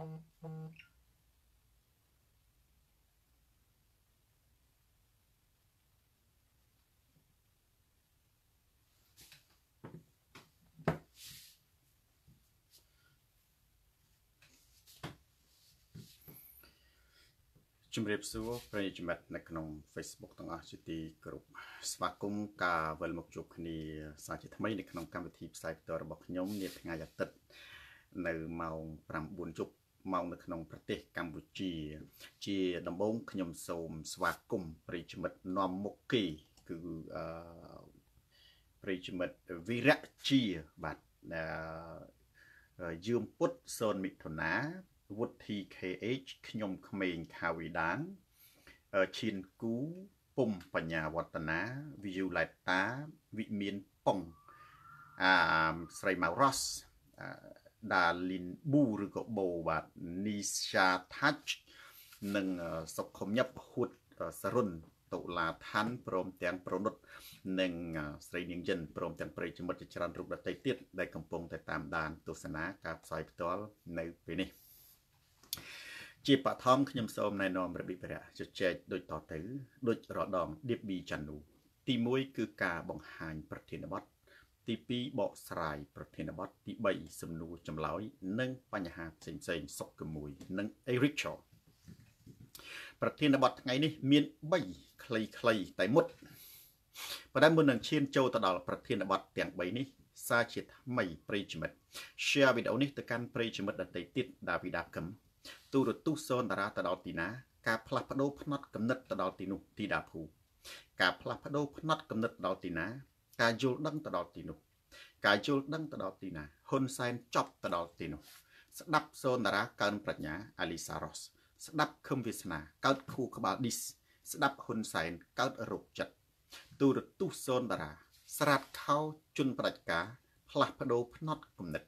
ជម្រាបសួរប្រិយមិត្តនៅក្នុង Facebook ទាំងអស់ជាទីគោរពស្វាគមន៍ការវិលមកជួបគ្នាសាជាថ្មីនៅក្នុងកម្មវិធីផ្សាយផ្ទាល់របស់ខ្ញុំនាថ្ងៃអាទិត្យនៅម៉ោង9:00ជប់មកនៅក្នុងប្រទេសកម្ពុជា ជាដំបូងខ្ញុំសូមស្វាគមន៍ប្រិយមិត្តនំមុខគីគឺអឺប្រិយមិត្តវិរៈជាបាទយឺមពុតសូនមិថុនាវុទ្ធី KH ខ្ញុំក្មេងខាវីដាងឈៀនគូពុំបញ្ញាវឌ្ឍនាវិយូឡេតាវិមានប៉ុងអាស្រីម៉ៅរ៉ូសដាលីនប៊ូឬក៏បូបាទនីសាថាច់និងសុខុមញឹបហួតសរុនតុលាឋានព្រមទាំងប្រនុតនិងស្រីនាងយិនព្រមទាំងប្រិយមិត្តជាច្រើនរូបដទៃទៀតដែលកំពុងតែតាមដាន ទស្សនាការផ្សាយផ្ទាល់នៅពេលនេះជាបឋមខ្ញុំសូមណែនាំរបៀបរៈជជែកដូចតទៅដូចរដង DB ចាន់នូទី1គឺការបង្ហាញ ប្រធានបទទី2បកស្រាយប្រធានបទទី3សំណួរចម្លើយនិងបញ្ហាផ្សេងផ្សេងសុខគមួយនិង Eric Shaw ប្រធានបទថ្ងៃនេះ មាន3ខ្លីៗតែមុតប៉ុន្តែមុននឹងឈានចូលទៅដល់ប្រធានបទទាំង3នេះសារជាថ្មី ប្រិយមិត្ត share វីដេអូនេះទៅកាន់ប្រិយមិត្តដទៃទៀត David Dakum ទូរទស្សន៍សនតារាទៅដល់ទីណា ការផ្លាស់ប្ដូរផ្នត់គំនិតទៅដល់ទីនោះទីដាភូការផ្លាស់ប្ដូរផ្នត់គំនិតដល់ទីណាការយល់ដឹងទៅដល់ទីនោះការយល់ដឹងទៅដល់ទីណាហ៊ុនសែន ចប់ទៅដល់ទីនោះស្ដាប់សូនតារាកើនប្រាជ្ញាអាលីសារ៉ូសស្ដាប់ខឹមវាសនា កើតខួរក្បាលឌីស ស្ដាប់ហ៊ុនសែនកើតរោគចិត្តទូរទស្សន៍សូនតារា ស្រាតខោជន់ប្រាជ្ញាផ្លាស់ប្ដូរភ្នត់គំនិត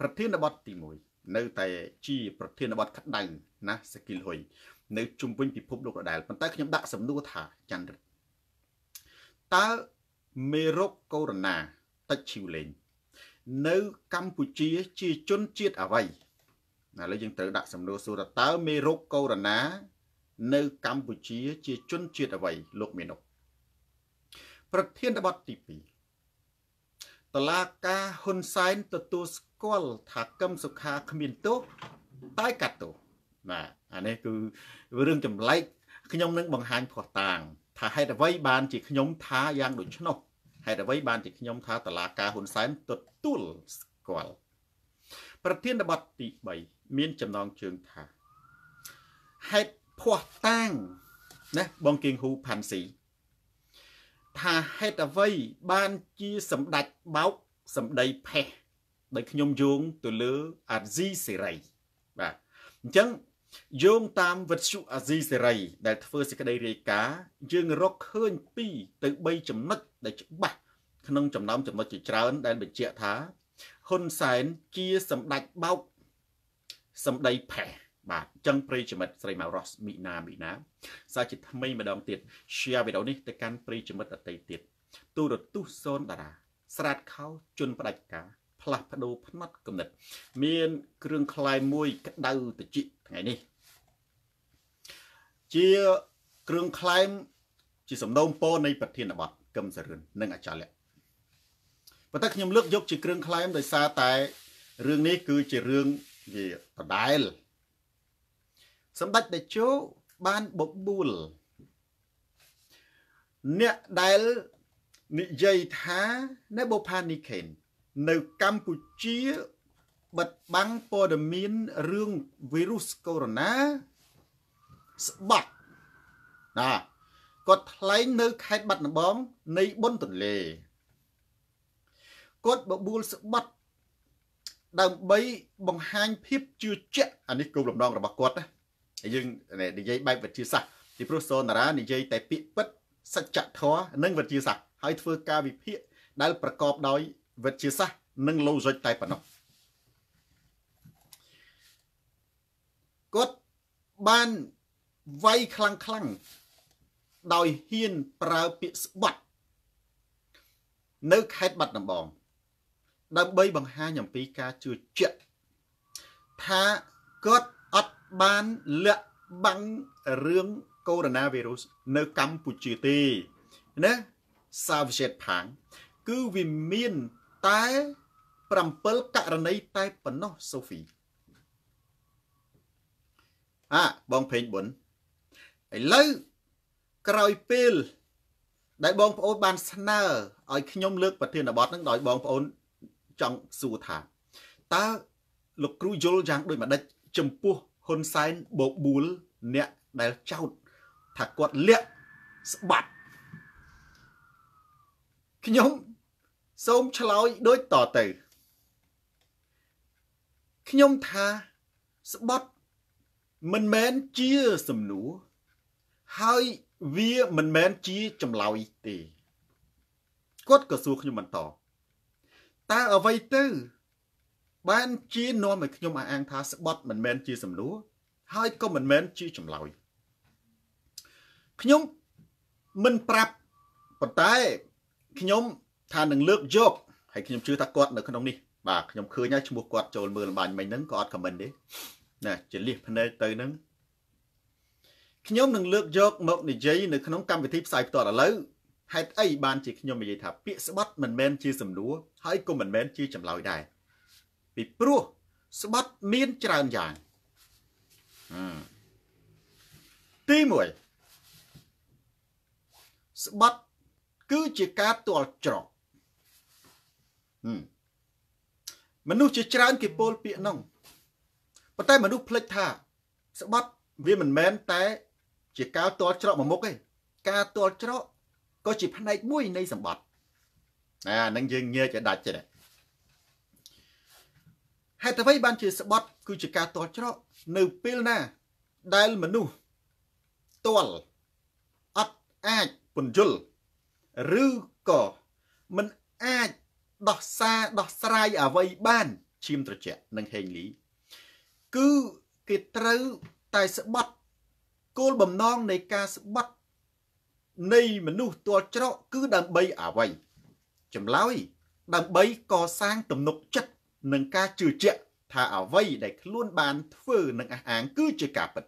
ប្រធានបទទី1នៅតែជា ប្រធានបទក្តៅណាសគីលហ៊ុយនៅជុំវិញពិភពលោកដដែលប៉ុន្តែខ្ញុំដាក់សំណួរថាចន្ទរិទ្ធតើមេរោគកូវីដ -19 តិចឈីវលេងនៅកម្ពុជា ជាជនជាតិអ្វីណាឥឡូវយើងត្រូវដាក់សំណួរសួរតើមេរោគកូវីដ -19 នៅ កម្ពុជាជាជនជាតិអ្វីលោកមានុកប្រធានបទទី2តឡាកាហ៊ុនសែនទទួលស្គាល់ថាកឹមសុខាគ្មានទោសតែកាត់ទោសណាអានេះ គឺរឿងចម្លែកខ្ញុំនឹងបង្ហាញភ័ស្តុតាងថាហេតុអ្វីបានជាខ្ញុំថាយ៉ាងដូច្នោះហេតុអ្វីបានជាខ្ញុំថាតឡាការហ៊ុនសែនទទួលស្គាល់ប្រធានបទទី3មានចំណងជើងថាហេតុភ័ស្តុតាងណាបងគៀងហ៊ូផាន់ស៊ីថាហេតុអ្វីបានជាសម្ដេចបោកសម្ដីផេះដោយខ្ញុំយោងទៅលើអាស៊ីសេរីបាទអញ្ចឹងយោងតាមវិទ្យុអាស៊ីសេរីដែលធ្វើសេចក្តីរាយការណ៍យើងរកឃើញ2ទៅ3ចំណុចដែលច្បាស់ក្នុងចំណោមចំណុចជាច្រើនដែលបញ្ជាក់ថាហ៊ុនសែនជាសម្ដេចបោក សម្ដីផេះបាទអញ្ចឹងប្រិយមិត្តស្រីម៉ៅរ៉ូសមីណាមីណាសារជាថ្មីម្ដងទៀត share វីដេអូនេះទៅកាន់ប្រិយមិត្តអតីតទៀតទូរទស្សន៍សូនតារាស្រាតខោ ជនផ្ដាច់ការផ្លាស់ប្ដូរផ្នត់គំនិត មានគ្រឿងខ្លែមួយក្តៅត្រចៀកថ្ងៃនេះជាគ្រឿងខ្លែមជាសំណូមពរនៃប្រធានបទកឹមសរឿននិងអចលៈប៉ុន្តែខ្ញុំលើកយកជាគ្រឿងខ្លែមដោយសារតែរឿងនេះគឺជារឿងវាដដែលសម្ដេចតេជោបានបបួលអ្នកដែលនិយាយថានៅបុផានីខេននៅកម្ពុជាបិទបាំងព័ត៌មានរឿងវីរុសកូវីដ -19 ស្បាត់ណាគាត់ថ្លែងនៅខេត្តបាត់ដំបងនៃប៊ុនទន្លេគាត់បបួលស្បាត់ដើម្បីបង្ហាញភាពជឿជាក់អានេះគោលបំណងរបស់គាត់ណាយើងនិយាយបែបវិទ្យាសាស្ត្រពីព្រោះសនរានិយាយតែពាក្យពិតសច្ចធម៌និងវិទ្យាសាស្ត្រហើយធ្វើការវិភាគដែលប្រកបដោយវិទ្យាសាស្ត្រនិង logic តែប៉ុណ្ណោះគាត់បានវាយខ្លាំងខ្លាំងដោយហ៊ានប្រើពាក្យស្បាត់នៅខេត្តបាត់ដំបង ដើម្បីបង្ហាញអំពីការជឿជាក់ថាគាត់អត់បានលាក់បាំងរឿងកូវីដ -19 នៅកម្ពុជាទេណាសាវជេតផាងគឺវាមានតែ7ករណីតែប៉ុណ្ណោះសូហ្វីអាបងភេងប៊ុនឥឡូវក្រោយពេល ដែលបងប្អូនបានស្នើឲ្យខ្ញុំលើកប្រធានបទនឹងដោយបងប្អូនចង់សួរថា តើ លោកគ្រូយល់យ៉ាងដូចម្ដេចចំពោះហ៊ុនសែនបោកបួលអ្នកដែលចោទថាគាត់លាក់ស្បាត់ខ្ញុំសូមឆ្លើយដូចតទៅខ្ញុំថាស្បត់មិនមែនជាសំណួរហើយវាមិនមែនជាចម្លើយទេគាត់ក៏សួរខ្ញុំបន្តតើអ្វីទៅបានជានាំឲ្យខ្ញុំអាងថាស្បត់មិនមែនជាសំណួរហើយក៏មិនមែនជាចម្លើយខ្ញុំមិនប្រាប់ប៉ុន្តែខ្ញុំថានឹងលើកយកហើយខ្ញុំជឿថាគាត់នៅក្នុងនេះបាទខ្ញុំឃើញហើយឈ្មោះគាត់ចូលមើលលំបាញ់មិញហ្នឹងក៏អត់ខមមិនទេណាជាលៀសភ្នែកទៅហ្នឹងខ្ញុំនឹងលើកយកមកនិយាយ នៅក្នុងកម្មវិធីផ្សាយផ្ទាល់ឥឡូវហេតុអីបានជាខ្ញុំនិយាយថាពាក្យស្បត់មិនមែនជាសំណួរហើយក៏មិនមែនជាចម្លើយដែរពីព្រោះស្បត់មានច្រើនយ៉ាងទី1ស្បត់គឺជាការទាល់ច្រកមនុស្សជាច្រើន គេពោលពាក្យនោះប៉ុន្តែមនុស្សភ្លេចថាស្បត់វាមិនមែនតែ ជាការទាល់ច្រកមួយមុខទេការទាល់ច្រកក៏ជាផ្នែកមួយនៃសម្បត្តិអានឹងយើងញែកឲ្យដាច់ទេហេតុអ្វីបានជាស្បត់ គឺជាការទាល់ច្រកនៅពេលណា ដែលមនុស្សទាល់អត់អាចពន្យល់ឬក៏មិនអាចដោះសារដោះស្រាយអ្វីបានឈាមត្រជាក់និងហេងលី គឺគេត្រូវតែស្បត់គោលបំណងនៃការស្បត់នៃមនុស្សទាល់ច្រកគឺដើម្បីអ្វីចម្លើយដើម្បីកសាងទំនុកចិត្តនិងការជឿជាក់ថាអ្វីដែលខ្លួនបានធ្វើនិងអះអាង គឺជាការពិត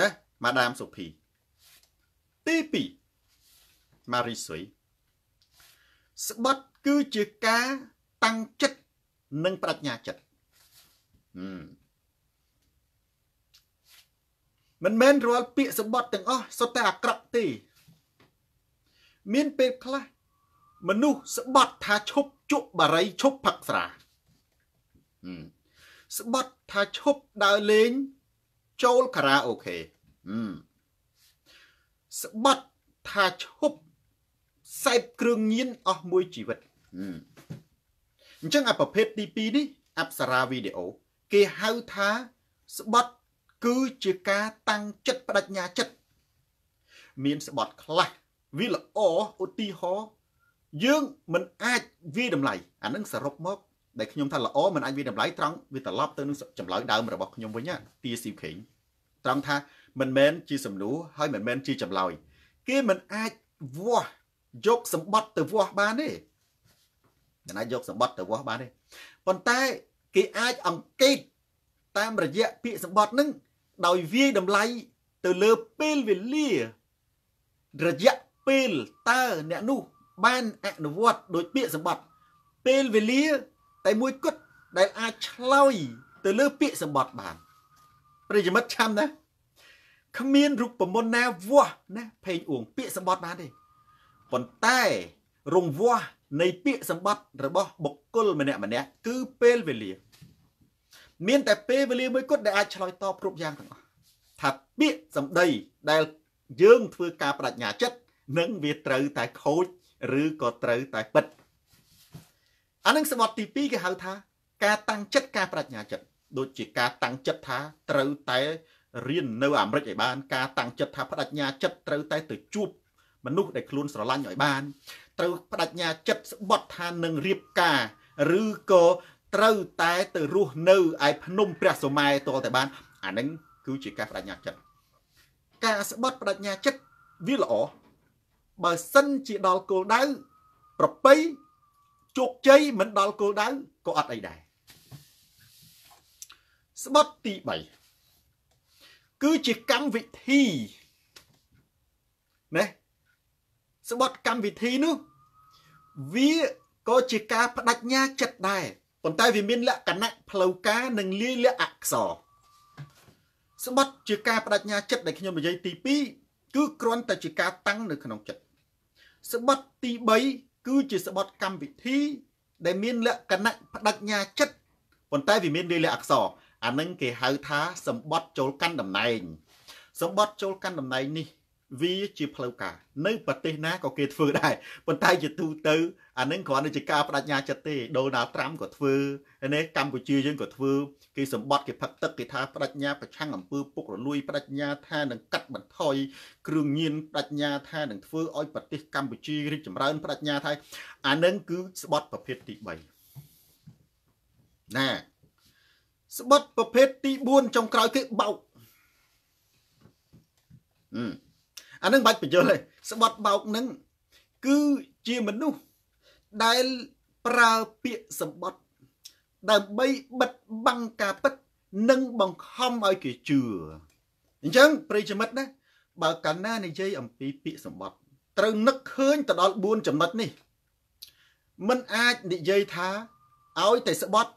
ណាម៉ាដាមសុភីទី2ម៉ារីសុយស្បត់គឺជាការតាំងចិត្តនិងប្រាជ្ញាចិត្តមិនមែនរាល់ពាក្យសម្បត្តិទាំងអស់សុទ្ធតែអាក្រក់ទេមានពេលខ្លះមនុស្សស្បត់ថាឈប់ជក់បារីឈប់ផឹកស្រាស្បត់ថាឈប់ដើរលេង ចូលខារ៉ាអូខេស្បត់ថាឈប់សេពគ្រឿងញៀនអស់មួយជីវិតអញ្ចឹងអាប្រភេទទី2នេះអប្សរាវីដេអូគេហៅថាស្បត់គឺជាការតាំងចិត្តបដិញ្ញាចិត្តមានស្បត់ខ្លះវាល្អឧទាហរណ៍យើងមិនអាចវាតម្លៃអានឹងសរុបមកដែលខ្ញុំថាល្អមិនអាចវាតម្លៃត្រង់វាត្រឡប់ទៅនឹងចម្លើយដើមរបស់ខ្ញុំវិញណាទាស៊ីខេងត្រង់ថាមិនមែនជាសំណួរហើយមិនមែនជាចម្លើយគេមិនអាចវាស់យកសម្បត្តិទៅវាស់បានទេអ្នកណាយកសម្បត្តិទៅវាស់បានទេប៉ុន្តែគេអាចអង្កេតតាមរយៈពាក្យសម្បត្តិនឹងដោយវាយតម្លៃទៅលើពេលវេលា រយៈពេលតើអ្នកនោះ បានអនុវត្តដោយពាក្យសម្បត្តិពេលវេលាតែមួយគត់ដែលអាចឆ្លើយទៅលើពាក្យសម្បត្តិបាន ប្រិយមិត្តឆាំណាគ្មានរូបមន្តណាវាស់ណាភេងអួងពាក្យសម្បត្តិបានទេប៉ុន្តែរង្វាស់នៃពាក្យសម្បត្តិរបស់បុគ្គលម្នាក់ម្នាក់គឺពេលវេលា មាន តែពេលវេលាមួយគត់ដែលអាចឆ្លើយតបគ្រប់យ៉ាងទាំងអស់ថាពាក្យសម្ដីដែលយើងធ្វើការបដិញ្ញាចិត្តនឹងវាត្រូវតែខូចឬក៏ត្រូវតែពិតអានឹងសម្បត្តិទី2គេហៅថាការតាំងចិត្តការបដិញ្ញាចិត្តដូចជាការតាំងចិត្តថាត្រូវតែរៀននៅអាមេរិកឲ្យបាន ការតាំងចិត្តថាបដិញ្ញាចិត្តត្រូវតែទៅជួបមនុស្សដែលខ្លួនស្រឡាញ់ឲ្យបានត្រូវបដិញ្ញាចិត្តស្បត់ថានឹងរៀបការ ឬក៏ត្រូវតែ ទៅរស់នៅឯភ្នំព្រះសុម៉ែតតែបាន អានឹងគឺជាការបដិញ្ញាចិត្តការស្បត់បដិញ្ញាចិត្តវាល្អបើសិនជាដល់គោលដៅប្របីជោគជ័យមិនដល់គោលដៅក៏អត់អីដែរស្បត់ទី3គឺជាកម្មវិធីណាស្បត់កម្មវិធីនោះវាក៏ជាការបដិញ្ញាចិត្តដែរប៉ុន្តែវាមានលក្ខណៈផ្លូវការនិងលាយលក្ខអក្សរស្បត់ជាការបដិញ្ញាចិត្តដែលខ្ញុំនិយាយទី2គឺគ្រាន់តែជាការតាំងនៅក្នុងចិត្តស្បត់ទី3គឺជាស្បត់កម្មវិធី ដែលមានលក្ខណៈបដិញ្ញាចិត្តប៉ុន្តែវាមានលាយលក្ខអក្សរអានឹងគេហៅថាសម្បត់ចូលកាន់តំណែងសម្បត់ចូលកាន់តំណែងនេះវាជាផ្លូវការនៅប្រទេសណាក៏គេធ្វើដែរប៉ុន្តែជាទូទៅអានឹងគ្រាន់តែជាការបដិញ្ញាចិត្តទេដូណាល់ត្រាំក៏ធ្វើនេះកម្ពុជាយើងក៏ធ្វើគេសម្បត្តិគេផឹកទឹកគេថាបដិញ្ញាប្រឆាំងអំពើពុករលួយបដិញ្ញាថានឹងកាត់បន្ថយគ្រឿងញៀនបដិញ្ញាថានឹងធ្វើឲ្យប្រទេសកម្ពុជារីកចម្រើនបដិញ្ញាថាអានឹងគឺស្បត់ប្រភេទទី3ណាស្បត់ប្រភេទទី4ចុងក្រោយគេបោកអឺអានឹងបាច់បញ្យល់ទេស្បត់បោកនឹងគឺជាមនុស្សដែលប្រើពាក្យសម្បត់ដើម្បីបិទបាំងការពិត និងបង្ខំឲ្យគេជឿអញ្ចឹងប្រិយមិត្តណាបើកាលណានិយាយអំពីពាក្យសម្បត់ ត្រូវនឹកឃើញទៅដល់4ចំណុចនេះมันអាចនិយាយថាឲ្យតែស្បត់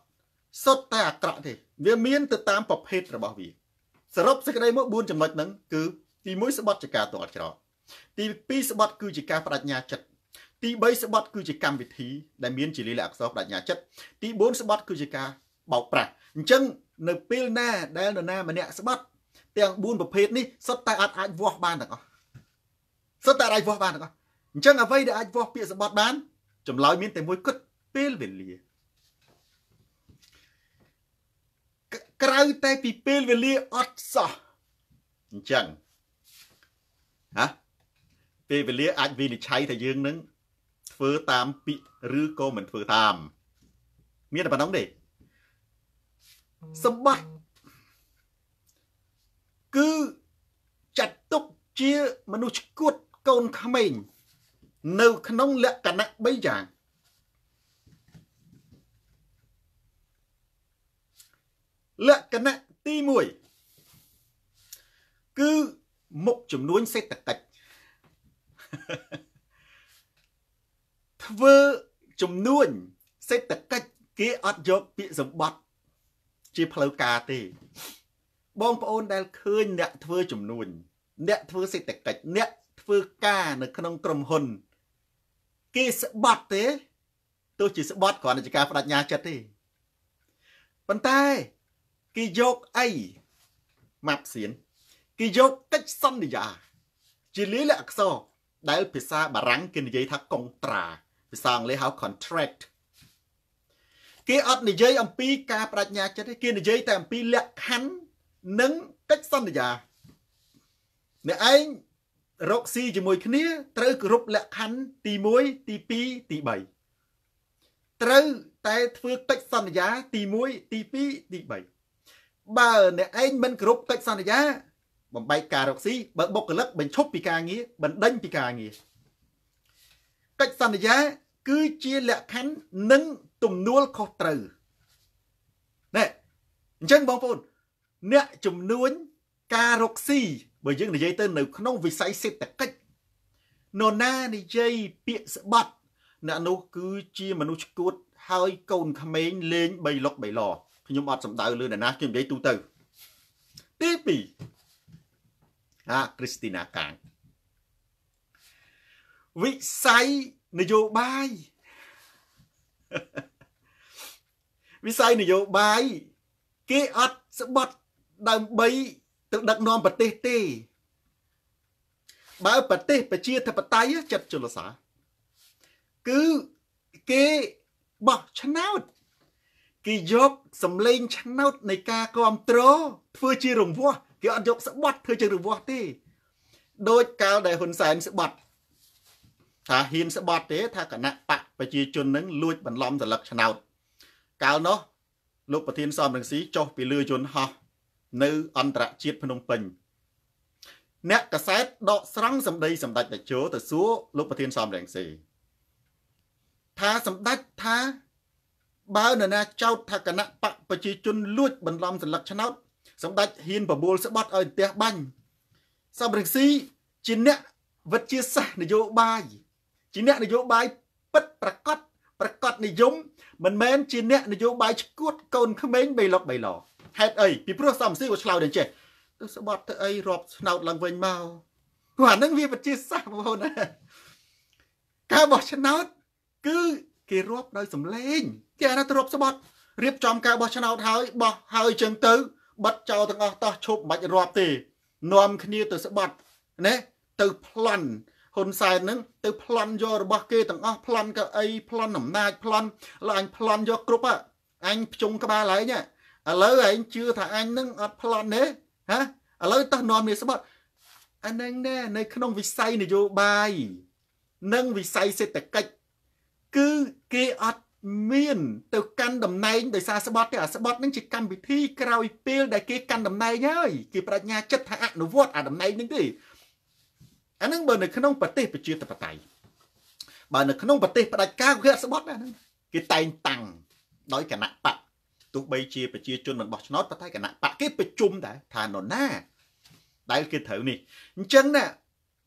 សុទ្ធតែអាក្រក់ទេវាមានទៅតាមប្រភេទរបស់វាសរុបសេចក្តីមក4ចំណុចហ្នឹងគឺទី1ស្បត់ជាការទាត់ច្រកទី2ស្បត់គឺជាការបដិញ្ញាចិត្តទី3ស្បត់គឺជាកម្មវិធីដែលមានជាលិលាអក្សរបដិញ្ញាចិត្តទី4ស្បត់គឺជាការបោកប្រាស់អញ្ចឹងនៅពេលណាដែលនរណាម្នាក់ស្បត់ ទាំង4ប្រភេទនេះសុទ្ធតែអាចអាចវាស់បានទាំងអស់សុទ្ធតែអាចវាស់បានទាំងអស់អញ្ចឹងអ្វីដែលអាចវាស់ពាក្យសម្បត្តិបានចម្លើយមានតែមួយគត់ពេលវេលាក្រៅតែពីពេលវេលាអត់សោះអញ្ចឹងណាពេលវេលាអាចវិនិច្ឆ័យថាយើងនឹងធ្វើតាមពាក្យឬក៏មិនធ្វើតាម មានតែប៉ុណ្្នឹងទេសម្បត្តិគឺចាត់ទុកជាមនុស្សឈួតកូនក្មេងនៅក្នុងលក្ខណៈ3យ៉ាង លក្ខណៈទី1គឺមុខចំនួនសេដ្ឋកិច្ចធ្វើចំនួន សេដ្ឋកិច្ចគេអត់យកពាក្យសម្បត្តិជាផ្លូវការទេ បងប្អូនដែលឃើញអ្នកធ្វើ ចំនួន អ្នក ធ្វើសេដ្ឋកិច្ចអ្នកធ្វើការនៅ ក្នុងក្រុមហ៊ុនគេស្បត់ទេទោះជាស្បត់គ្រាន់តែជាការបដិញ្ញាចិត្តទេប៉ុន្តែគេយកអីម៉ាប់សៀនគេយកកិច្ចសន្យា ជាលាយលក្ខអក្សរដែលភាសាបារាំងគេនិយាយថាកុងត្រាភាសាអង់គ្លេសហៅ contract គេអត់និយាយអំពីការបដិញ្ញាចិត្តទេគេនិយាយតែអំពីលក្ខខណ្ឌនិងកិច្ចសន្យា អ្នកឯងរកស៊ីជាមួយគ្នា ត្រូវគ្រប់លក្ខខណ្ឌទី1ទី2ទី3ត្រូវតែធ្វើកិច្ចសន្យា ទី1ទី2ទី3បើអ្នកឯងមិនគ្រប់កិច្ចសន្យាបំបែកការរកស៊ីបើបុគ្គលិកបញ្ឈប់ពីការងារបណ្ដេញពីការងារកិច្ចសន្យា គឺជាលក្ខខណ្ឌនិងទំនួលខុសត្រូវណែអញ្ចឹងបងប្អូនអ្នកជំនួញការរកស៊ី បើយើងនិយាយទៅ នៅក្នុងវិស័យសេដ្ឋកិច្ចនរណានិយាយពាក្យស្បាត់អ្នកនោះ គឺជាមនុស្សឈួតហើយកូនក្មេងលេងបីលុកបីឡខ្ញុំអត់សំដៅលើអ្នកណាខ្ញុំនិយាយទូទៅទី2អាគ្រីស្ទីណាកាងវិស័យនយោបាយវិស័យនយោបាយគេអត់ស្បត់ដើម្បីទៅដឹកនាំប្រទេសទេ បើប្រទេស ប្រជាធិបតេយ្យចិត្តចលសា គឺគេបោះឆ្នោតគេយកសម្លេងឆ្នោតនៃការគ្រប់គ្រងធ្វើជារង្វាស់គេអត់យកស្បត់ធ្វើជារវាស់ទេដោយកាលដែលហ៊ុនសែនស្បត់ថាហ៊ានស្បត់ទេថាគណៈបកប្រជាជននឹងលួចបន្លំសន្លឹកឆ្នោតកាលនោះលោកប្រធានសមរង្ស៊ីចុះពីលឺយន្តហោះនៅអន្តរជាតិភ្នំពេញ អ្នកកសែតដកស្រង់សម្ដីសម្ដេចតេជោទៅសួរលោកប្រធានសមរង្ស៊ីថាសម្ដេចថាបើនរណាចោទថាគណៈបកប្រជាជនលួចបន្លំសន្លឹកឆ្នោតសម្ដេចហ៊ានបបួលស្បត់ឲ្យផ្ទះបាញ់សំរងស៊ីជាអ្នកវិទ្យាសាស្ត្រនយោបាយជាអ្នកនយោបាយពិតប្រកបប្រកបនិយមមិនមែនជាអ្នកនយោបាយឆ្កួត កូនក្មេងបីលុកបីឡហេតុអីពីព្រោះសំស៊ីក៏ឆ្លោតដែរចេះទៅស្បត់ទៅអីរាប់ស្នោតឡើងវិញមកព្រោះអានឹងវាវិទ្យាសាស្ត្របងប្អូនណាការបោះឆ្នោតគឺគេរាប់ដោយសម្លេងគេអាណាទៅរាប់ស្បត់រៀបចំការបោះឆ្នោតហើយបោះហើយចឹងទៅបិទចោលទាំងអស់តោះឈប់មិនបាច់រាប់ទេនាំគ្នាទៅស្បាត់ណាទៅប្លន់ហ៊ុនសែននឹងទៅប្លន់យករបស់គេទាំងអស់ប្លន់កៅអីប្លន់អំណាចប្លន់ឡើងអញប្លន់យកគ្រប់អញភ្ជុងក្បាលហើយណាឥឡូវឯងជឿថាអញនឹងអត់ប្លន់ទេហាឥឡូវតោះនាំគ្នាស្បាត់អានឹងណែនៅក្នុងវិស័យនយោបាយនិងវិស័យសេដ្ឋកិច្ចគឺគេអត់មានទៅ កាន់តំណែងដោយសារស្បត់ទេអាស្បត់នឹងជាកម្មវិធីក្រោយពេលដែលគេកាន់តំណែងហើយគេប្រាជ្ញាចិត្តថាអនុវត្តអាតំណែងនឹងទេអានឹងបើនៅក្នុងប្រទេស ប្រជាធិបតេយ្យបើនៅក្នុងប្រទេសផ្ដាច់ការគេអត់ស្បត់ណាគេតែងតាំងដោយគណៈបកទោះបីជាប្រជាជនមិនបោះឆ្នោតប៉ុន្តែគណៈបកគេប្រជុំដែរថានរណាដែលគេត្រូវនេះអញ្ចឹងណា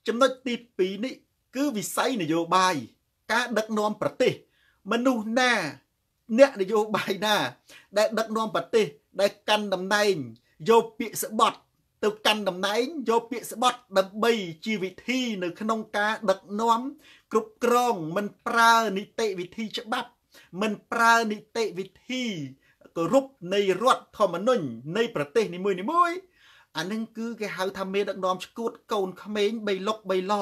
ចំណុចទី2នេះ គឺវិស័យនយោបាយការដឹកនាំប្រទេសមនុស្សណា អ្នកនយោបាយណា ដែលដឹកនាំប្រទេស ដែលកាន់តំណែងយកពាក្យស្បត់ទៅកាន់តំណែងយកពាក្យស្បត់ដើម្បីជាវិធី នៅក្នុងការដឹកនាំ គ្រប់គ្រងមិនប្រើនីតិវិធីច្បាប់មិនប្រើនីតិវិធីគោរពនៃរដ្ឋធម្មនុញ្ញនៃ ប្រទេសនីមួយនីមួយអានឹងគឺគេហៅថាមេដឹកនាំឈួតកូនក្មេងបីលុកបីឡ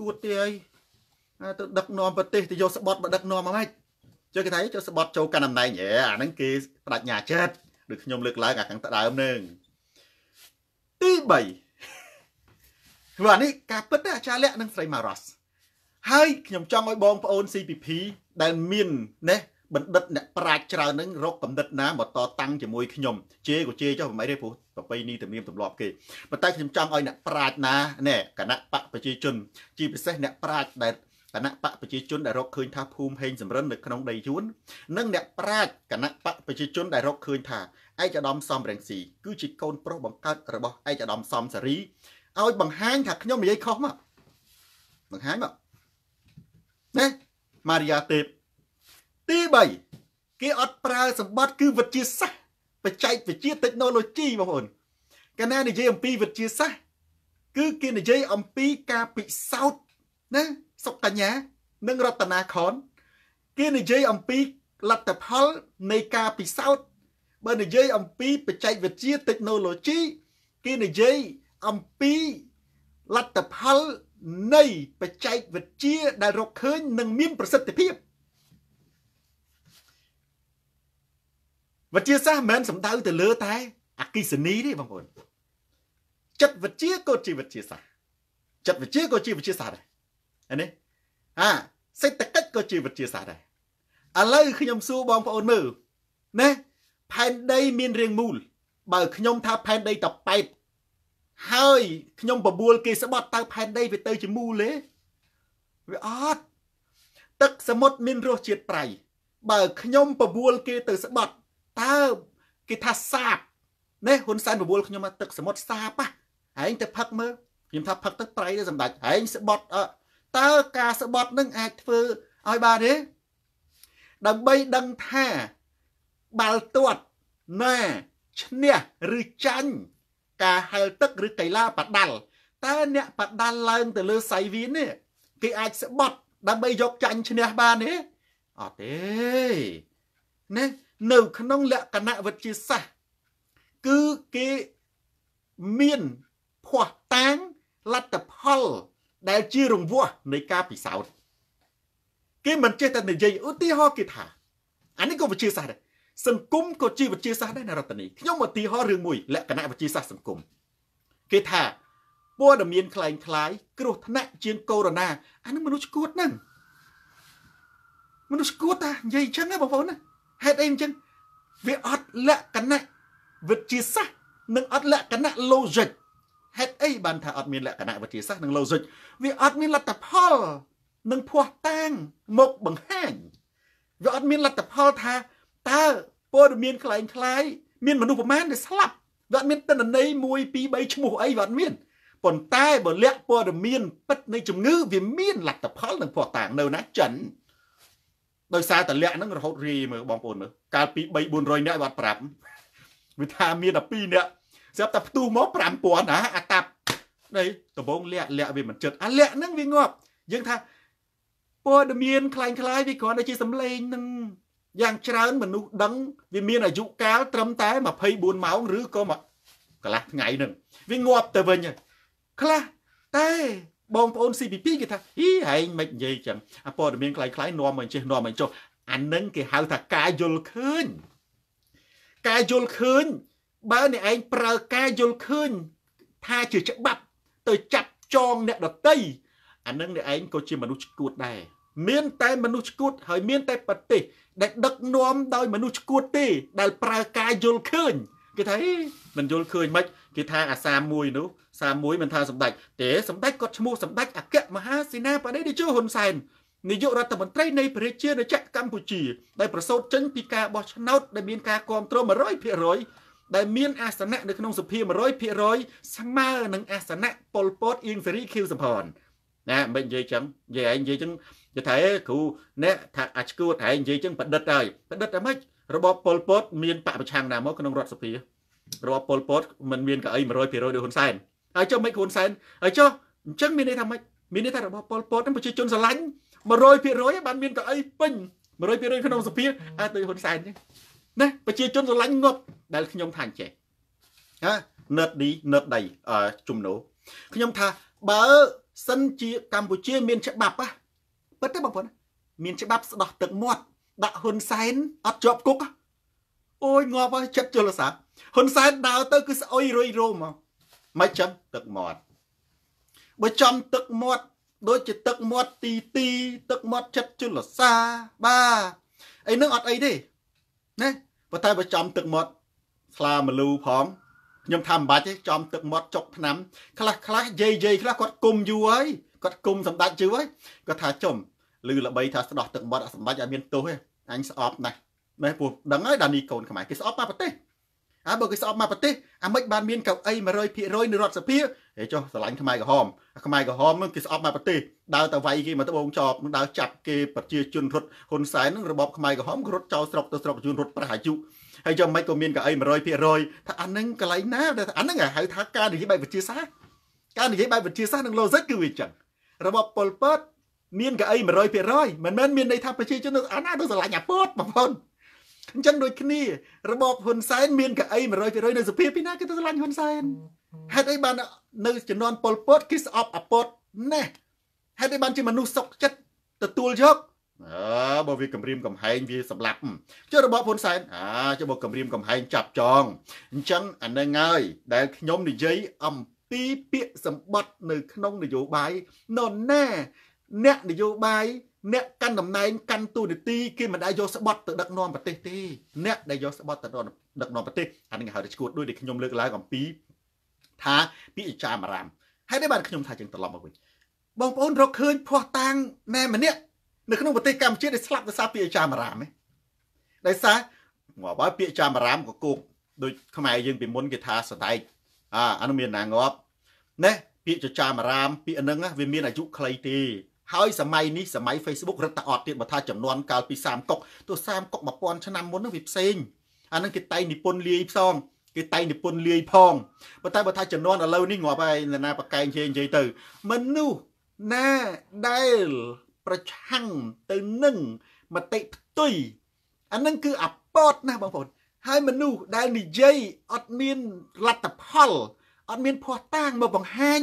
គួតទេហើយទៅដឹកនាំប្រទេសទៅយកស្បត់មកដឹកនាំមកម៉េចចុះគេថាយកស្បត់ចូលកាន់តំណែងអេអាហ្នឹងគេបដិញ្ញាចិត្តដូចខ្ញុំលើកឡើងអាខាងដើមនឹងទី3ព្រោះអានេះការពិតអាចារ្យលក្ខនិងស្រីម៉ារ៉ាស់ហើយខ្ញុំចង់ឲ្យបងប្អូន CPP ដែលមានណេះបណ្ឌិតអ្នកប្រាជ្ញច្រើននឹងរកកំណត់ណាមកតតាំងជាមួយខ្ញុំជេក៏ជេចុះមិនអីទេព្រោះប្របីនេះតែមានទម្លាប់គេប៉ុន្តែខ្ញុំចង់ឲ្យអ្នកប្រាជ្ញណាណែគណៈបកប្រជាជន ជាពិសេសអ្នកប្រាជ្ញដែលគណៈបកប្រជាជនដែលរកឃើញថាភូមិហេងសំរិននៅក្នុងដីយួននិង អ្នកប្រាជ្ញគណៈបកប្រជាជនដែលរកឃើញថាឯកឧត្តមសំរងស៊ីគឺជាកូនប្រុសបង្កើតរបស់ឯកឧត្តមសំសារីឲ្យបង្ហាញថាខ្ញុំនិយាយខុសមកបង្ហាញមកណាម៉ារីយ៉ាទេពទី3គេអត់ប្រើសម្បត្តិគឺវិទ្យាសាស្ត្របច្ចេកវិទ្យា technology បងប្អូនកាលណានិយាយអំពីវិទ្យាសាស្ត្រគឺគេនិយាយអំពីការពិសោធន៍ណាសុកញ្ញានិងរតនាខនគេនិយាយអំពីលទ្ធផល នៃការពិសោធន៍បើនិយាយអំពីបច្ចេកវិទ្យា technology គេនិយាយអំពីលទ្ធផលនៃបច្ចេកវិទ្យាដែលរកឃើញនិងមាន ប្រសិទ្ធភាពវិទ្យាសាស្ត្រមិនមែនសំដៅទៅលើតែអកិសនីទេបងប្អូន ចិត្តវិទ្យាក៏ជាវិទ្យាសាស្ត្រចិត្តវិទ្យាក៏ជាវិទ្យាសាស្ត្រដែរនេះអាសេដ្ឋកិច្ចក៏ជាវិទ្យាសាស្ត្រដែរឥឡូវខ្ញុំសួរបងប្អូនមើលណាផែនដីមានរាងមូលបើខ្ញុំថាផែនដីតប៉ែតហើយខ្ញុំបបួលគេស្បត់តើផែនដីវាទៅជាមូលទេវាអត់ទឹកសមុទ្រមានរសជាតិប្រៃបើខ្ញុំបបួលគេទៅស្បត់តើគេថាសាបណែហ៊ុនសែនបបួលខ្ញុំមកទឹកសមុទ្រសាបហ៎ឯងទៅផឹកមើលខ្ញុំថាផឹកទឹកប្រៃទៅសម្ដេចឯងស្បត់អឺតើការស្បត់នឹងអាចធ្វើឲ្យបានទេដើម្បីដឹងថាបាល់ទាត់ណាឈ្នះឬចាញ់ការហែលទឹកឬកីឡាបដាល់តើអ្នកបដាល់ឡើង ទៅលើសៃវីននេះគេអាចស្បត់ដើម្បីយកចាញ់ឈ្នះបានទេអត់ទេណានៅក្នុងលក្ខណៈវិទ្យាសាស្ត្រគឺគេមានភ័ស្តុតាងលទ្ធផលដែលជារង្វាស់នៃការពិសោធន៍គេមិនចេះតែនិយាយឧទាហរណ៍គេថាអានេះក៏វិជាសាស្ត្រដែរសង្គមក៏ជាវិជាសាស្ត្រដែរណារតនីខ្ញុំឧទាហរណ៍រឿងមួយលក្ខណៈវិជាសាស្ត្រសង្គមគេថាព័ត៌មានคล้ายคล้ายគ្រោះថ្នាក់ជាងកូវីដ -19 អានឹងមនុស្សឈួតហ្នឹងមនុស្សឈួតតានិយាយអញ្ចឹងណាបងប្អូនណាហេតុអីអញ្ចឹងវាអត់លក្ខណៈវិទ្យាសាស្ត្រនិងអត់លក្ខណៈ logic ហេតុអីបានថាអត់មានលក្ខណៈវិទ្យាសាស្ត្រនិងឡូស៊ិកវាអត់មានលទ្ធផលនិងភ័ស្តុតាងមកបង្ហាញវាអត់មានលទ្ធផលថាតើព័ត៌មានคล้ายคล้ายមានមនុស្សប្រមាណដែលស្លាប់វាអត់មានតន្ន័យ1 2 3ឈ្មោះអីវាអត់មានប៉ុន្តែបើលក្ខព័ត៌មានពិតនៃជំងឺវាមានលទ្ធផលនិងភ័ស្តុតាងនៅណាចិនដោយសារតលាក់ហ្នឹងរហូតរាយមើលបងប្អូនមើលកាលពី3 400នាក់វាអត់ប្រាប់វាថាមាន12នាក់ស្រាប់តែផ្ទុះមក5000ណាអាតាប់ដីដំបងលាក់លាក់វាមិនចិត្តអាលាក់ហ្នឹងវាងាប់យើងថាព័ត៌មានคล้ายៗវាគ្រាន់តែជាសម្លេងនឹងយ៉ាងច្រើនមនុស្សដឹង វាមានអាយុកាលត្រឹមតែ24ម៉ោងឬក៏មកកន្លះថ្ងៃនឹងវាងាប់ទៅវិញខ្លះតែបងប្អូន CPP គេថាអីហែងមិននិយាយចឹងអាព័ត៌មានคล้ายៗនាំមកចេះនាំមកចុះអានឹងគេហៅថាការយល់ឃើញការយល់ឃើញបើអ្នកឯងប្រើការយល់ឃើញថាជាច្បាប់ទៅចាប់ចងអ្នកដតីអានឹងអ្នកឯងក៏ជាមនុស្សឈួតដែរមានតែមនុស្សឈួតហើយមានតែប្រទេសដែលដឹកនាំដោយមនុស្សឈួតទេដែលប្រើការយល់ឃើញគេថាហេមិនយល់ឃើញមិនគេថាអាសាមួយនោះសាមួយមិនថាសម្ដេចទេសម្ដេចគាត់ឈ្មោះសម្ដេចអគ្គមហាសេនាបតីតេជោហ៊ុនសែននាយករដ្ឋមន្ត្រីនៃប្រជាណាចក្រកម្ពុជាដែលប្រសូតចេញពីការបោះឆ្នោតដែលមានការគ្រប់គ្រង100%ដែលមានអាសនៈនៅក្នុងសភា100%ស្មើនឹងអាសនៈប៉ុលពតអ៊ីនសេរីឃីវសំផនណាមិននិយាយចឹងនិយាយឯងនិយាយចឹងយថាគ្រូអ្នកថាអាឆ្កួតឯងនិយាយចឹងប្រឌិតហើយប្រឌិតតែម៉េចរបបប៉ុលពត មានបពប្រឆាំងណាមកក្នុងរដ្ឋសភារបបប៉ុលពតមិនមានកៅអី100%ដោយហ៊ុនសែនហើយចុះមិនហ៊ុនសែនហើយចុះអញ្ចឹងមានន័យថាម៉េចមានន័យថារបបប៉ុលពតនឹងប្រជាជនស្រឡាញ់100%បាន មានកៅអីពេញ100%ក្នុងសភាអាចដោយហ៊ុនសែនចឹងណាប្រជាជនស្រឡាញ់ងប់ដែលខ្ញុំថាអញ្ចេះណាណឺតឌីណឺតដៃជំនោខ្ញុំថាបើសិនជាកម្ពុជាមានច្បាប់ហ៎ពិតទេបងប្អូនមានច្បាប់ស្ដោះទឹកមាត់ដាក់ហ៊ុនសែនអត់ជាប់គុកអូយងាប់ហើយចិត្តជលសាហ៊ុនសែនដើរទៅគឺស្អុយរុយរោមកមិនចឹងទឹកមាត់បើចំទឹកមាត់ដូចជាទឹកមាត់ទីទីទឹកមាត់ចិត្តជលសាបាទអីនឹងអត់អីទេណាប៉ុន្តែបើចំទឹកមាត់ស្លាមលូផងខ្ញុំថាមិនបាច់ទេចំទឹកមាត់ចុកឆ្នាំខ្លះខ្លះយាយយាយខ្លះគាត់គុំយូរហើយគាត់គុំសម្ដេចជឿហើយគាត់ថាចំឮល្បីថាស្ដោះទឹកមាត់អសម្ដេចឲ្យមានទោសឯងអញស្អប់ណាស់ម៉េះពូដឹងហើយដានីកូនខ្មែរគេស្អប់មកប្រទេសអើបើគេស្អប់មកប្រទេសអាមេរិកបានមានកៅអី100%នៅរដ្ឋសភាហេចុះស្រឡាញ់ខ្មែរក្រហមខ្មែរក្រហមហ្នឹងគេស្អប់មកប្រទេសដើរទៅវាយគេមកត្បូងចប់ដើរចាប់គេប្រជាជនរត់ហ៊ុនសែនហ្នឹងរបបខ្មែរក្រហមរត់ចោលស្រុកទៅស្រុកជនរត់ប្រះអាយុហើយចុះមិនក៏មានកៅអី100%ថាអាហ្នឹងកន្លែងណាតែអាហ្នឹងគេហៅថាការនិយាយបែបវិទ្យាសាស្ត្រការនិយាយបែបវិទ្យាសាស្ត្រនិង logic គឺវាចឹងរបបប៉ុលពត មានកៅអី100%មិនមែនមានន័យថាប្រជាជនអត់ណាទៅស្រឡាញ់អាពតបងប្អូនអញ្ចឹងដូចគ្នារបបហ៊ុនសែនមានកៅអី100%នៅសភាពីណាគេទៅស្រឡាញ់ហ៊ុនសែនហេតុអីបាន នៅជំនាន់ប៉ុលពតគេស្អប់អពតណេះហេតុអីបានជាមនុស្សសុកចិត្តទទួលយកអើបើវាគម្រាមកំហែងវាសម្លាប់ចុះរបបហ៊ុនសែនអាចុះបើគម្រាមកំហែងចាប់ចងអញ្ចឹងអានឹងហើយដែលខ្ញុំនិយាយអំពីពាក្យសម្បត្តិនៅក្នុងនយោបាយនរណាអ្នកនយោបាយអ្នកកាន់តំណែងកាន់ទូនាទីគេមិនដែលយកស្បត់ទៅដឹកនាំប្រទេសទេអ្នកដែលយកស្បត់ទៅដឹកនាំប្រទេសអានឹងគេហៅថាឈួតដូចដែលខ្ញុំលើកឡើងអំពីថា ពាក្យចាមអារាមហើយនេះបានខ្ញុំថាជាងត្រឡប់មកវិញបងប្អូនរកឃើញភ័ស្តុតាងណែម្នាក់នៅក្នុងប្រទេសកម្ពុជាដែលស្លាប់ដោយសារពាក្យចាមអារាមទេដោយសារងាប់ហើយពាក្យចាមអារាមកគុកដូចខ្មែរយើងពីមុនគេថាសដែកអាអនុមានណាងាប់ណែពាក្យចាមអារាមពាក្យហ្នឹងវាមានអាយុខ្លីទេហើយសម័យនេះសម័យ Facebook រឹតតែអត់ទៀតបើថាចំនួនកាលពី30កុកទោះ30កុក1000ឆ្នាំមុននោះវាផ្សេងអានឹងគេតែងនិពន្ធលាយផ្សងគេតែងនិពន្ធលាយផងប៉ុន្តែបើថាចំនួនឥឡូវនេះងាប់ហើយណាប្រកែងជេរនិយាយទៅមនុស្សណាដែលប្រឆាំងទៅនឹងមតិផ្ទុយអានឹងគឺអពតណាស់បងប្អូនហើយមនុស្សដែលនិយាយអត់មានលទ្ធផលអត់មានភ័ស្តុតាងមកបង្ហាញ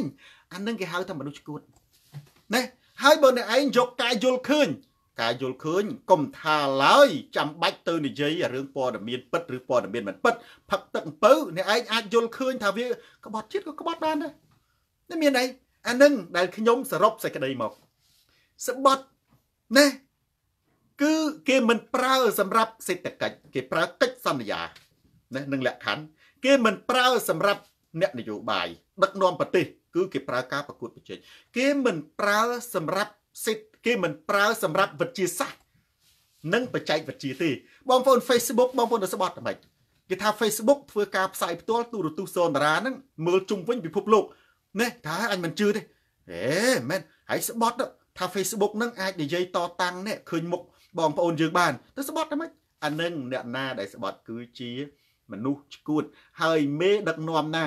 អានឹងគេហៅថាមនុស្សឈួតណាហើយបើអ្នកឯងយកការយល់ឃើញការយល់ឃើញកុំថាឡើយចាំបាច់ទៅនិយាយរឿងព័ត៌មានពិតឬព័ត៌មានមិនពិតផឹកទឹកអំពៅអ្នកឯងអាចយល់ឃើញថាវាក្បត់ជាតិក៏ក្បត់បានដែរនេះមានអីអានឹងដែលខ្ញុំសរុបសេចក្តីមកសបត់ណាគឺគេមិនប្រើ សម្រាប់សេដ្ឋកិច្ចគេប្រើកិច្ចសន្យាណានឹងលក្ខខណ្ឌគេមិនប្រើសម្រាប់អ្នកនយោបាយដឹកនាំប្រទេសគឺគេប្រើការប្រកួតប្រជែងគេមិនប្រើសម្រាប់សិទ្ធគេមិនប្រើសម្រាប់វិទ្យាសាស្ត្រនិងបច្ចេកវិទ្យាទេបងប្អូន Facebook បងប្អូនស្បត់តែម៉េចគេថា Facebook ធ្វើការផ្សាយផ្ទាល់ទូរទស្សន៍សន្ទរាហ្នឹងមើលជុំវិញពិភពលោកនេះថាអញមិនជឿទេអេមែនហើយស្បត់ថា Facebook ហ្នឹងអាចនិយាយតតាំងនេះឃើញមុខបងប្អូនយើងបានទៅស្បត់តែម៉េចអានឹងអ្នកណាដែលស្បត់គឺជាមនុស្សឈួតហើយមេដឹកនាំណា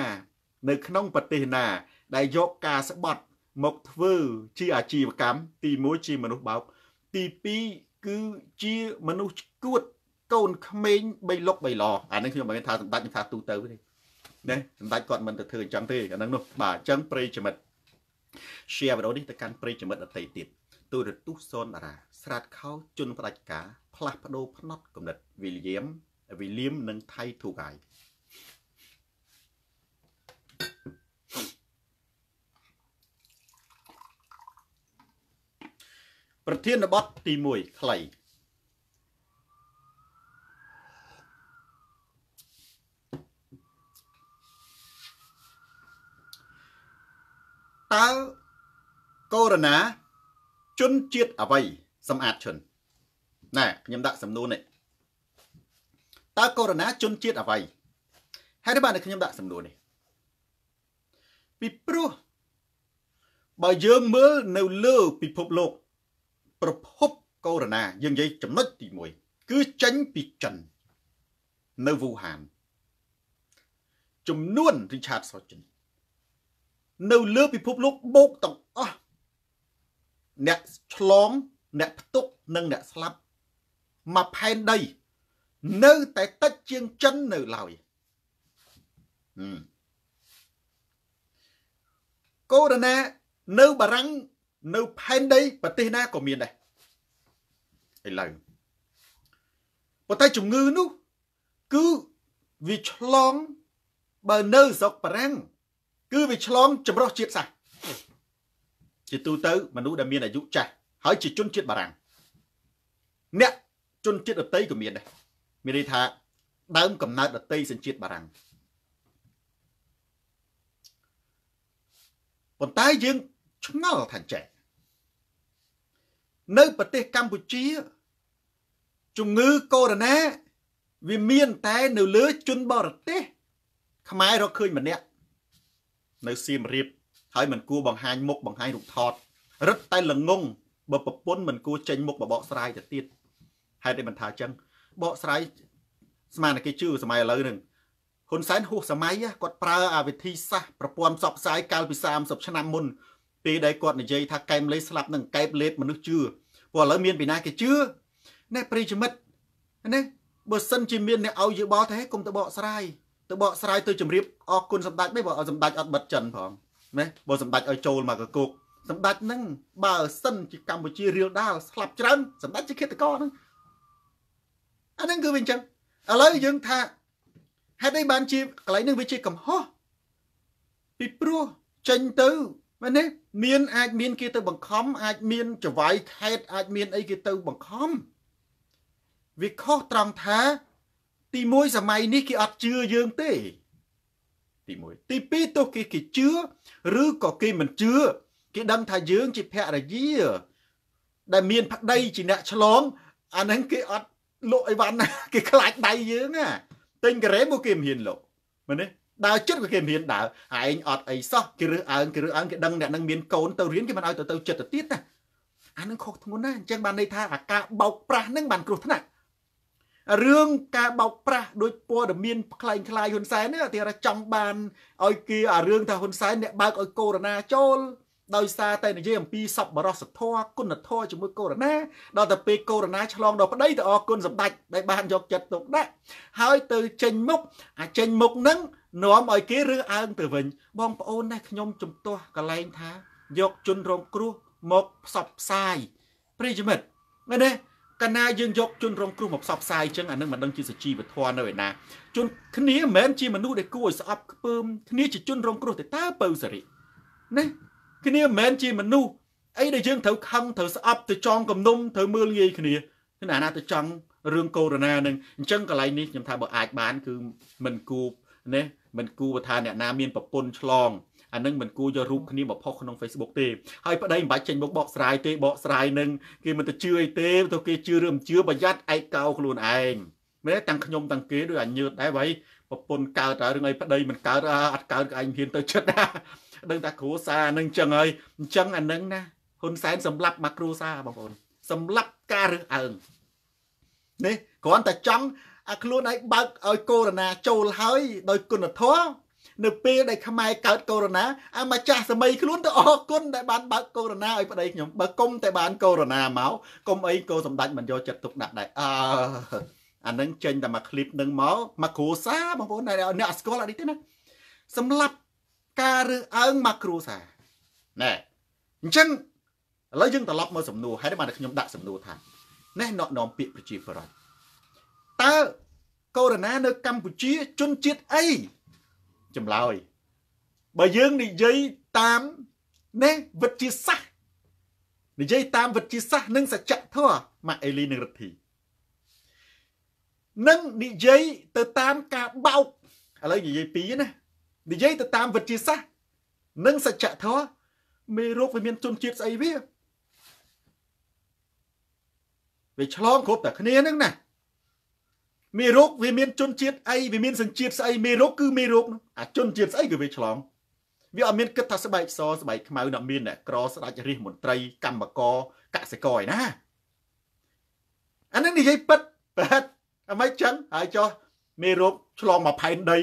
នៅ ក្នុងប្រទេសណាដែលយកការស្បត់មកធ្វើ ជាអាជីវកម្មទី1ជាមនុស្សបោក ទី2គឺជាមនុស្សគួតកូនក្មេងបីលុកបីឡអានេះខ្ញុំមិនមែនថាសម្ដេចខ្ញុំថាទូទៅទេណាសម្ដេចគាត់មិនទៅធ្វើអញ្ចឹងទេអាហ្នឹងនោះបាទអញ្ចឹងប្រិយមិត្ត share វីដេអូនេះទៅកាន់ប្រិយមិត្តដទៃទៀតទូរទស្សន៍សនតារា ស្រាតខោជនផ្ដាច់ការផ្លាស់ប្ដូរផ្នត់គំនិតវីលៀមវីលៀមនិងថៃធូហ្គាយប្រធានបទទី1ខ្លីតើកូរ៉ូណាជនជាតិអ្វីសម្អាតជនណែខ្ញុំដាក់សំណួរនេះតើកូរ៉ូណាជនជាតិអ្វីហេតុបានខ្ញុំដាក់សំណួរនេះពីព្រោះបើយើងមើលនៅលើ ពិភពលោកប្រភពកូវីដ -19 យើងនិយាយចំណុចទី1គឺចេញពីចិន នៅវូហានចំនួន Richard Sawchin នៅលើពិភពលោកបូកទាំងអស់អ្នកឆ្លងអ្នកផ្ទុកនិងអ្នកស្លាប់មកផែនដី នៅតែតិចជាងចិននៅឡើយកូវីដ -19 នៅបារាំងនៅផែនដី ប្រទេសណាក៏មានដែរឥឡូវប៉ុន្តែជំងឺនោះគឺវាឆ្លងបើនៅស្រុកបារាំង គឺវាឆ្លងចម្រោះជាតិសាសជាទូទៅ មនុស្សដែលមានអាយុចាស់ហើយជាជនជាតិបារាំងអ្នកជនជាតិដតីក៏មានដែរមានន័យថាដើមកំណើតដតីសញ្ជាតិបារាំងប៉ុន្តែយើងឆ្ងល់ថាចេះនៅប្រទេសកម្ពុជាជំងឺកូវីដ -19 វាមានតែនៅលើជនបរទេស ខ្មែររកឃើញម្នាក់នៅសៀមរាបហើយមិនគួរបង្ហាញមុខបង្ហាញរូបថតរឹតតែល្ងងបើប្រពន្ធមិនគួរចេញមុខបបកស្រាយទៅទៀតហេតុអីមិនថាចឹងបកស្រាយស្មានតែគេជឿសម័យឥឡូវហ្នឹងហ៊ុនសែនហួសសម័យគាត់ប្រើអាវិធីសាស្ត្រប្រព័ន្ធផ្សព្វផ្សាយកាលពី30ឆ្នាំមុនពេលដែលគាត់និយាយថាកែមលេស្លាប់នឹងកែបលេតមនុស្សជឿព្រោះឥឡូវមានពីណាគេជឿណែប្រិយមិត្តណាបើសិនជាមានអ្នកឲ្យយោបល់ថាហេគុំទៅបកស្រាយទៅបកស្រាយទៅជម្រាបអរគុណសម្ដេចមិនបើឲ្យសម្ដេចអត់បិទចិនផងណាបើសម្ដេចឲ្យចូលមកកកុកសម្ដេចនឹងបើសិនជាកម្ពុជារៀលដាលស្លាប់ច្រើនសម្ដេចជាឃាតករហ្នឹងអាហ្នឹងគឺវាអញ្ចឹងឥឡូវយើងថាហេតុអីបានជាកន្លែងហ្នឹងវាជាកំហុសពីព្រោះចេញទៅមែនទេមានអាចមានគេទៅ បង្ខំអាចមានចវាយថេតអាចមាន អីគេទៅ បង្ខំវាខុសត្រង់ថា ទី1សម័យនេះគេអត់ជឿយើងទេ ទី1ទី2ទោះគេគេជឿឬក៏គេមិនជឿគេដឹងថាយើង ជាភរិយា ដែលមានប្តីជាអ្នកឆ្លងអាហ្នឹងគេអត់លក់អីវ៉ាន់ណាគេខ្លាចដៃយើងណាទិញការ៉េមកគេមិនហ៊ានលក់មែនទេដើរចិត្តក៏គេមានដើរឯងអត់អីសោះគេរើសអើងគេរើសអើងគេដឹងអ្នកនឹងមាន កូនទៅរៀនគេមិនឲ្យទៅទៅចិត្តទៅទៀតណាអានឹងខុសធ្ងន់ណាស់អញ្ចឹងបានន័យថាអាការបោកប្រាស់នឹងបានគ្រោះថ្នាក់រឿងការបោកប្រាស់ដោយព័ត៌មានខ្លែងខ្លាយហ៊ុនសែននេះតែចង់បានឲ្យគេអារឿងថាហ៊ុនសែនអ្នកបើកឲ្យកូរ៉ូណាចូល ដោយសារតែនិយាយអំពីសពបរសធម៌គុណធម៌ជាមួយកូរ៉ូណាដល់ទៅពេលកូរ៉ូណាឆ្លងដល់ប្តីទៅអរគុណសម្ដេចដែលបានយកចិត្តទុកដាក់ហើយទៅចេញមុខអាចេញមុខនឹងនាំឲ្យគេរើសអើងទៅវិញបងប្អូនណាខ្ញុំជំទាស់កលែងថាយកជនរងគ្រោះមកផ្សព្វផ្សាយប្រិយមិត្តមែនទេកាលណាយើងយកជនរងគ្រោះមកផ្សព្វផ្សាយចឹងអានឹងមិនដឹងជាសជីវធម៌នៅឯណា ជនគ្នាមិនមែនជាមនុស្សដែលគួរឲ្យស្អប់ខ្ពើមគ្នាជាជនរងគ្រោះតែតើបើសេរីណាគ្នាមិនមែនជាមនុស្សអីដែលយើងត្រូវខឹងត្រូវស្អប់ទៅចងគំនុំត្រូវមើលងាយគ្នាគឺអាណាទៅចង់រឿងកូវីដហ្នឹងអញ្ចឹងកន្លែងនេះខ្ញុំថាបើអាចបានគឺមិនគូបណាមិនគួរថាអ្នកណាមានប្រពន្ធឆ្លងអានឹងមិនគួរយករូបគ្នាមកផុសក្នុង Facebook ទេហើយប្តីមិនបាច់ចេញមកបកស្រាយទេបកស្រាយនឹងគេមិនទៅជឿអីទេទៅគេជឿឬមិនជឿប្រយ័ត្នឯកោ ខ្លួនឯងមែនទាំងខ្ញុំទាំងគេដូចអាញើតដែរបើប្រពន្ធកើតហើយរឿងអីប្តីមិនកើតអត់កើតឯងហ៊ានទៅចិត្តណាដឹងថាគ្រួសារនឹងចឹងហើយអញ្ចឹងអានឹងណាហ៊ុនសែនសម្លាប់មកគ្រួសារបងប្អូនសម្លាប់ការរើសអើងនេះគ្រាន់តែចង់អាខ្លួនឯងបើកឲ្យកូវីដចូលហើយ ដោយគុណធម៌នៅពេលដែលខ្មែរកើតកូវីដអាម្ចាស់សម័យខ្លួនទៅអរគុណដែលបានបើកកូវីដឲ្យប្តីខ្ញុំបើគុំតែបានកូវីដមកគុំអីកូសម្ដេចមិនយកចិត្តទុកដាក់ដែរអឺអានឹងចេញតែមួយឃ្លីបនឹងមកមកគ្រួសារបងប្អូនអ្នកស្គាល់អីទេណាសម្រាប់ការរើសអើងមកគ្រួសារណែអញ្ចឹងឥឡូវយើងត្រឡប់មកសំណួរហេតុម៉េចខ្ញុំដាក់សំណួរថាណែណោះនាំពាក្យប្រជាប្រដ្ឋតើកូវីដនៅ កម្ពុជាជនជាតិអីចម្លើយបើយើងនិយាយតាមណាវិទ្យាសាស្ត្រនិយាយតាមវិទ្យាសាស្ត្រនិងសច្ចធម៌ម៉ាក់អេលីនិងរដ្ឋីនឹងនិយាយទៅតាមការបោកឥឡូវនិយាយពីណានិយាយទៅតាមវិទ្យាសាស្ត្រនិងសច្ចធម៌មេរោគវាមានជនជាតិស្អីវាវាឆ្លងគ្រប់តែគ្នាហ្នឹងណាមេរោគវាមានជនជាតិអីវាមានសញ្ជាតិស្អីមេរោគគឺមេរោគអាជនជាតិស្អីគឺវាឆ្លងវាអត់មានគិតថាស្បែកសស្បែកខ្មៅដល់មានអ្នកក្រស្ដាច់រាជមន្ត្រីកម្មករកសិករឯណាអានឹងនិយាយប៉ិតប៉ិតអមិនចឹងហើយចុះមេរោគឆ្លងមកផែនដី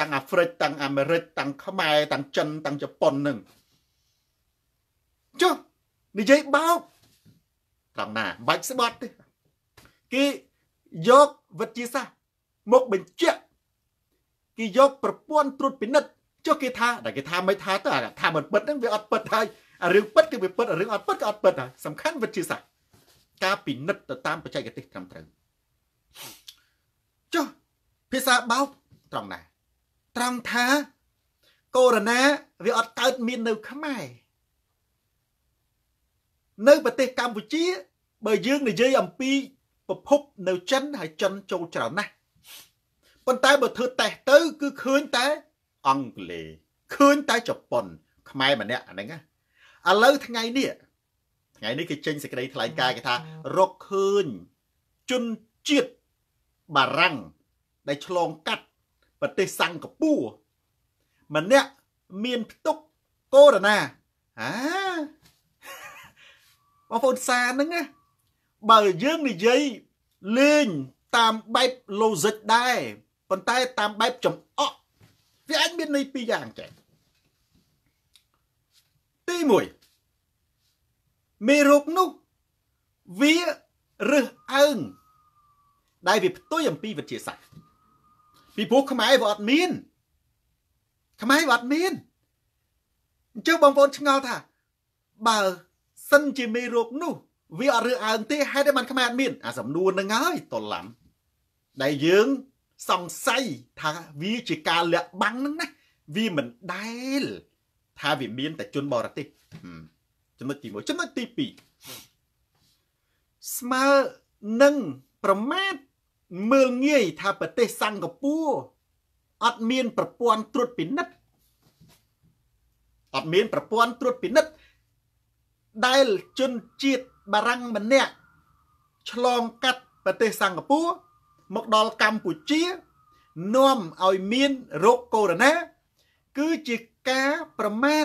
ទាំងអាហ្វ្រិកទាំងអាមេរិកទាំងខ្មែរទាំងចិនទាំងជប៉ុននឹងចុះនិយាយបោកត្រង់ណាបាច់ស្បត់ទេគេយកវិទ្យាសាស្ត្រមកបញ្ជាក់គេយក ប្រព័ន្ធត្រួតពិនិត្យចុះគេថាតែគេថាមិនថាទៅអាថាមិនពិតហ្នឹងវាអត់ពិតហើយអារឿងពិតគឺវាពិតរឿងអត់ពិតក៏អត់ពិតដែរសំខាន់វិទ្យាសាស្ត្រការពិនិត្យទៅតាមបច្ចេកទេសត្រឹមត្រូវចុះភាសាបោកត្រង់ណាត្រង់ថាកូរ៉ូណាវាអត់កើតមាននៅខ្មែរនៅប្រទេសកម្ពុជា បើយើងនិយាយអំពីប្រភពនៅចិន ហើយចិនចូលច្រើនណាស់ប៉ុន្តែបើធ្វើតេស្តទៅ គឺឃើញតែអង់គ្លេសឃើញតែជប៉ុនខ្មែរម្នាក់ហ្នឹងណាឥឡូវថ្ងៃនេះថ្ងៃនេះគេចេញសេចក្តី ថ្លែងការណ៍គេថា រកឃើញជនជាតិបារាំងដែលឆ្លងកាត់ប្រទេសសិង្ហបុរីម្នាក់មានផ្ទុកកូវីដ -19 អាបងប្អូនសាហ្នឹងណាបើយើងនិយាយលេងតាមបែប logic ដែរប៉ុន្តែតាមបែបចំអកវាអាចមានន័យពីរយ៉ាងចេះទី1មេរោគនោះវារើសអើងដែលវាផ្ទុយអំពីវិទ្យាសាស្ត្រពីព្រោះខ្មែរវាអត់មានខ្មែរវាអត់មានអញ្ចឹងបងប្អូនឆ្ងល់ថា បើសិនជាមេរោគនោះវាអត់រើអើងទេហេតុតែបានខ្មែរអត់មានអាសំនួរនឹងហើយតលឡាំដែលយើងសង្ស័យថាវាជាការលាក់បាំងនឹងណាវាមិនដែលថាវាមាន តែជនបរទេសចំណុចទី1ចំណុចទី2ស្មើនឹងប្រមាថមើលងាយថាប្រទេសសិង្ហបុរីអត់មាន ប្រព័ន្ធត្រួតពិនិត្យអត់មានប្រព័ន្ធត្រួតពិនិត្យដែលជនជាតិបារាំងម្នាក់ឆ្លងកាត់ប្រទេសសិង្ហបុរីមកដល់កម្ពុជា នាំឲ្យមានរោគកូវីដ -19 គឺជាការប្រមាថ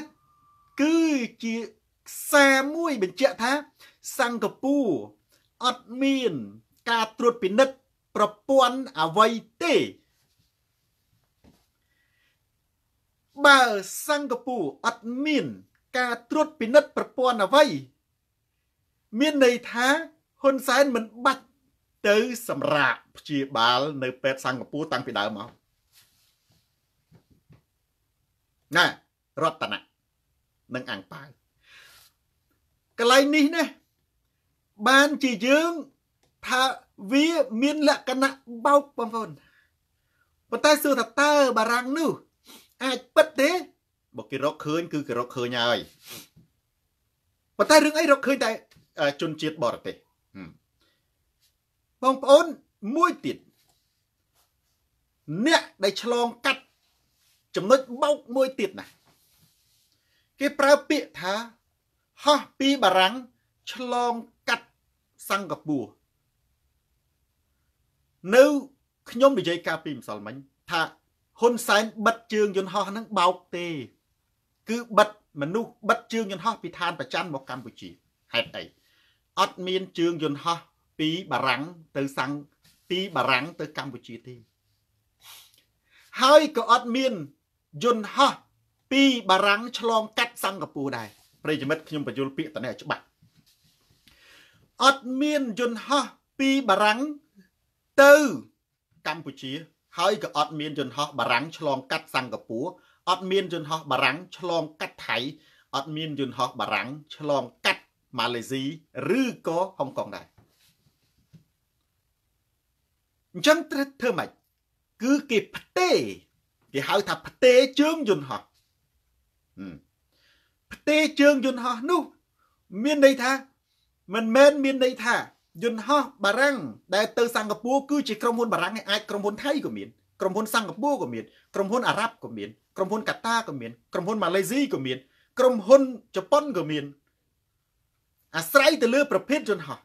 គឺជាខ្សែមួយបញ្ជាក់ថាសិង្ហបុរីអត់មានការត្រួតពិនិត្យប្រព័ន្ធអវ័យទេបើសិង្ហបុរីអត់មានការត្រួតពិនិត្យប្រព័ន្ធអវ័យមានន័យថាហ៊ុនសែនមិនបាច់ទៅ សម្រាប់ព្យាបាលនៅ ពេទ្យសិង្ហបុរីតាំងពីដើមមកណារតនៈនិងអាំងប៉ាវកន្លែងនេះណាបានជាយើងថាវាមានលក្ខណៈបោកបងប្អូនប៉ុន្តែសួរថាតើបារាំងនោះ អាចពិតទេបើគេរកឃើញគឺគេរកឃើញហើយប៉ុន្តែរឿងអីរកឃើញតែជនជាតិបរទេសបងប្អូនមួយទៀតអ្នកដែលឆ្លងកាត់ចំណុចបោកមួយទៀតណា គេប្រើពាក្យថាហោះពីបារាំងឆ្លងកាត់សិង្ហបុរីនៅខ្ញុំនិយាយការពីម្សិលមិញ ថាហ៊ុនសែនបិទជើង យន្តហោះហ្នឹងបោកទេគឺបិទមនុស្សបិទជើងយន្តហោះពីឋានប្រច័នមកកម្ពុជាហេតុអីអត់មានជើងយន្តហោះពីបារាំងទៅសាំងពីបារាំងទៅកម្ពុជាទេហើយក៏អត់មានយន្តហោះពីបារាំងឆ្លងកាត់សិង្ហបុរីដែរប្រិយមិត្តខ្ញុំបញ្យល់ពាក្យតនេះច្បាស់អត់មានយន្តហោះពីបារាំងទៅកម្ពុជា ហើយក៏អត់មានយន្តហោះបារាំងឆ្លងកាត់សិង្ហបុរីអត់មានយន្តហោះបារាំងឆ្លងកាត់ថៃអត់មានយន្តហោះបារាំងឆ្លងកាត់ម៉ាឡេស៊ីឬក៏ហុងកុងដែរអញ្ចឹងត្រូវធ្វើម៉េចគឺគេផ្ទេគេហៅថាផ្ទេជើងយន្តហោះផ្ទេជើងយន្តហោះនោះមានន័យថា មិនមែនមានន័យថាយន្តហោះបារាំងដែលទៅសិង្ហបុរីគឺជាក្រុមហ៊ុនបារាំងឯអាចក្រុមហ៊ុនថៃក៏មាន ក្រុមហ៊ុនសិង្ហបុរីក៏មានក្រុមហ៊ុនអារ៉ាប់ក៏មានក្រុមហ៊ុនកាតាក៏មានក្រុមហ៊ុនម៉ាឡេស៊ីក៏មានក្រុមហ៊ុនជប៉ុនក៏មានអាស្រ័យទៅលើប្រភេទយន្តហោះ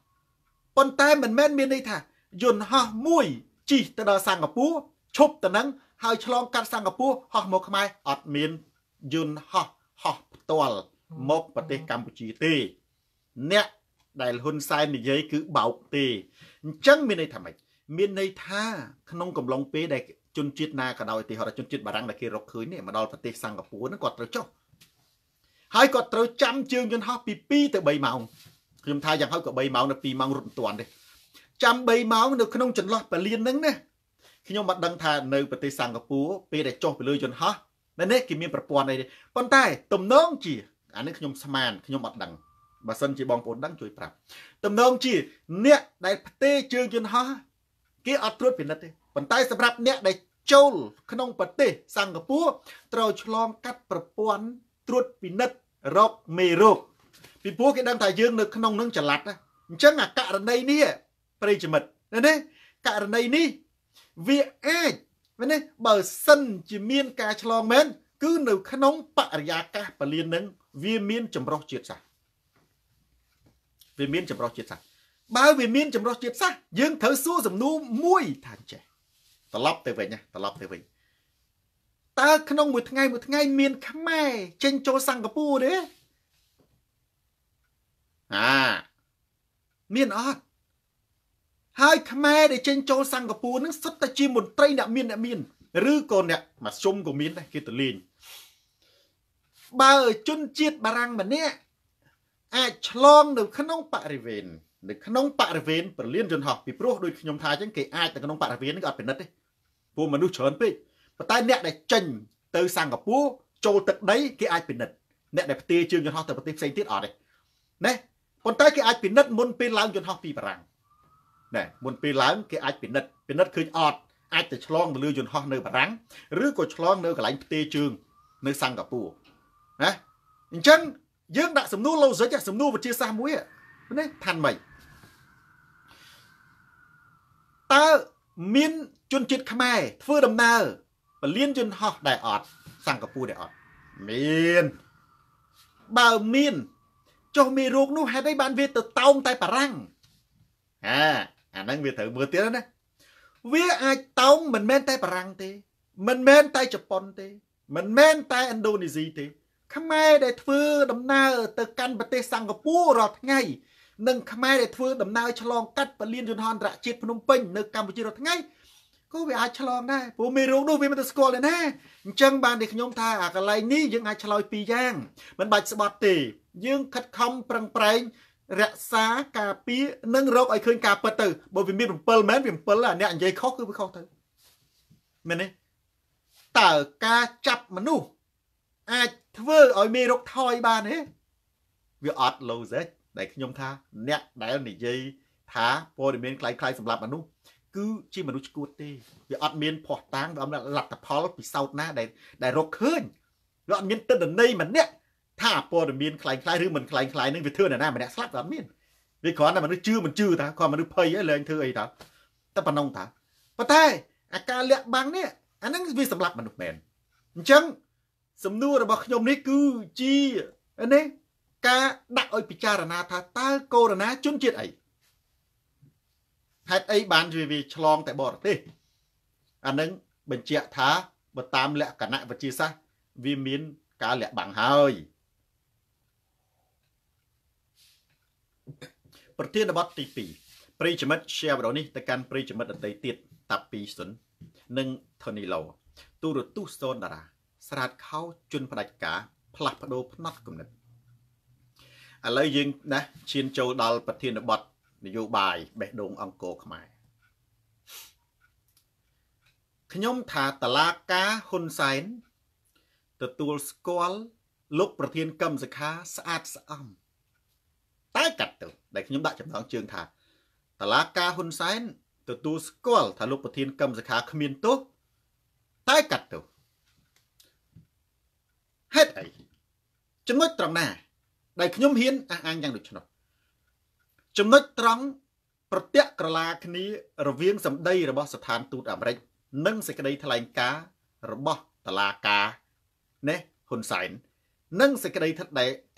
ប៉ុន្តែមិនមែនមានន័យថាយន្តហោះមួយជីកទៅដល់សិង្ហបុរីឈប់ទៅនឹងហើយឆ្លងកាត់សិង្ហបុរីហោះមកខ្មែរអត់មានយន្តហោះហោះផ្ទាល់មកប្រទេសកម្ពុជាទេ អ្នកដែលហ៊ុនសែននិយាយគឺបោកទេអញ្ចឹងមានន័យថាម៉េចមានន័យថាក្នុងកំឡុងពេលដែលជនជាតិណាក៏ដោយទីហោះជនជាតិបារាំងដែលគេរកឃើញនេះមកដល់ប្រទេសសិង្ហបុរីហ្នឹងគាត់ត្រូវចុះហើយគាត់ត្រូវចាំជើងយន្តហោះពី2ទៅ3ម៉ោងខ្ញុំថាយ៉ាងហោចក៏3ម៉ោងដល់2ម៉ោងរត់មិនទាន់ទេចាំ3ម៉ោងនៅ ក្នុងចន្លោះពលានហ្នឹងណាខ្ញុំមិនដឹងថានៅប្រទេសសិង្ហបុរីពេលដែលចុះទៅលើយន្តហោះនៅនេះគេមានប្រព័ន្ធអីទេប៉ុន្តែទំនងជាអានេះខ្ញុំស្មានខ្ញុំអត់ដឹងបើសិនជាបងប្អូនដឹងជួយប្រាប់ទំនងជា អ្នកដែលផ្ទេជើងយន្តហោះគេអត់ត្រួតពិនិត្យទេប៉ុន្តែសម្រាប់អ្នកដែលចូល ក្នុងប្រទេសសិង្ហបុរីត្រូវឆ្លងកាត់ប្រព័ន្ធត្រួតពិនិត្យរកមេរោគពីព្រោះគេដឹងថាយើងនៅ ក្នុងនឹងចល័តណាអញ្ចឹងអាករណីនេះប្រិយមិត្តណាករណីនេះវាអាចមែនទេបើសិនជាមាន ការឆ្លងមែនគឺនៅ ក្នុងបរិយាកាសពលាននឹងវាមានចម្រោះជាតិសាសវាមាន ចម្រោះជាតិសាសបើវាមានចម្រោះជាតិសាសយើងត្រូវសួរសំណួរមួយថាចេះត្រឡប់ទៅវិញណាត្រឡប់ទៅវិញតើក្នុងមួយថ្ងៃមួយថ្ងៃមានខ្មែរចេញចូលសិង្ហបុរីទេអាមានអត់ហើយខ្មែរដែលចេញចូលសិង្ហបុរីនឹងសុទ្ធតែជាមន្ត្រីអ្នកមានអ្នកមានឬក៏អ្នកមធ្យមក៏មានដែរគេទៅលេងបើជនជាតិបារាំងម្នាក់អាចឆ្លងនៅក្នុងបរិវេណនៅក្នុងបរិវេណប្រលានយន្តហោះពីព្រោះដូចខ្ញុំថាអញ្ចឹងគេអាចនៅក្នុងបរិវេណនេះក៏អត់ពិនិត្យទេព្រោះមនុស្សច្រើនពេកប៉ុន្តែអ្នកដែលចេញទៅសិង្ហបុរីចូលទឹកដីគេអាចពិនិត្យអ្នកដែលផ្ទាយជើងយន្តហោះទៅប្រទេសផ្សេងទៀតអត់ទេណាប៉ុន្តែគេអាចពិនិត្យមុនពេលឡើងយន្តហោះពីបារាំងណែមុនពេលឡើងគេអាចពិនិត្យពិនិត្យឃើញអត់អាចទៅឆ្លងទៅលើយន្តហោះនៅបារាំងឬក៏ឆ្លងនៅកន្លែងផ្ទាយជើងនៅសិង្ហបុរីណាអញ្ចឹងយើងដាក់សំណួរ logic សំណួរវិទ្យាសាស្ត្រមួយណាថាន់មិនតើមានជនជាតិខ្មែរធ្វើដំណើរពលានយន្តហោះដែរអត់សង្កពូដែរអត់មានបើមានចុះមេរោគនោះហេតុអីបានវាទៅតោងតែបារាំងហាអាហ្នឹងវាត្រូវមើលទៀតណាវាអាចតោងមិនមែនតែបារាំងទេ មិនមែនតែជប៉ុនទេមិនមែនតែឥណ្ឌូនេស៊ីទេ ខ្មែរដែលធ្វើដំណើរទៅកាន់ប្រទេសសិង្ហបុរីរាល់ថ្ងៃនិងខ្មែរដែលធ្វើដំណើរឆ្លងកាត់ពលានយន្តហោះអន្តរជាតិភ្នំពេញនៅកម្ពុជារាល់ថ្ងៃក៏វាអាចឆ្លងដែរព្រោះមេរោគនោះវាមិនទៅស្គាល់ទេណាអញ្ចឹងបានតែខ្ញុំថាអាកន្លែងនេះយើងអាចឆ្លើយពីរយ៉ាងមិនបាច់ស្បត់ទេ យើងខិតខំប្រឹងប្រែងរក្សាការពារនិងរកឲ្យឃើញការពិតទៅបើវាមាន7មែនវា7អាអ្នកនិយាយខុសគឺវាខុសទៅមែនទេតើការចាប់មនុស្សអាចធ្វើឲ្យមេរោគថយបានទេវាអត់ logic ដែលខ្ញុំថា អ្នកដែលនិយាយ ថាព័ត៌មានคล้ายៗសម្រាប់មនុស្សគឺជាមនុស្សឈួតទេវាអត់មានភ័ស្តុតាងវាអត់មានលទ្ធផលពិសោធន៍ណាដែលដែលរកឃើញវាអត់មានទិន្នន័យម្នាក់ថាព័ត៌មានคล้ายคล้ายឬមិនคล้ายคล้ายនឹងវាធ្វើនរណាម្នាក់ស្លាប់វាអត់មានវាគ្រាន់តែមនុស្សជឿមិនជឿតាគ្រាន់មនុស្សភ័យអីលែងធ្វើអីតាតែប៉ុណ្ណឹងតាប៉ុន្តែអាការលាក់បាំងនេះអាហ្នឹងវាសម្រាប់មនុស្សមែនអញ្ចឹងសំណួររបស់ខ្ញុំនេះគឺជានេះការដាក់ឲ្យពិចារណាថាតើកូវីដជនជាតិអីហេតុអីបានជាវាឆ្លងតែបរទេសអានឹងបញ្ជាក់ថាបើតាមលក្ខណៈវិទ្យាសាស្ត្រវាមានការលាក់បាំងហើយប្រធានបទទី2ប្រិយមិត្ត share វីដេអូនេះទៅកាន់ប្រិយមិត្តដទៃទៀតតាពីសុននិង Tony Law ទូរទស្សន៍សូនតារា ស្រាតខោជន់ផ្ដាច់ការផ្លាស់ប្ដូរផ្នត់គំនិតឥឡូវយើងណាឈានចូលដល់ប្រធានបទនយោបាយបេះដូងអង្គរខ្មែរខ្ញុំថាតឡាការហ៊ុនសែនទទួលស្គាល់លោកប្រធានកម្មសខាស្អាតស្អំតែកាត់ទៅ ដែលខ្ញុំដាក់ចំណងជើងថាតឡាការហ៊ុនសែនទទួលស្គាល់ថាលោកប្រធានកម្មសខាគ្មានទោសតែកាត់ទៅហេតុអីចំណុចត្រង់ណា ដែលខ្ញុំហ៊ានអះអាងយ៉ាងដូចនោះចំណុចត្រង់ប្រតិកក្រឡាគ្នារវាង សម្ដីរបស់ស្ថានទូតអាមេរិក និងសេចក្តីថ្លែងការណ៍របស់តឡាការនេះហ៊ុនសែននិងសេចក្តី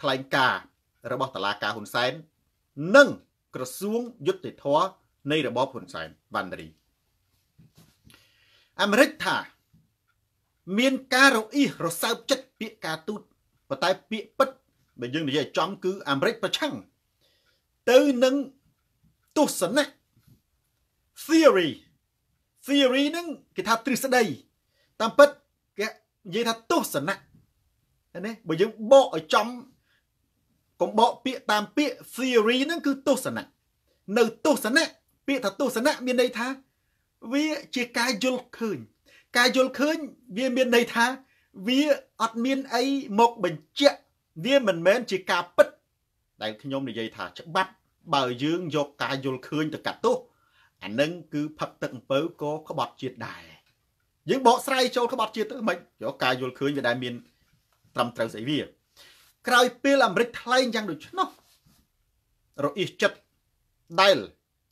ថ្លែងការណ៍របស់តឡាការហ៊ុនសែននិង ក្រសួងយុតិធធនៃរបបហ៊ុនសែនវណ្ណរីអាមេរិកថា មានការរអ៊ីសរសើបចិត្តពាក្យការទូតប៉ុន្តែ ពាក្យពិតបើយើងនិយាយចំគឺអាមេរិក ប្រឆាំងទៅនឹងទស្សនៈ theory theory ហ្នឹងគេថាទ្រឹស្ដីតាមពិតគេនិយាយថាទស្សនៈណាបើយើងបកឲ្យចំកុំបកពាក្យតាមពាក្យ theory ហ្នឹងគឺទស្សនៈនៅទស្សនៈពាក្យថាទស្សនៈមានន័យថា វាជាការយល់ឃើញការយល់ឃើញវាមានន័យថាវាអត់មានអីមកបញ្ជាក់វាមិនមែនជាការពិតដែលខ្ញុំនិយាយថាច្បាប់បើយើងយកការយល់ឃើញទៅកាត់ទោសអានឹងគឺផឹកទឹកអំពៅក៏ក្បត់ជាតិដែរយើងបកស្រាយចូលក្បត់ជាតិទៅមិនយកការយល់ឃើញវាដែរមាន ត្រឹមត្រូវស្អីវា ក្រោយពេលអាមេរិកថ្លែងយ៉ាងដូច្នោះរអ៊ីសចិត្តដែល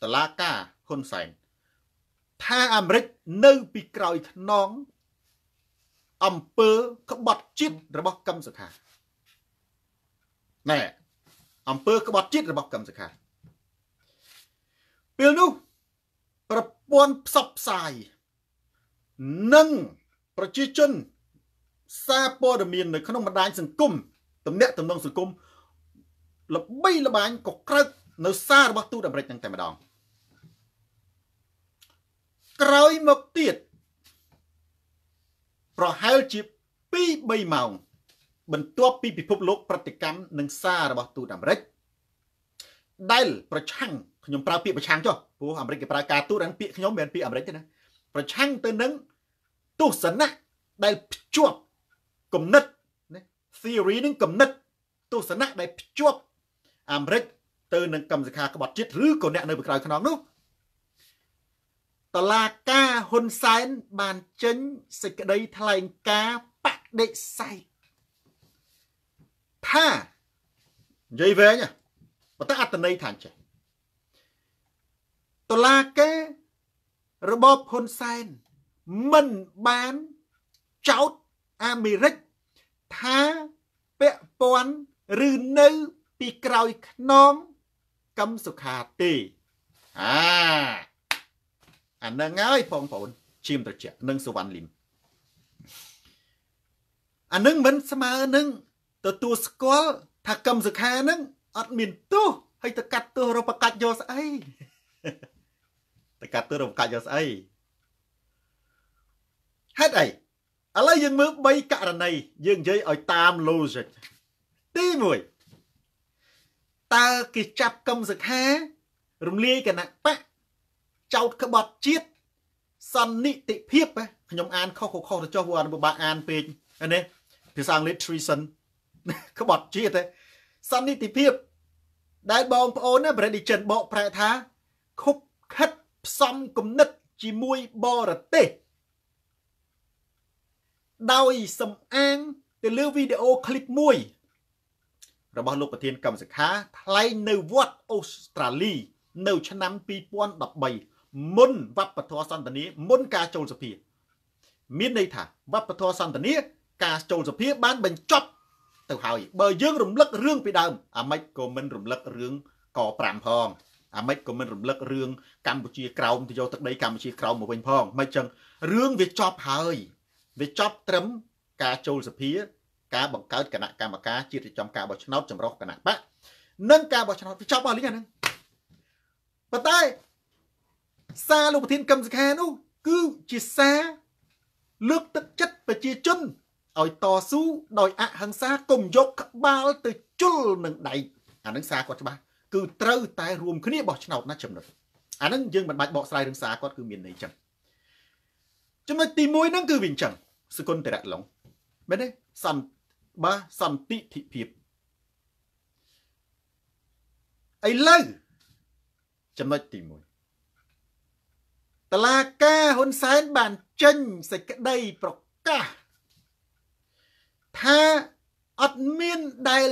តឡាការហ៊ុនសែនថាអាមេរិកនៅពីក្រោយខ្នងអំពើក្បត់ជាតិរបស់កឹមសុខាណែអំពើក្បត់ជាតិរបស់កឹមសុខាពេលនោះប្រព័ន្ធផ្សព្វផ្សាយនិងប្រជាជនសារព័ត៌មាននៅក្នុងបណ្ដាញសង្គមទំនាក់ទំនងសង្គមល្បីល្បាញក៏ក្រើកនៅសាររបស់ទូតអាមេរិកនឹងតែម្ដងក្រោយមកទៀតប្រហែលជា2 3ម៉ោងបន្ទាប់ពីពិភពលោក ប្រតិកម្មនឹងសាររបស់ទូតអាមេរិក ដែល ប្រឆាំងខ្ញុំប្រើពាក្យប្រឆាំងចុះព្រោះអាមេរិកគេប្រើការទូតអានពាក្យខ្ញុំមិនមែនពាក្យអាមេរិកទេណាប្រឆាំងទៅនឹងទស្សនៈដែលភ្ជាប់គំនិតណា theory នឹងគំនិតទស្សនៈដែលភ្ជាប់ អាមេរិក ទៅនឹងកម្មសិក្ខាក្បត់ជាតិឬក៏អ្នកនៅក្រៅខ្នងនោះតឡាការហ៊ុនសែនបានចេញសេចក្តីថ្លែងការបដិសេធថានិយាយវែងប៉ុន្តែអត្តន័យថាចេះតឡាការបបហ៊ុនសែន មិនបានចោតអាមេរិកថាពាក់ព័ន្ធឬនៅពីក្រោយខ្នងកម្មសុខាទេអាអានឹងហើយបងប្អូនឈាមត្រជាក់និងសវណ្ណលីមអានឹងមិនស្មើនឹងទទួលស្គាល់ថាកឹមសុខានឹងអត់មានទោសហើយទៅកាត់ទោសរពកាច់យកស្អីទៅកាត់ទោសរពកាច់យកស្អីហេតុអីឥឡូវយើងមើល3ករណីយើងនិយាយឲ្យតាម logic ទី1តើគេចាប់កឹមសុខារំលាយគណៈបកចោតក្បត់ជាតិសន្និតិភាពខ្ញុំអាន ខុសខុសទៅចុះព្រោះអនុបបាអានពេកនេះភាសាអង់គ្លេស treason ក្បត់ជាតិសន្និធិភាពដែលបងប្អូនប្រតិជនបកប្រែថា ខុបខិតផ្សំគំនិត ជាមួយបរទេសដោយសំអាងទៅលើវីដេអូคลิปមួយរបស់លោកប្រធានកម្មសខាថ្លែងនៅវត្តអូស្ត្រាលីនៅឆ្នាំ2013មុនវប្បធម៌សន្តានាមុនការចូលសភាមានន័យថាវប្បធម៌សន្តានាការចូលសភាបានបញ្ចប់ទៅហើយបើយើងរំលឹករឿងពីដើមអាម៉េចក៏មិនរំលឹករឿងក5ផងអាម៉េចក៏មិនរំលឹករឿងកម្ពុជាក្រោមទៅយកទឹកដីកម្ពុជាក្រោមមកវិញផងមិនចឹងរឿងវាចប់ហើយ វាចប់ត្រឹមការចូលសភា ការបង្កើតគណៈកម្មការជាតិចំការបោះឆ្នោតចម្រុះគណៈបកនិងការបោះឆ្នោតវាចប់អស់លីងហ្នឹងប៉ុន្តែសារលោកប្រធានកឹមសុខានោះ គឺជាសារលើកទឹកចិត្តប្រជាជនឲ្យតស៊ូដោយអហិង្សាកុំយកក្បាលទៅជល់នឹងដៃអានឹងសារគាត់ច្បាស់គឺត្រូវតែរួមគ្នាបោះឆ្នោតណាចំណុចអានឹងយើងមិនបាច់បកស្រាយរឿងសារគាត់គឺមានន័យចឹងចំណុចទី1ហ្នឹងគឺវាអញ្ចឹងសគុណតរៈឡុងមែនទេសន្តិបាទសន្តិធិភាពឥឡូវចំណុចទី1តឡាការហ៊ុនសែនបានចេញសេចក្តីប្រកាសថាអត់មានដែល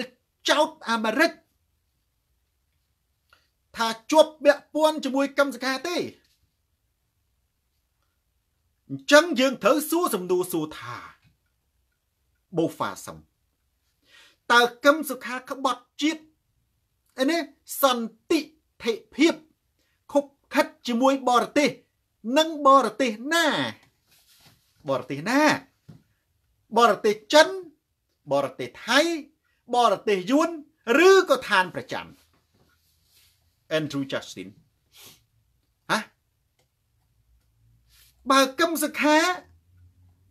ចោតអាមេរិកថាជាប់ពាក់ព័ន្ធជាមួយកម្មសខាទេអញ្ចឹងយើងត្រូវសួរសំណួរសួរថា បូហ្វាសឹមតើកឹមសុខាក្បត់ជាតិឯនេះសន្តិធិភាព ខុបខិតជាមួយបរទេស និងបរទេសណា បរទេសណា បរទេសចិនបរទេសថៃបរទេសយួនឬក៏ឋានប្រចាំ Andrew Justin ហ៎បើកឹមសុខា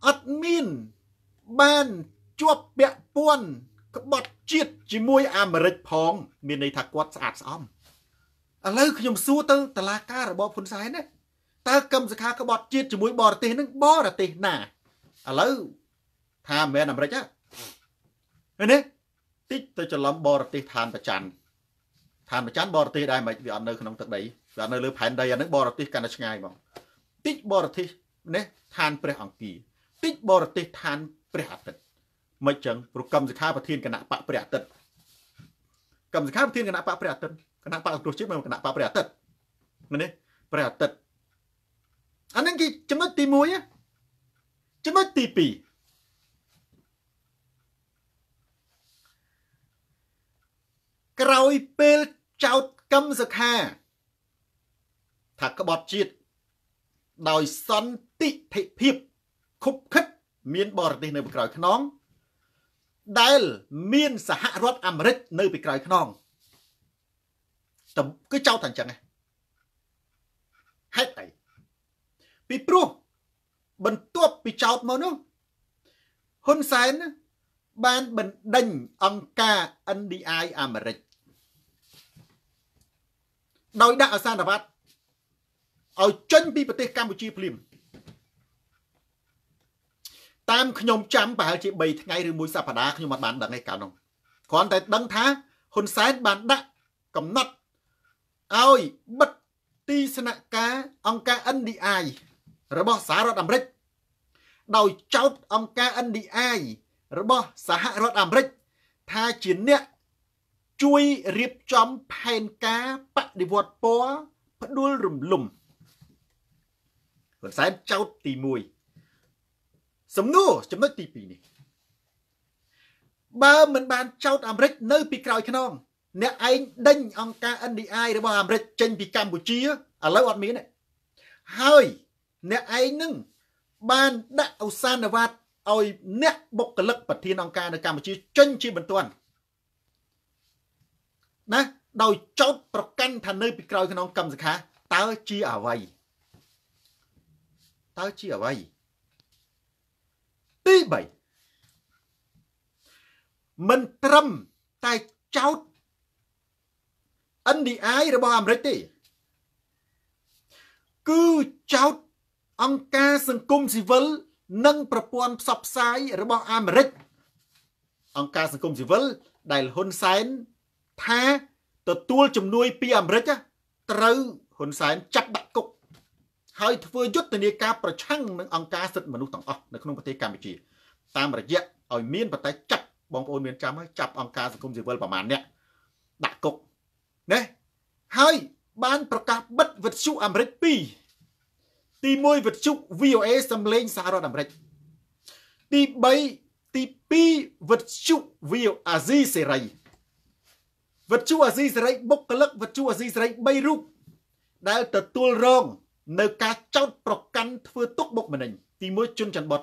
អត់មានបានជាប់ពាក់ព័ន្ធក្បត់ជាតិជាមួយ អាមេរិកផង មានន័យថាគាត់ស្អាតស្អំឥឡូវខ្ញុំសួរទៅតឡាការរបបហ៊ុនសែនណាតើកឹមសុខាក្បត់ជាតិជាមួយបរទេសនឹងបរទេសណាឥឡូវថាមិនមែនអាមេរិកទេនេះតិចទៅច្រឡំបរទេសឋានប្រច័នឋានប្រច័នបរទេសដែរមិនវាអត់នៅក្នុងទឹកដីវាអត់នៅលើផែនដីអានឹងបរទេសកាន់តែឆ្ងាយមកតិចបរទេសនេះឋានព្រះអង្គារតិចបរទេសឋានព្រះអាទិត្យមិនចឹងព្រោះកម្មសិក្ខាប្រធានគណៈបកព្រះអាទិត្យកម្មសិក្ខាប្រធានគណៈបកព្រះអាទិត្យគណៈបកគ្រោះជាតិមិនគណៈបកព្រះអាទិត្យនេះព្រះអាទិត្យអានឹងគេចំណុចទី1ចំណុចទី2ក្រោយពេលចោតកឹមសុខាថាក្បត់ជាតិដោយសន្តិធិភាពខុបខិតមានបរទេសនៅពីក្រោយខ្នងដែលមានសហរដ្ឋអាមេរិកនៅពីក្រោយខ្នងតែគឺចោតតែអញ្ចឹងហេតុអីពីព្រោះបន្ទាប់ពីចោតមកនោះហ៊ុនសែនបានបណ្ដេញអង្គការ NDI អាមេរិកដោយដាក់ឲ្យសន្និបាតឲ្យចេញពីប្រទេសកម្ពុជាភ្លាមតាមខ្ញុំចាំប្រហែលជា3ថ្ងៃឬមួយសប្តាហ៍ខ្ញុំអត់បានដឹងទេកាលនោះគ្រាន់តែដឹងថាហ៊ុនសែនបានដាក់កំណត់ឲ្យបិទទីស្នាក់ការអង្គការ NDI របស់សហរដ្ឋអាមេរិកដោយចោទអង្គការ NDI របស់សហរដ្ឋអាមេរិកថាជាអ្នកជួយរៀបចំផែនការបដិវត្តពណ៌ផ្ដួលរំលំហ៊ុនសែនចោទទី1សំណួរចំណុចទី2នេះបើមិនបានចោទអាមេរិក នៅ ពីក្រោយខ្នងអ្នកឯងដេញអង្គការ NDI របស់អាមេរិកចេញពីកម្ពុជាឥឡូវអត់មានទេហើយអ្នកឯងនឹងបានដាក់ឧស្សាហនវត្តឲ្យអ្នកបុគ្គលិកប្រធានអង្គការនៅកម្ពុជាចេញជាបន្ទាន់ណាដោយចោតប្រកាន់ថានៅ ពីក្រោយក្នុងកម្មសិក្ខាតើជាអ្វីតើជាអ្វីទី3មិនត្រឹមតែចោត NDI របស់អាមេរិកទេគឺចោតអង្គការសង្គមស៊ីវិល និង ប្រព័ន្ធផ្សព្វផ្សាយរបស់អាមេរិកអង្គការសង្គមស៊ីវិល ដែលហ៊ុនសែនថាទទួលជំនួយពីអាមេរិកត្រូវហ៊ុនសែនចាប់ដាក់គុកហើយ ធ្វើយុទ្ធនាការប្រឆាំងនឹងអង្គការសិទ្ធិមនុស្សទាំងអស់នៅក្នុងប្រទេសកម្ពុជាតាមរយៈឲ្យមានបតែចាប់បងប្អូនមានចាំហើយចាប់អង្គការសង្គមស៊ីវិលប្រមាណអ្នកដាក់គុកណាហើយបានប្រកាសបិទវិទ្យុអាមេរិក2ទី1វិទ្យុ VOA សំឡេងសហរដ្ឋអាមេរិកទី3ទី2វិទ្យុ VOA អាស៊ីសេរីវត្ថុអាស៊ីសេរីបុគ្គលិកវត្ថុអាស៊ីសេរី3រូបដែលទទួលរង នៅ ការចោទប្រកាន់ធ្វើទុកបុកម្នេញទី1ជនច័ន្ទបត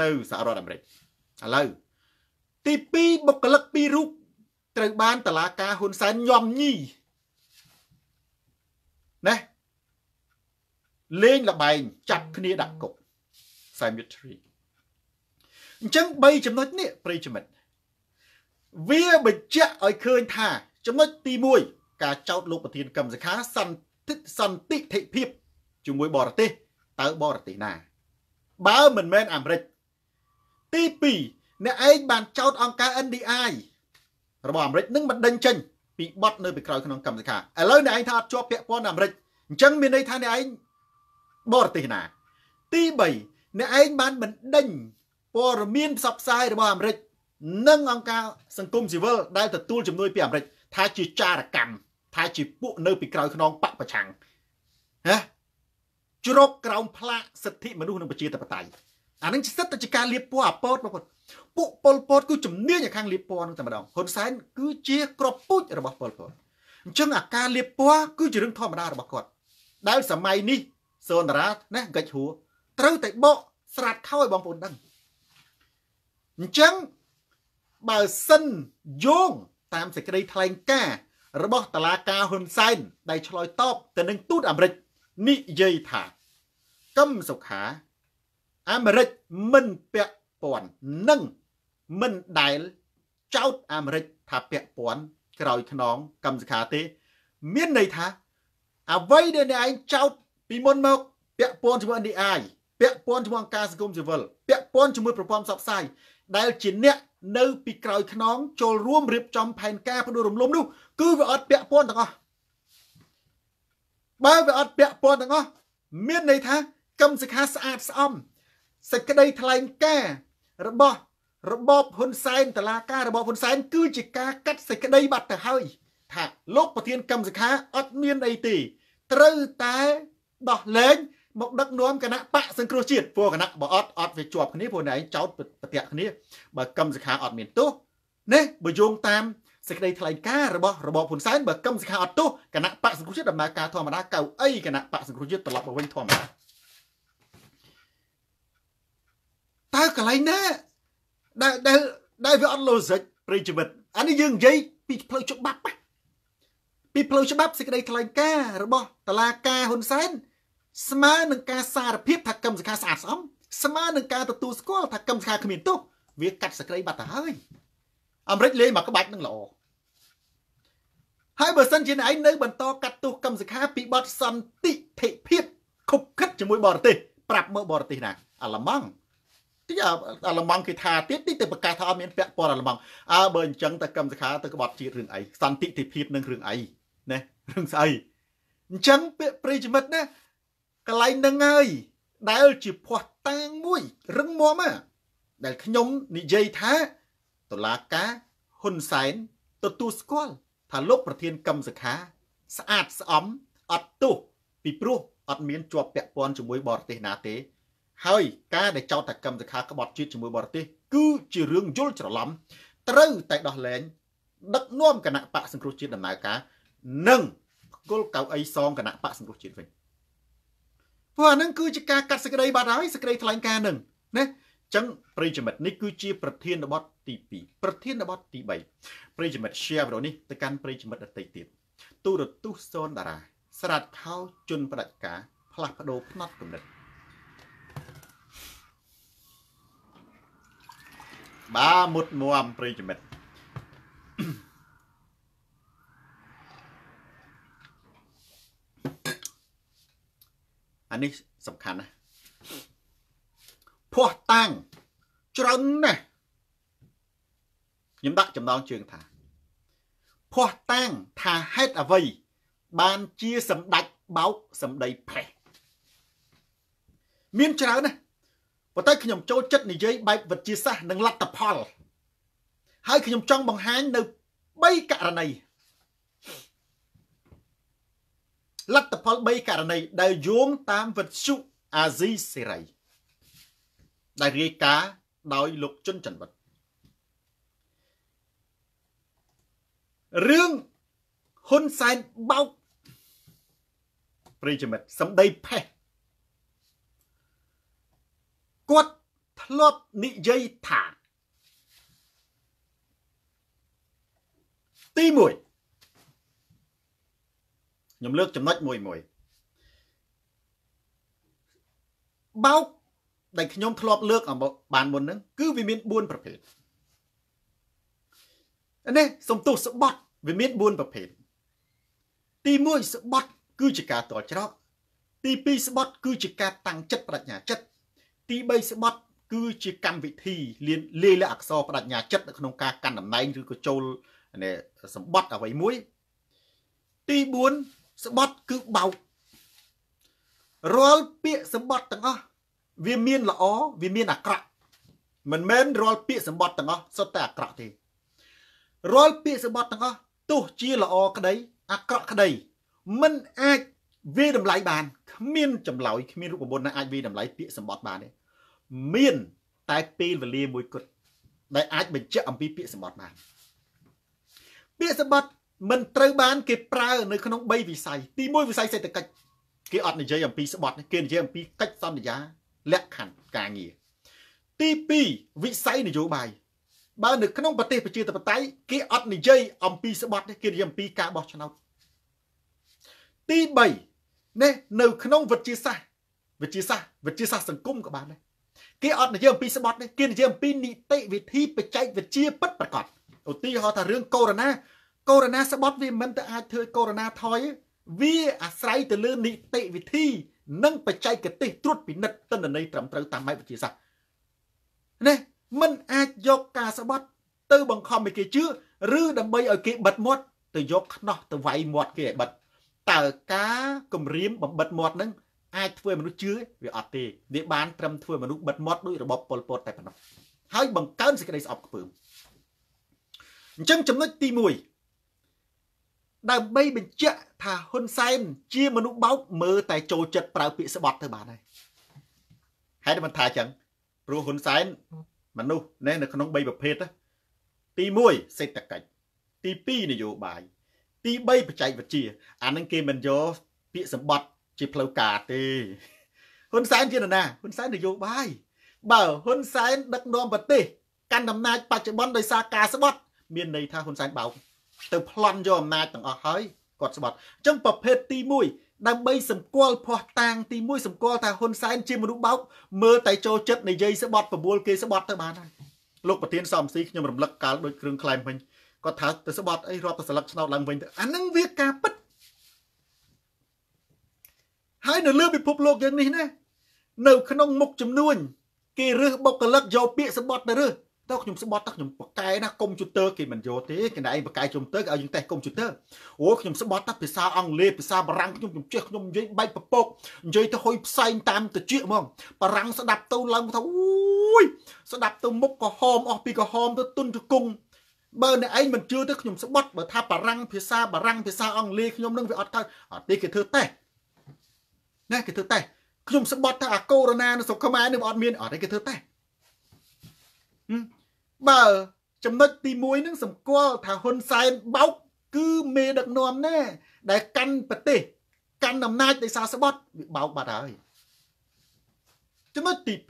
នៅសហរដ្ឋអាមេរិកឥឡូវទី2បុគ្គលិក2រូបត្រូវបានតឡាការហ៊ុនសែនញោមញីណាលេងលបែងចាប់គ្នាដាក់គុក Cemetery អញ្ចឹង3ចំណុចនេះប្រិយមិត្តវាបញ្ជាក់ឲ្យឃើញថាចំណុចទី1ការចោទលោក ប្រធានកម្មសខាសន្តិសន្តិធិភាពជាមួយបរទេស តើបរទេសណា បើមិនមែនអាមេរិកទី2អ្នកឯងបានចោទអង្គការ NDI របស់អាមេរិកនឹងបណ្ដឹងចេញពីបត់នៅពីក្រោយក្នុងកម្មសខាឥឡូវអ្នកឯងថាអត់ជាប់ពាក់ព័ន្ធអាមេរិកអញ្ចឹងមានន័យថាអ្នកឯងបរទេសណា ទី3អ្នកឯងបានបណ្ដឹងព័ត៌មានផ្សព្វផ្សាយរបស់អាមេរិកនិងអង្គការសង្គមស៊ីវិលដែលទទួលជំនួយពីអាមេរិកថាជាចារកម្មថា ជាពួកនៅពីក្រោយខ្នងបកប្រឆាំងហ៎ជ្រកក្រោមផ្លាកសិទ្ធិមនុស្សនិងប្រជាធិបតេយ្យអានឹងសិទ្ធិទៅជាការលៀបពណ៌អពតបងប្អូនពួកប៉ុលពតគឺជំនាញខាងលៀបពណ៌នឹងតែម្ដងហ៊ុនសែនគឺជាក្របពូជរបស់ប៉ុលពតអញ្ចឹងអាការលៀបពណ៌គឺជារឿងធម្មតារបស់គាត់ដែលសម័យនេះសូនតារាណាកិច្ចហួរត្រូវតែបកស្រាត់ខោឲ្យបងប្អូនដឹងអញ្ចឹងបើសិនយោងតាមសេចក្តីថ្លែងការណ៍របស់តឡាការហ៊ុនសែនដែលឆ្លើយតបទៅនឹងទូតអាមេរិកនិយាយថាកឹមសុខា អាមេរិកមិនពាក់ព័ន្ធនឹងមិនដែលចោតអាមេរិកថាពាក់ព័ន្ធក្រោយខ្នងកឹមសុខាទេ មានន័យថាអ្វីដែលអ្នកឯងចោតពីមុនមកពាក់ព័ន្ធជាមួយ NDI ពាក់ព័ន្ធជាមួយអង្គការសង្គមស៊ីវិលពាក់ព័ន្ធជាមួយប្រព័ន្ធផ្សព្វផ្សាយដែលជាអ្នកនៅពីក្រោយខ្នងចូលរួមរៀបចំផែនការផ្ដួលរំលំនោះ គឺវាអត់ពាក់ព័ន្ធទាំងអស់បើវាអត់ពាក់ព័ន្ធទាំងអស់មានន័យថាកម្មសិក្ខាស្អាតស្អំសេចក្តីថ្លែងការណ៍របស់របបហ៊ុនសែនតឡាការ របស់ហ៊ុនសែនគឺជាការកាត់សេចក្តីបាត់ទៅហើយ ថាលោកប្រធាន កម្មសិក្ខាអត់មានអីទេត្រូវតែដោះលែងមកដឹកនាំគណៈបកសង្គ្រោះជាតិព្រោះគណៈបើអត់អត់វាជាប់គ្នាព្រោះណែឯងចោតប្រតិកគ្នាបើកឹមសិក្ខាអត់មានទោសនេះបើយោងតាមសេចក្តីថ្លែងការណ៍របស់របបហ៊ុនសែនបើកឹមសិក្ខាអត់ទោសគណៈបកសង្គ្រោះជាតិដំណើរការធម្មតាកៅអីគណៈបកសង្គ្រោះជាតិត្រឡប់មកវិញធម្មតាតើកន្លែងណាដែលដែលដែលវាអត់ logic ប្រិយជីវិតអានេះយើងនិយាយពីផ្លូវច្បាប់ពីផ្លូវច្បាប់សេចក្តីថ្លែងការណ៍របស់តឡាការហ៊ុនសែនស្មើនឹងការសារភាពថាកម្មសខាស្អាតស្អំស្មើនឹងការទទួលស្គាល់ថាកម្មសខាគ្មានទោសវាកាត់សក្តីបាត់ទៅហើយអាមេរិកលេងមកក្បាច់នឹងល្អហើយបើសិនជាអ្នកឯងនៅបន្តកាត់ទោសកម្មសខាពីបទសន្តិភាពខុបខិតជាមួយបរទេសប្រាប់មើលបរទេសណាអាឡម៉ង់តិចអាឡម៉ង់គេថាទៀតតិចទៅប្រកាសថាអត់មានពាក់ព័ន្ធអាឡម៉ង់អើបើអញ្ចឹងតើកម្មសខាទៅក្បត់ជាតិរឿងអីសន្តិភាពនឹងរឿងអីណារឿងស្អីអញ្ចឹងពាក្យប្រិយមិត្តណាកន្លែងហ្នឹងហើយដែលជាភ័ស្តុតាងមួយ រឹងមាំដែលខ្ញុំនិយាយថាតុលាការហ៊ុនសែនទទួលស្គាល់ថាលោកប្រធានកម្មសខាស្អាតស្អំអត់ទោសពីព្រោះអត់មានជាប់ពាក់ព័ន្ធជាមួយបរទេសណាទេ ហើយការដែលចោទថាកម្មសខាក្បត់ជាតិជាមួយបរទេសគឺជារឿងយល់ច្រឡំត្រូវតែដោះលែងដឹកនាំគណៈបកសង្គ្រោះជាតិដំណើរការនិងគល់កៅអីសងគណៈបកសង្គ្រោះជាតិវិញព្រោះអានឹងគឺជាការកាត់សេចក្តីបាត់ហើយសេចក្តីថ្លែងការណ៍នឹងណាចឹងប្រិយមិត្តនេះគឺជាប្រធានបទទី2ប្រធានបទទី3ប្រិយមិត្ត share វីដេអូនេះទៅកាន់ប្រិយមិត្តដទៃទៀតទូរទស្សន៍សូនតារាស្រាតខោជន់ផ្ដាច់ការផ្លាស់ប្ដូរផ្នត់គំនិតបាទមុតមមប្រិយមិត្តអានេះសំខាន់ណាស់ភ័ស្តុតាងច្រើនណាស់ខ្ញុំដាក់ចំណងជើងថាភ័ស្តុតាងថាហេតុអ្វី បានជា សម្ដេចបោកសម្ដីប្រេះមានច្រើនណាស់ប៉ុន្តែខ្ញុំចូលចិត្តនិយាយបែបវិទ្យាសាស្ត្រនិងលទ្ធផលហើយខ្ញុំចង់បង្ហាញនៅ3ករណីលទ្ធផល3ករណីដែលយោងតាមវិទ្យុអាស៊ីសេរីដែលរាយការណ៍ដោយលោកជុនច័ន្ទវិតរឿងហ៊ុនសែនបោកប្រិយមិត្តសម្ដីផេះគាត់ធ្លាប់និយាយថាទី1ខ្ញុំលើកចំណុចមួយមួយបោកដែលខ្ញុំធ្លាប់លើកបានមុនហ្នឹងគឺវាមាន4ប្រភេទនេះសំទុះស្បត់វាមាន4ប្រភេទទី1ស្បត់ គឺជាការតល់ច្រកទី2ស្បត់គឺជាការតាំងចិត្តបដញ្ញាចិត្តទី3ស្បត់ គឺជាកម្មវិធីលានលេលអក្សរបដញ្ញាចិត្តនៅក្នុងការកាន់តំណែងឬក៏ចូលសម្បត្តិអ្វីមួយទី4ស្បត់គឺបោករាល់ពាក្យសម្បត្តិទាំងអស់វាមានល្អវាមានអាក្រក់ មិនមែនរាល់ពាក្យសម្បត្តិទាំងអស់សុទ្ធតែអាក្រក់ទេរាល់ពាក្យសម្បត្តិទាំងអស់ទោះជាល្អក្តីអាក្រក់ក្តីมันអាចវាតម្លៃបានគ្មានចម្លើយគ្មានរូបមន្តណាអាចវាតម្លៃពាក្យសម្បត្តិបានទេមានតែពេលវេលាមួយគត់ដែលអាចបញ្ជាក់អំពីពាក្យសម្បត្តិបានពាក្យសម្បត្តិមិនត្រូវបានគេប្រើនៅក្នុង3វិស័យទី1វិស័យសេដ្ឋកិច្ចគេអត់និយាយអំពីស្បត់គេនិយាយអំពីកិច្ចសន្យា លក្ខខណ្ឌការងារទី2វិស័យនយោបាយបើនៅក្នុងប្រទេសប្រជាធិបតេយ្យគេអត់និយាយអំពីស្បត់គេនិយាយអំពីការបោះឆ្នោតទី3នេះនៅក្នុងវិទ្យាសាស្ត្រវិទ្យាសាស្ត្រវិទ្យាសាស្ត្រសង្គមក៏បានដែរគេអត់និយាយអំពីស្បត់នេះគេនិយាយអំពីនីតិវិធីបច្ចេកវិទ្យាពិតប្រាកដឧទាហរណ៍ថារឿងកូវីដកូរ៉ូណាស្បត់វាមិនទៅអាចធ្វើកូរ៉ូណាថយវាអាស្រ័យទៅលើនីតិវិធី និង បច្ចេកទេសត្រួតពិនិត្យទិន្នន័យត្រឹមត្រូវតាមបែបវិទ្យាសាស្ត្រណាមិនអាចយកការស្បត់ទៅ បង្ខំឲ្យគេជឿឬដើម្បីឲ្យគេបិទមាត់ទៅយកខ្នោះទៅវាយមាត់គេឲ្យបិទតើការគម្រាមបំបិទមាត់នឹងអាចធ្វើមនុស្សជឿវាអត់ទេវាបានត្រឹមធ្វើមនុស្សបិទមាត់ដោយរបបប៉ុលពតតែប៉ុណ្ណោះហើយបង្កើនសេចក្តីស្អប់ខ្ពើមអញ្ចឹងចំណុចទី1ដើម្បីបញ្ជាក់ថាហ៊ុនសែនជាមនុស្សបោក មើលតែចូលចិត្តប្រើពាក្យស្បត់ទៅបានហើយហេតុតែមិនថាចឹងព្រោះហ៊ុនសែនមនុស្សណែនៅក្នុង3ប្រភេទទី1សេដ្ឋកិច្ចទី2នយោបាយទី3បច្ចេកវិទ្យាអានឹងគេមិនយកពាក្យសម្បត្តិជាផ្លូវការទេហ៊ុនសែនជានរណាហ៊ុនសែននយោបាយបើហ៊ុនសែនដឹកនាំប្រទេសកាន់អំណាចបច្ចុប្បន្នដោយសារការស្បត់មានន័យថាហ៊ុនសែនបោកទៅប្លន់យកអំណាចទាំងអស់ហើយគាត់ស្បត់អញ្ចឹងប្រភេទទី1ដើម្បីសម្គាល់ភ័ស្តុតាងទី1សម្គាល់ថាហ៊ុនសែនជាមនុស្សបោកមើលតែចូលចិត្តនិយាយស្បត់បបួលគេស្បត់ទៅបានហើយលោកប្រធានសំស៊ីខ្ញុំរំលឹកកាលដូចគ្រឿងខ្លែងវិញគាត់ថាទៅស្បត់អីរាប់ទៅស្លឹកឆ្នោតឡើងវិញទៅអានឹងវាការពិតហើយនៅលើពិភពលោកយើងនេះណានៅ ក្នុង មុខចំនួនគេរើសបុគ្គលិកយកពាក្យសម្បត្តិទៅរើសទៅខ្ញុំស្បត់ទៅខ្ញុំបកកែណាកុំព្យូទ័រគេមិនយកទេគេណែឯងបកកែខ្ញុំទៅគេឲ្យយើងតេស្តកុំព្យូទ័រអូខ្ញុំស្បត់ទៅភាសាអង់គ្លេសភាសាបារាំងខ្ញុំខ្ញុំចេះខ្ញុំនិយាយបែកពពកនិយាយទៅហុយផ្សែងតាមត្រចៀកហ្មងបារាំងស្ដាប់ទៅឡើងថាអូយស្ដាប់ទៅមុខក៏ហោមអស់ពីក៏ហោមទៅទុនជង្គង់បើអ្នកឯងមិនជឿទៅខ្ញុំស្បត់បើថាបារាំងភាសាបារាំងភាសាអង់គ្លេសខ្ញុំនឹងវាអត់ទៅអត់ទេគេធ្វើតេស្តណាគេធ្វើតេស្តខ្ញុំស្បត់ថាអាកូវីដ -19 នៅស្រុកខ្មែរនឹងអត់មានអត់ទេគេធ្វើតេស្តបើចំណុចទី1នឹងសម្គាល់ថាហ៊ុនសែនបោក គឺមេដឹកនាំណាដែលកាន់ប្រទេស កាន់អំណាចដោយសារស្បត់វាបោកបាត់ហើយចំណុចទី2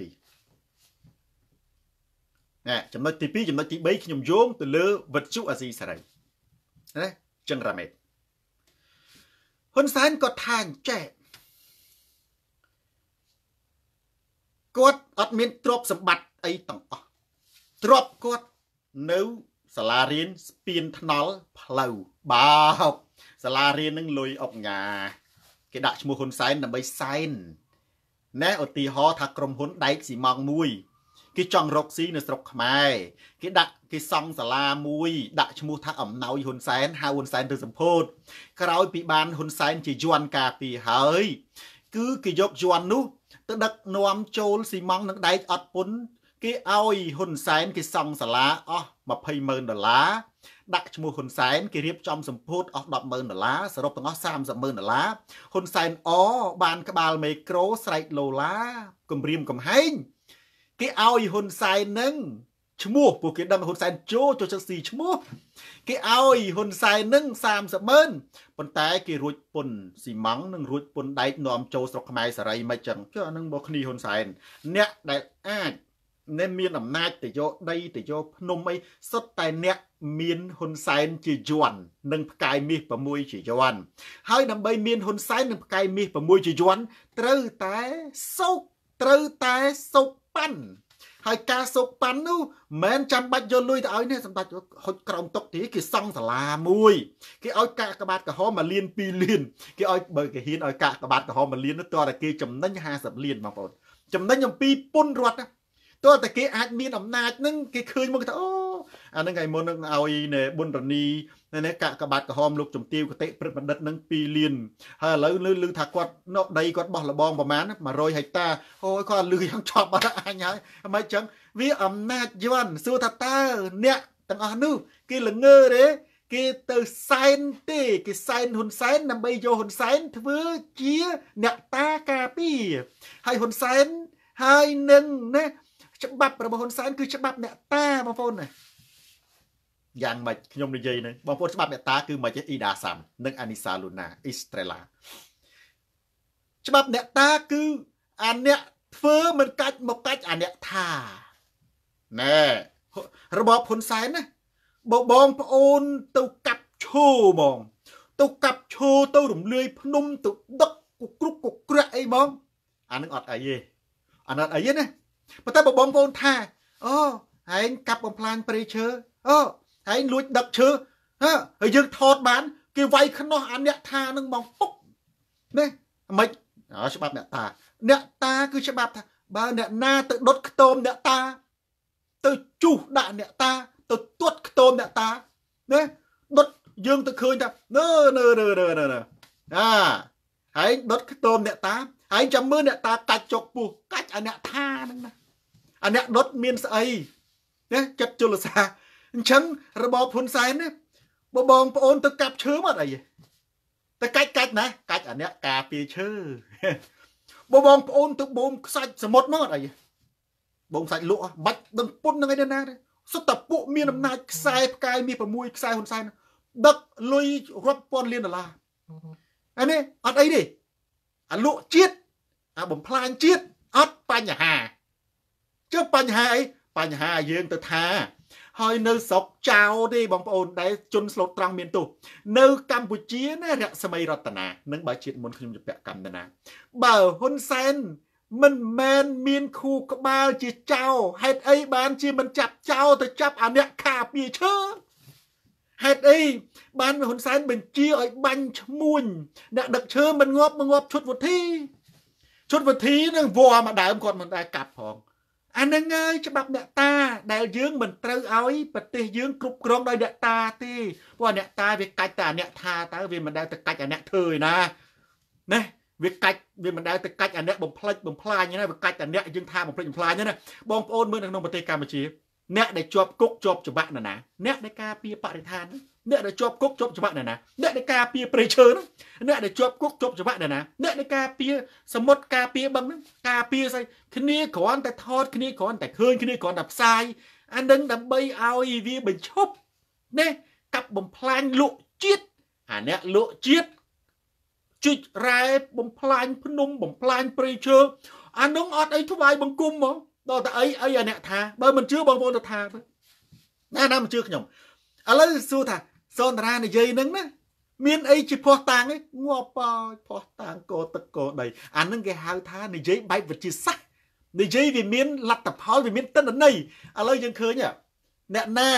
ណែចំណុចទី2ចំណុចទី3ខ្ញុំយោងទៅលើវັດជុអាស៊ីសេរីណាចឹងរ៉ាមេតហ៊ុនសែនគាត់ថាអញ្ចេះគាត់អត់មានទ្រព្យសម្បត្តិអីទាំងអស់ទ្របគាត់នៅសាលារៀនស្ពានថ្នល់ផ្លូវបាទសាលារៀននឹងលុយអុកញ៉ាគេដាក់ឈ្មោះហ៊ុនសែនដើម្បីសែនណែឧទាហរណ៍ថាក្រុមហ៊ុនដែកស៊ីម៉ងមួយគេចង់រកស៊ីនៅស្រុកខ្មែរគេដាក់គេសង់សាលាមួយដាក់ឈ្មោះថាអំណោយហ៊ុនសែនហៅហ៊ុនសែនទៅសម្ពោធក្រោយពីបានហ៊ុនសែនជាយន់ការពីហើយ គឺគេយកយន់នោះ ទៅដឹកនាំចូលស៊ីម៉ងនឹងដែកអត់ពុនគេឲ្យហ៊ុនសែនគេសង់សាលាអស់200000ដុល្លារដាក់ឈ្មោះហ៊ុនសែនគេរៀបចំសម្ពោធអស់100000ដុល្លារសរុបទាំងអស់30000ដុល្លារហ៊ុនសែនអបានក្បាលមេក្រូស្រែកលូឡាគម្រាមកំហែងគេឲ្យហ៊ុនសែននឹងឈ្មោះពួកគេដឹងហ៊ុនសែនជោចូលចិត្តស៊ីឈ្មោះ គេឲ្យហ៊ុនសែននឹង30ម៉ឺនប៉ុន្តែគេរួចពុនស៊ីម៉ង់និងរួចពុនដែកនាំចូលស្រុកខ្មែរសេរីមិនចឹងចុះអានឹងមកគ្នាហ៊ុនសែនអ្នកដែលអាចអ្នកមានអំណាចទៅយកដីទៅយកភ្នំអីសុទ្ធតែអ្នកមានហ៊ុនសែនជាយន់និងផ្កាយមាស6ជាយន់ហើយដើម្បីមានហ៊ុនសែននិង ផ្កាយមាស6ជាយន់ត្រូវតែសុកត្រូវតែសុកប៉ាន់ហើយការសុកប៉ាន់នោះមិនចាំបាច់យកលុយទៅឲ្យនេះសម្ដេចហុចក្រោមតុកទីគេសង់សាលាមួយគេឲ្យកាកក្បាតក្រហមមកលៀន2លៀនគេឲ្យបើគេហ៊ានឲ្យកាកក្បាតក្រហមមកលៀននោះតើតែគេចំណេញ50លៀនបងប្អូនចំណេញអំពីពុនរដ្ឋណាទោះតែគេអាចមានអំណាចនឹងគេឃើញមកថាអូអានឹងឯមុននឹងឲ្យនៅប៊ុនរនីនេះកាក់កបាត់ក្រហមលោកជំទាវកតិព្រឹទ្ធបណ្ឌិតនឹង2លានហើយឥឡូវលឺលឺថាគាត់នៅដីគាត់បោះលបងប្រមាណ100ហិកតាអូយគាត់លឺយ៉ាងឆប់បាត់អញហើយមិនចឹងវាអំណាចយន់សួរថាតើអ្នកទាំងអស់នោះគេល្ងើទេគេទៅសែនទេ គេសែនហ៊ុនសែនដើម្បីយកហ៊ុនសែនធ្វើជាអ្នកតាការពារហើយហ៊ុនសែនហើយនឹងណាច្បាប់របស់ហ៊ុនសែនគឺច្បាប់អ្នកតាបងប្អូនណាយ៉ាងម៉េចខ្ញុំនិយាយនឹងបងប្អូនច្បាប់អ្នកតាគឺម៉េចអ៊ីដាសាំនិងអានីសាលូណាអ៊ីស្ត្រេឡាច្បាប់អ្នកតាគឺអាអ្នកធ្វើមិនកាច់មកកាច់អាអ្នកថាណែរបបហ៊ុនសែនណាបបងប្អូនទៅកាប់ឈូហ្មងទៅកាប់ឈូទៅរំលាយភ្នំទៅដឹកគុកគ្រុកគុកក្រាក់អីហ្មងអានឹងអត់អីទេអានឹងអត់អីទេណាប៉ុន្តែបើបងប្អូនថាអូហែងកាប់បំផ្លាញព្រៃឈើអូហែងលួចដឹកឈើហើយយើងថតបានគេវាយខ្នោះអាអ្នកថានឹងបងពុកនេះមិនច្បាប់អ្នកតាអ្នកតាគឺច្បាប់ថាបើអ្នកណាទៅដុតខ្ទមអ្នកតាទៅជុះដាក់អ្នកតា ទៅទាត់ខ្ទមអ្នកតាណាដុតយើងទៅឃើញថានើនើនើនើនើអាហើយដុតខ្ទមអ្នកតាហើយចាំមើលអ្នកតាកាច់ចុកពោះកាច់ឲ្យអ្នកថាហ្នឹងណាអាអ្នកដុតមានស្អីណាចិត្តជលសាអញ្ចឹងរបបហ៊ុនសែនណាបើបងប្អូនទៅកាប់ឈើមកអីទៅកាច់កាច់ណា កាច់អាអ្នកការពារឈើបើបងប្អូនទៅបូមខ្សាច់សមុទ្រមកអីបងខ្សាច់លក់បាច់ដឹងពុននឹងអីដែរណាសុទ្ធតែពួកមានអំណាចខ្សែផ្កាយមាស6ខ្សែហ៊ុនសែនដឹកលុយរាប់ពាន់លានដុល្លារអានេះអត់អីទេអាលក់ជាតិអាបំផ្លាញជាតិអត់បញ្ហាចុះបញ្ហាអីបញ្ហាយើងទៅថាហើយនៅស្រុកចៅទេបងប្អូនដែលជន់ស្លូតត្រង់មានទោសនៅកម្ពុជាណារស្មីរតនានិងបើជាតិមុនខ្ញុំជពៈកម្មនាបើហ៊ុនសែនមិនមែនមានខួរក្បាលជាចៅហេតុអីបានជាមិនចាប់ចៅទៅចាប់អាអ្នកខាពីឈើហេតុអីបានហ៊ុនសែនបញ្ជាឲ្យបាញ់ឈ្មួញអ្នកដឹកឈើមិនងាប់មិនងាប់ឈុតវុធីឈុតវុធីនឹងវ័រមកដើមគាត់មិនដែរកាប់ផងអានឹងហើយច្បាប់អ្នកតាដែលយើងមិនត្រូវឲ្យប្រទេស យើងគ្រប់គ្រងដោយអ្នកតាទេព្រោះអ្នកតាវាកាច់តែអ្នកថាតើវាមិនដែលទៅកាច់អាអ្នកធ្វើឯណាណាវាកាច់វាមិនដែលទៅកាច់អាអ្នកបំផ្លិចបំផ្លាញណាវាកាច់តែអ្នកយើងថាបំផ្លិចបំផ្លាញណាបងប្អូនមើលនៅក្នុងប្រទេសកម្ពុជាអ្នកដែលជាប់គុកជាប់ច្បាក់ណាណាអ្នកដែលការពារបរិស្ថានណាអ្នកដែលជាប់គុកជាប់ច្បាប់ណាណាអ្នកដែលការពារព្រៃឈើហ្នឹងអ្នកដែលជាប់គុកជាប់ច្បាប់ណាណាអ្នកដែលការពារសមុទ្រការពារបឹងហ្នឹងការពារស្អីគ្នាគ្រាន់តែថតគ្នាគ្រាន់តែឃើញគ្នាគ្រាន់តែផ្សាយអានឹងដើម្បីឲ្យវាបញ្ឈប់ណាកាប់បំផ្លាញលក់ជាតិអាអ្នកលក់ជាតិជីករ៉ែបំផ្លាញភ្នំបំផ្លាញព្រៃឈើអានឹងអត់អីថ្វាយបង្គំហ្មងដល់តែអីអីអាអ្នកថាបើមិនជឿបងប្អូនទៅថាទៅណាណាមិនជឿខ្ញុំឥឡូវសួរថាសន្តារានិយាយនឹងណាមានអីជាភ័ស្តុតាងឯងងាប់បើភ័ស្តុតាងកោទឹកកោដីអានឹងគេហៅថា និយាយបែបវិទ្យាសាស្ត្រនិយាយវាមានលទ្ធផលវាមាន ទិន្នន័យឥឡូវយើងឃើញអ្នកណា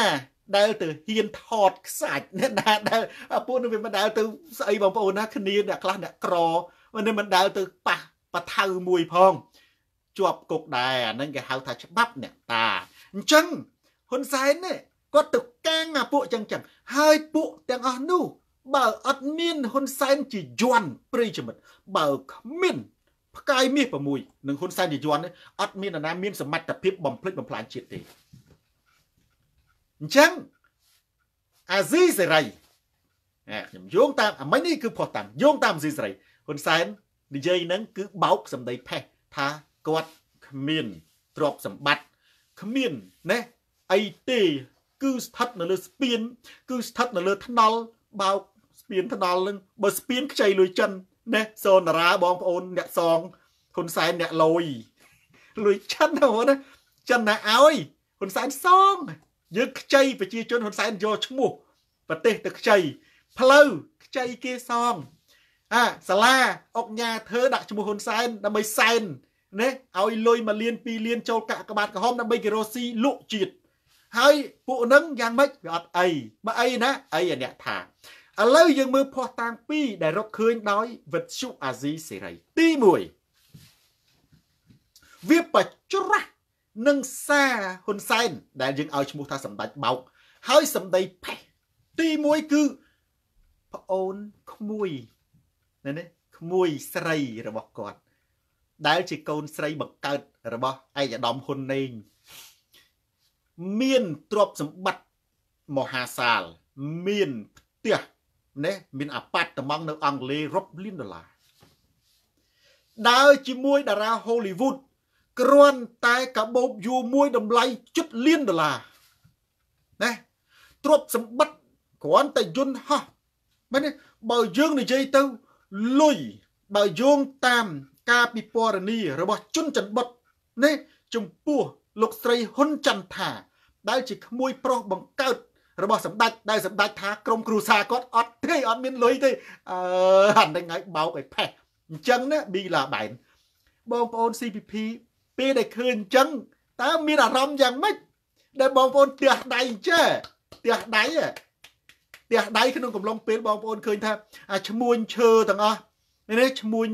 ដែលទៅហ៊ានថតខ្សាច់អ្នកណាដែលពួកនោះវាមិនដែលទៅស្អីបងប្អូនណា គ្នា អ្នកខ្លះអ្នកក្រមិនមិនដែលទៅប៉ះបថៅមួយផងជាប់គុកដែរអានឹងគេហៅថាច្បាប់អ្នកតាអញ្ចឹងហ៊ុនសែននេះគាត់ទៅកាងអាពួកចឹងចឹងហើយពួកទាំងអស់នោះបើអត់មានហ៊ុនសែនជាយន់ប្រិយមិត្តបើគ្មានផ្កាយមាស6នឹងហ៊ុនសែនជាយន់អត់មាននរណាមានសមត្ថភាពបំភ្លេចបំផ្លាញជាតិទេអញ្ចឹងអាស៊ីសេរីខ្ញុំយោងតាមអាមិញនេះគឺផុសតាមយោងតាមអាស៊ីសេរីហ៊ុនសែននិយាយនឹងគឺបោកសម្ដីផេះថាគាត់គ្មានទ្រព្យសម្បត្តិគ្មានណាអីទេគឺស្ថិតនៅលើស្ពាន គឺស្ថិតនៅលើ ថ្នល់បោកស្ពានថ្នល់នឹងបើស្ពានខ្ចីលុយចិនណេះសូនារាបងប្អូនអ្នកសងហ៊ុនសែនអ្នកលុយលុយចិនហ្នឹងណាចិនណាឲ្យហ៊ុនសែនសងយើងខ្ចីប្រជាជនហ៊ុនសែនយកឈ្មោះ ប្រទេសទៅខ្ចីផ្លូវខ្ចីគេសងអាសាលាអុកញ៉ាធ្វើដាក់ឈ្មោះហ៊ុនសែនដើម្បីសែនណាឲ្យលុយ1លាន2លាន ចូលកាក់ក្បាទក្រហមដើម្បីគេរស់ស៊ីលក់ជាតិហើយពួកនឹងយ៉ាងម៉េចវាអត់អីបើអីណាអីអ្នកថាឥឡូវយើងមើលភ័ស្តុតាង2ដែលរកឃើញដោយ វិទ្យុអាស៊ីសេរីទី1វាបច្ច្រាស់នឹងសាហ៊ុនសែនដែលយើងឲ្យឈ្មោះថាសម្ដេចបោក ហើយសម្ដីផេះទី1គឺប្អូនក្មួយណានេះក្មួយស្រីរបស់គាត់ដែល ជាកូនស្រីបង្កើត របស់ឯកឧត្តមហ៊ុនណេងមានទ្រព្យសម្បត្តិមហាសាលមានផ្ទះណែមានអាប៉ាតម៉ង់នៅអង់គ្លេសរាប់លានដុល្លារដើរជាមួយតារាហូលីវូដគ្រាន់តែកាបូបយួរមួយតម្លៃជិតលានដុល្លារណែទ្រព្យសម្បត្តិគ្រាន់តែយន្តហោះមែនទេបើយើងនិយាយទៅលុយបើយោងតាមការពិពណ៌នារបស់ជនច័ន្ទបុតនេះចំពោះលោកស្រីហ៊ុនច័ន្ទថាដែលជាក្មួយប្រុសបង្កើតរបស់សម្ដេចដែលសម្ដេចថាក្រុមគ្រួសារគាត់អត់ទេអត់មានលុយទេអឺអានឹងឲ្យបោកឲ្យផេះអញ្ចឹងណាប៊ីឡាបែនបងប្អូន CPP ពេលដែលឃើញអញ្ចឹងតើមានអារម្មណ៍យ៉ាងម៉េចដែលបងប្អូនទះដៃអញ្ចឹងទះដៃទះដៃក្នុងកំឡុងពេលបងប្អូនឃើញថាអាឈ្មួញឈើទាំងអស់នេះឈ្មួញ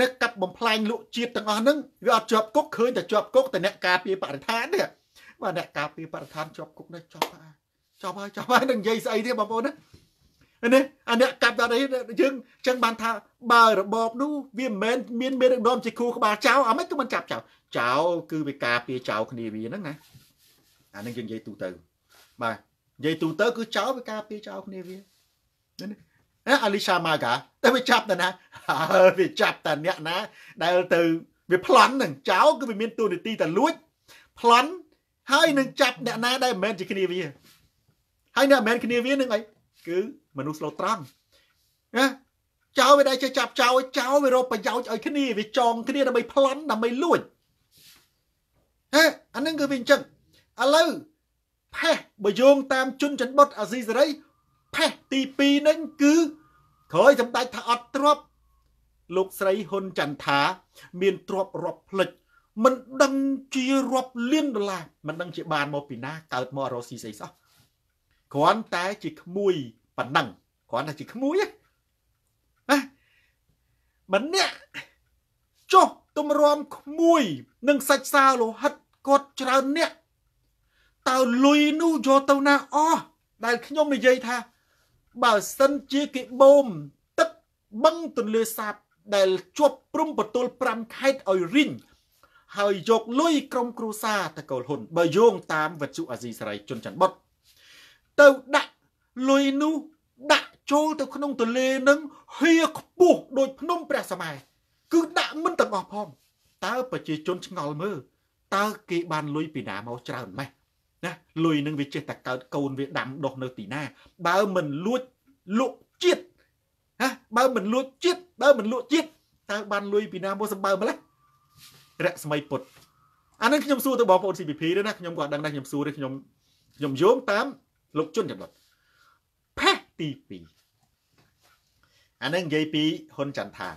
អ្នកកាប់បំផ្លាញលោកជាតិទាំងអស់ហ្នឹងវាអត់ជាប់គុកឃើញតែជាប់គុកតែអ្នកការពារបរិស្ថានទេបើអ្នកការពារបរិស្ថានជាប់គុកនេះចប់ហើយចប់ហើយចប់ហើយនឹងនិយាយស្អីទៀតបងប្អូនណានេះអាអ្នកកាប់ដល់អីយើងចឹងបានថាបើរបបនោះវាមិនមែនមានមេដឹកនាំជាគ្រូក្បាលចៅអត់មិនគឺមិនចាប់ចៅចៅគឺវាការពារចៅគ្នាវាហ្នឹងណាអានឹងយើងនិយាយទូទៅបាទនិយាយទូទៅគឺចៅវាការពារចៅគ្នាវានេះអាលីសាម៉ាកាតែវាចាប់តាណាហើយវាចាប់តាអ្នកណា ដែលទៅ វាប្លន់ហ្នឹងចៅគឺវាមានទូនីតិតែលួចប្លន់ហើយនឹងចាប់អ្នកណាដែលមិនមែនជាគ្នាវាហើយអ្នកមិនមែនគ្នាវានឹងអីគឺមនុស្សស្លូតត្រង់ណាចៅវាដែលចេះចាប់ចៅចៅវារកប្រយោជន៍ឲ្យគ្នាវាចងគ្នាដើម្បីប្លន់ដើម្បីលួចហេអានឹងគឺវាអញ្ចឹងឥឡូវផេះបើយោងតាមជនចន្ទបុតអាស៊ីសេរីផេះទី2នឹងគឺក្រោយសម្ដេចថាអត់ទ្របលោកស្រីហ៊ុនចន្ទថា មានទ្របរាប់ផ្លិចមិនដឹងជារាប់ លានដុល្លារមិនដឹងជាបាន មកពីណាកើតមករស់ស៊ីស្អីសោះគ្រាន់តែជាក្មួយប៉ុណ្ណឹងគ្រាន់តែជាក្មួយណាម្នាក់ចុះទម្រាំក្មួយនឹងសាច់សាលោហិតគាត់ច្រើនអ្នកតើលុយនោះយកទៅណាអស់ដែលខ្ញុំនិយាយថា បើសិនជាគេបូម ទឹកបឹងទន្លេសាប ដែលជាប់ព្រំប្រទល់5ខេត្តឲ្យរីងហើយយកលុយក្រុមគ្រួសារតកូលហ៊ុនបើយោងតាមវត្ថុអាស៊ីសេរីជនច័ន្ទបុតទៅដាក់លុយនោះដាក់ចូលទៅក្នុងទលេនឹងហៀខ្ពស់ដោយភ្នំព្រះ សម័យគឺដាក់មិនទាំងអស់ផងតើប្រជាជនឆ្ងល់មើលតើគេបានលុយពីណាមកច្រើនម៉េះណាលុយនឹងវាចេះតែកើតកូនវាដាំដុះនៅ ទីណា បើមិនលួចលក់ជាតិណាបើមិនលួចជាតិបើមិនលក់ជាតិតើបានលុយពីណាមកសម្បើម្លេះរស្មីពុទ្ធអានឹងខ្ញុំសួរទៅបងប្អូន CPP ទេណាខ្ញុំក៏អត់ដឹងដែរខ្ញុំសួរទេខ្ញុំខ្ញុំយោងតាមលោកជុនចំដុតផេសទី2អានឹងនិយាយពីហ៊ុនចន្ទថា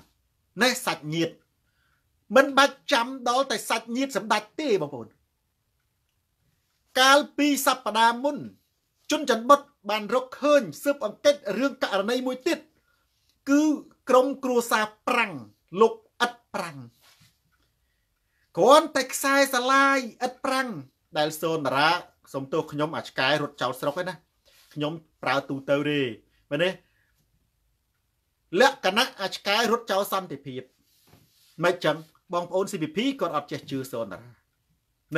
ណេះសាច់ញាត មិនបាច់ចាំដល់តែសាច់ញាតសម្ដេចទេបងប្អូនកាលពីសប្តាហ៍មុនជុនចន្ទបុតបានរកឃើញស៊ើបអង្កេតរឿងករណីមួយទៀតគឺក្រុមគ្រួសារប្រាំងលោកអិតប្រាំងគ្រាន់តែខ្សែសាឡាយឥតប្រាំង ដែលសូនតារាសំទោសខ្ញុំ អាឆ្កែរត់ចោលស្រុកឯណាខ្ញុំប្រើទូទៅទេមែនទេលក្ខណៈអាឆ្កែរត់ចោលសន្តិភាពមិនចឹងបងប្អូន CPP គាត់អត់ចេះជឿសូនតារា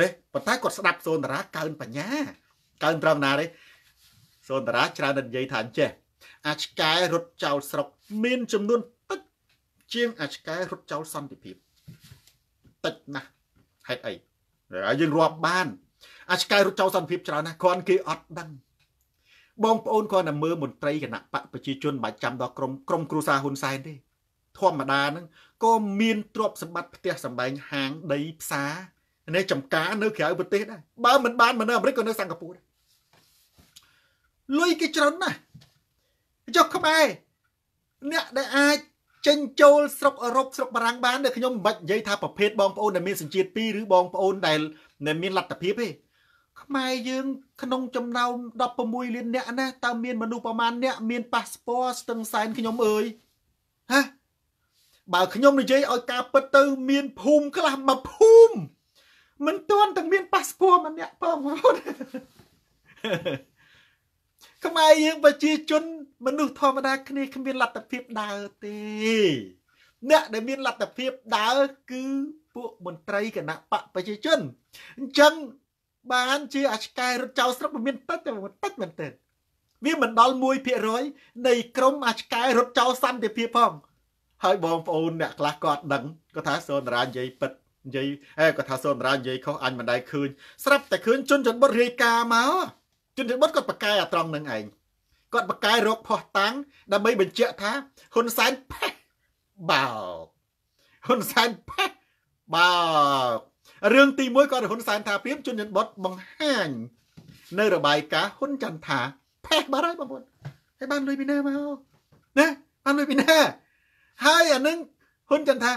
នេះប៉ុន្តែគាត់ស្ដាប់សូនតារាកើនបញ្ញា កើនត្រឹមណាទេសូនតារាច្រើនតែនិយាយថាអញ្ចេះអាឆ្កែរត់ចោលស្រុកមានចំនួនតិចជាង អាឆ្កែរត់ចោលសន្តិភាពតិចណាស់ហេតុអីហើយយើងរាប់បាន អាឆ្កែរត់ចោលសន្តិភាពច្រើនណាស់គ្រាន់គេអត់ដឹងបងប្អូនគ្រាន់តែមើលមន្ត្រីគណៈបកប្រជាជនបាច់ចាំដល់ក្រមក្រមគ្រូសាហ៊ុនសែនទេធម្មតាហ្នឹងក៏មានទ្រព្យសម្បត្តិផ្ទះសម្បែងហាង ដី ផ្សារនេះចំការ នៅក្រៅប្រទេសដែរបើមិនបានមកនៅអាមេរិកក៏នៅសិង្ហបុរីលុយគេច្រើនណាស់ចុះខ្មែរអ្នកដែលអាចចេញចូលស្រុកអឺរ៉ុបស្រុកបារាំងបានទេខ្ញុំមិនបាច់និយាយថាប្រភេទបងប្អូនដែលមានសញ្ជាតិ2ឬបងប្អូនដែលមានលទ្ធភាពទេខ្មែរយើងក្នុងចំណោម16លានអ្នកណាតើមានមនុស្សប្រមាណអ្នកមានប៉ាសពតស្ទឹងសែនខ្ញុំអើយហាបើខ្ញុំនិយាយឲ្យការពិតទៅមានភូមិខ្លះមកភូមិមិនទាន់ទាំងមានប៉ាសពតម្នាក់ផងបងប្អូនខ្មែរយើងប្រជាជនមនុស្សធម្មតាគ្នាគ្មានលទ្ធភាពដើរទេអ្នកដែលមានលទ្ធភាពដើរគឺពួកមន្ត្រីគណៈបកប្រជាជនអញ្ចឹងបានជា អាឆ្កែរត់ចោលស្រុកវាមានតិចតែមិនតិចមែនទេវាមិនដល់1%នៃក្រុមអាឆ្កែរត់ចោលសន្តិភាពផងហើយបងប្អូនអ្នកខ្លះគាត់ដឹងគាត់ថាសូនតារានិយាយពិតនិយាយអេគាត់ថាសូនតារានិយាយខុសអញមិនដែលឃើញស្រាប់តែឃើញជនចន្ទបុតរាយការមកជនជាតិបត់គាត់ប្រកែអាត្រង់នឹងឯងគាត់ប្រកែរកផោះតាំងដើម្បីបញ្ជាក់ថាហ៊ុនសែនផេះបោកហ៊ុនសែនផេះបោករឿងទី1គាត់ហ៊ុនសែនថាព្រាមជនជាតិបត់បង្ហាញនៅរបាយការណ៍ហ៊ុនចន្ទថាផេះបាត់ហើយបងប្អូនហើយបានលុយពីណាមកណាបានលុយពីណាហើយអានឹងហ៊ុនចន្ទថា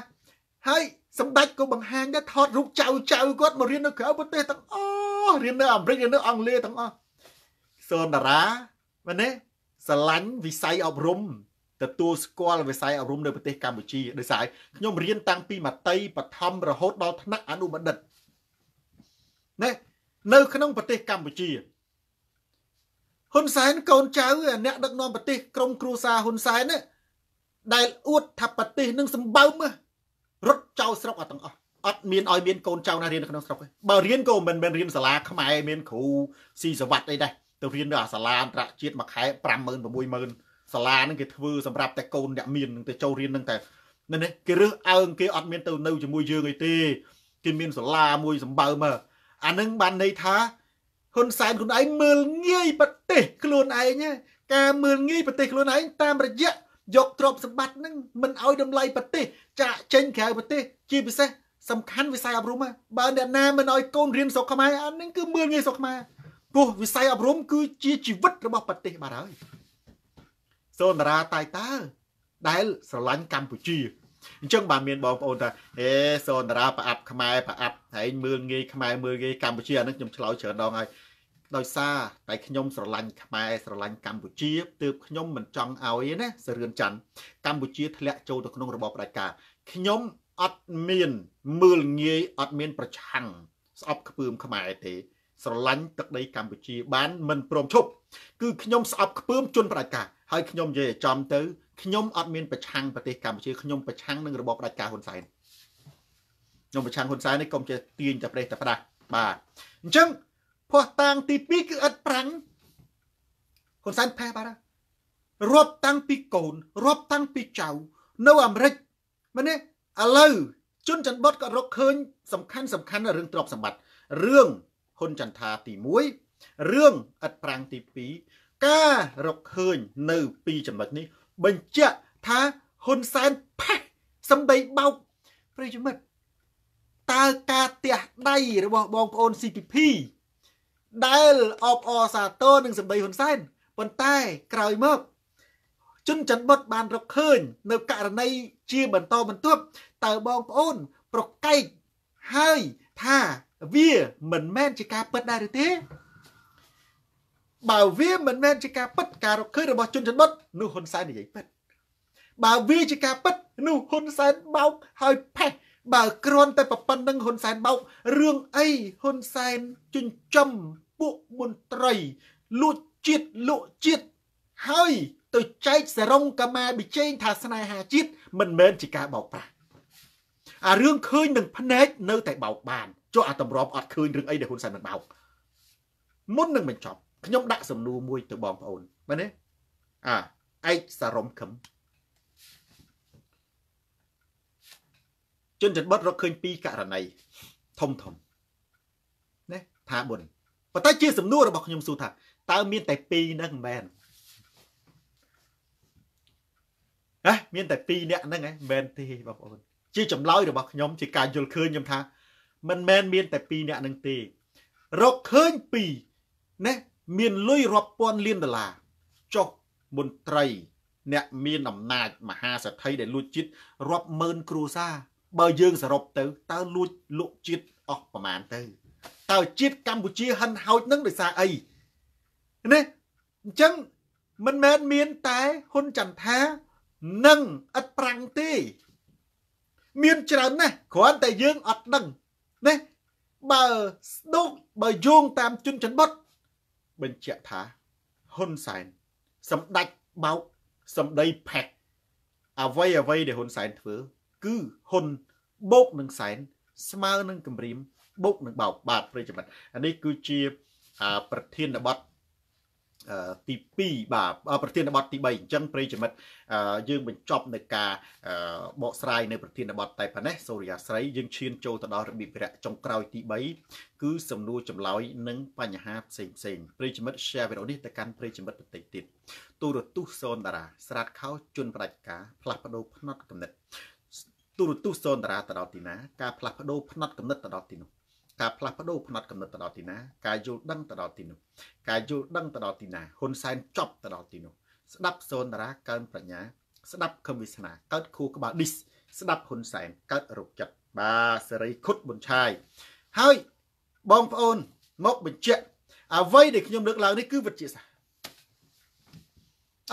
ហើយសម្ដេចក៏បង្ហាញដែរថតរូបចៅ ចៅគាត់មករៀននៅក្រៅប្រទេសទាំងអស់រៀននៅអាមេរិករៀននៅអង់គ្លេសទាំងអស់សូនតារាមែនទេស្រឡាញ់វិស័យអប់រំទទួលស្គាល់វិស័យអប់រំនៅប្រទេសកម្ពុជាដោយសារខ្ញុំរៀនតាំងពីមតីបឋមរហូតដល់ថ្នាក់អនុបណ្ឌិតណានៅក្នុងប្រទេសកម្ពុជាហ៊ុនសែនកូនចៅអ្នកដឹកនាំប្រទេសក្រុមគ្រួសារហ៊ុនសែនដែលអួតថាប្រទេសនឹងសម្បើមរត់ចោលស្រុកអត់ទាំងអស់អត់មានឲ្យមានកូនចៅណារៀននៅក្នុងស្រុកទេបើរៀនក៏មិនមែនរៀនសាលាខ្មែរមានគ្រូស៊ីសវັດអីដែរទៅរៀននៅអាសាលាអន្តរជាតិមួយខែ50,000 60,000សាលាហ្នឹងគេធ្វើសម្រាប់តែកូនអ្នកមាននឹងទៅចូលរៀននឹងតែនេះគេរើសអើងគេអត់មានទៅនៅជាមួយយើងអីទេគេមានសាលាមួយសម្បើមើ អានឹងបានន័យថាហ៊ុនសែនខ្លួនឯងមើលងាយប្រទេសខ្លួនឯងការមើលងាយប្រទេសខ្លួនឯងតាមរយៈយកទ្រព្យសម្បត្តិហ្នឹងមិនឲ្យតម្លៃប្រទេសចាក់ចេញក្រៅប្រទេសជាពិសេសសំខាន់វិស័យអប់រំបើអ្នកណាមិនឲ្យកូនរៀនស្រុកខ្មែរអានឹងគឺមើលងាយស្រុកខ្មែរព្រោះវិស័យអប់រំគឺជាជីវិតរបស់ប្រទេសបាត់ហើយសូនតារាតៃតើដែលស្រឡាញ់កម្ពុជាអញ្ចឹងបាទមានបងប្អូនថាអេសូនតារាប្រអាប់ខ្មែរប្រអាប់ហើយមើលងាយខ្មែរមើលងាយកម្ពុជាអានេះខ្ញុំឆ្លើយច្រើនដងហើយដោយសារតែខ្ញុំស្រឡាញ់ខ្មែរស្រឡាញ់កម្ពុជាទើបខ្ញុំមិនចង់ឲ្យណាសរឿនច័ន្ទកម្ពុជាធ្លាក់ចូលទៅ ក្នុងរបបផ្ដាច់ការខ្ញុំអត់មានមើលងាយអត់មាន ប្រឆាំងស្អប់ខ្ពើមខ្មែរទេស្រឡាញ់ទឹកដីកម្ពុជា បានមិនព្រមឈប់គឺខ្ញុំស្អប់ខ្ពើមជនផ្ដាច់ការហើយខ្ញុំនិយាយឲ្យចំទៅខ្ញុំអត់មាន ប្រឆាំងប្រទេសកម្ពុជាខ្ញុំប្រឆាំងនឹងរបបផ្ដាច់ការហ៊ុនសែនខ្ញុំប្រឆាំងហ៊ុនសែននេះកុំចេះទាញតែប្រេះតែផ្ដាស់បាទអញ្ចឹងភ័ស្តុតាងទី2គឺឥតប្រាំងហ៊ុនសែនផេះបាទរាប់តាំងពីកូន រាប់តាំងពីចៅនៅអាមេរិកមែនទេឥឡូវជនច័ន្ទបុតក៏រកឃើញសំខាន់សំខាន់រឿងទ្រព្យសម្បត្តិរឿងហ៊ុនចន្ទាទី1រឿងឥតប្រាំងទី2ការរកឃើញនៅពីចំណុចនេះបញ្ជាក់ថាហ៊ុនសែនផេះសម្ដីបោកប្រិយមិត្តតើការទះដៃរបស់បងប្អូន CPP ដែលអបអសាទរនឹងសម្ដីហ៊ុនសែនប៉ុន្តែក្រោយមកជុនច័ន្ទបុតបានរកឃើញ នៅករណីជាបន្តបន្ទាប់តើបងប្អូនប្រកែកហើយថាវាមិនមែនជាការពិតដែរឬទេបើវាមិនមែនជាការពិតការរកឃើញរបស់ជនជាតិបុតនោះហ៊ុនសែននិយាយពិតបើវាជាការពិតនោះហ៊ុនសែនបោក ហើយផេះបើគ្រាន់តែប្រប៉ុណ្្នឹងហ៊ុនសែនបោករឿងអីហ៊ុនសែនជញ្ចំពួកមន្ត្រីលួចជាតិលក់ជាតិហើយ ទៅចែកសរងកាមាបិជែងថាស្នេហាជាតិមិនមែនជាការបោកប្រាស់អារឿងឃើញនឹងភ្នែកនៅតែបោកបានចុះអាតម្រាំអត់ឃើញរឿងអីដែលហ៊ុនសែនមិនបោកមុននឹងបញ្ចប់ខ្ញុំដាក់សំណួរមួយទៅបងប្អូនមែនទេអាឯកសរមខឹមជនចិត្តបុតរកឃើញពីរករណីធំធំណាថាបុនប៉ុន្តែជាសំណួររបស់ខ្ញុំសួរថា តើមានតែពីរហ្នឹងមែនហ៎មានតែពីរអ្នកហ្នឹងហ៎មែនទេបងប្អូនជាចម្លើយរបស់ខ្ញុំជាការយល់ឃើញខ្ញុំថាមិនមែនមានតែ2អ្នកនឹងទេរកឃើញ2ណាមានលុយរាប់ពាន់លានដុល្លារចុះមន្ត្រី អ្នកមានអំណាចមហាសេដ្ឋីដែលលួចជាតិរាប់ម៉ឺនគ្រួសារ បើយើងសរុបទៅតើលួចលុកជាតិអស់ប្រមាណទៅតើជាតិកម្ពុជាហិនហោចនឹងដោយសារអីណាអញ្ចឹងមិនមែនមានតែហ៊ុនចន្ទថានឹងឥតប្រាំងទេ មានច្រើនណាស់គ្រាន់តែយើងអត់ដឹងនេះបើស្ដុកបើយោងតាមជនច័ន្ទបុតបញ្ជាក់ថាហ៊ុនសែនសម្ដេចបោកសម្ដីផេះអ្វីអ្វីដែលហ៊ុនសែនធ្វើ គឺហ៊ុនបោកនឹងសែនស្មើនឹងគម្រាមបោកនឹងបោកបាទប្រិយមិត្តអានេះគឺជាប្រធានបទទី2បាទប្រធានបទទី3អញ្ចឹងប្រិយមិត្តយើងបញ្ចប់នៅការបកស្រាយនៅប្រធានបទតែប៉ុណ្ណេះសូរិយាស្រីយើងឈាន ចូលទៅដល់របៀបវរៈចុងក្រោយទី3គឺសំណួរចម្លើយនិងបញ្ហាផ្សេងផ្សេងប្រិយមិត្ត share វីដេអូនេះទៅកាន់ប្រិយមិត្តបន្តទៀតទូរទស្សន៍សូនតារាស្រាតខោជន់ប្រាច់ការផ្លាស់ប្ដូរផ្នត់កំណត់ទូរទស្សន៍សូនតារាទៅដល់ទីណាការផ្លាស់ប្ដូរផ្នត់កំណត់ទៅដល់ទីនោះការផ្លាស់ប្ដូរផ្នត់កំណត់ទៅដល់ទីណាការយល់ដឹងទៅដល់ទីនោះការយល់ដឹងទៅដល់ទីណាហ៊ុនសែនចប់ទៅដល់ទីនោះស្ដាប់សូនតារាកើនប្រាជ្ញាស្ដាប់ខឹមវាសនាកើតខួរក្បាលឌីសស្ដាប់ហ៊ុនសែនកើតរោគចិត្តបាទសេរីខុតប៊ុនឆាយហើយបងប្អូនមកបញ្ជាក់អ្វីដែលខ្ញុំលើកឡើងនេះគឺវិទ្យាសាស្ត្រ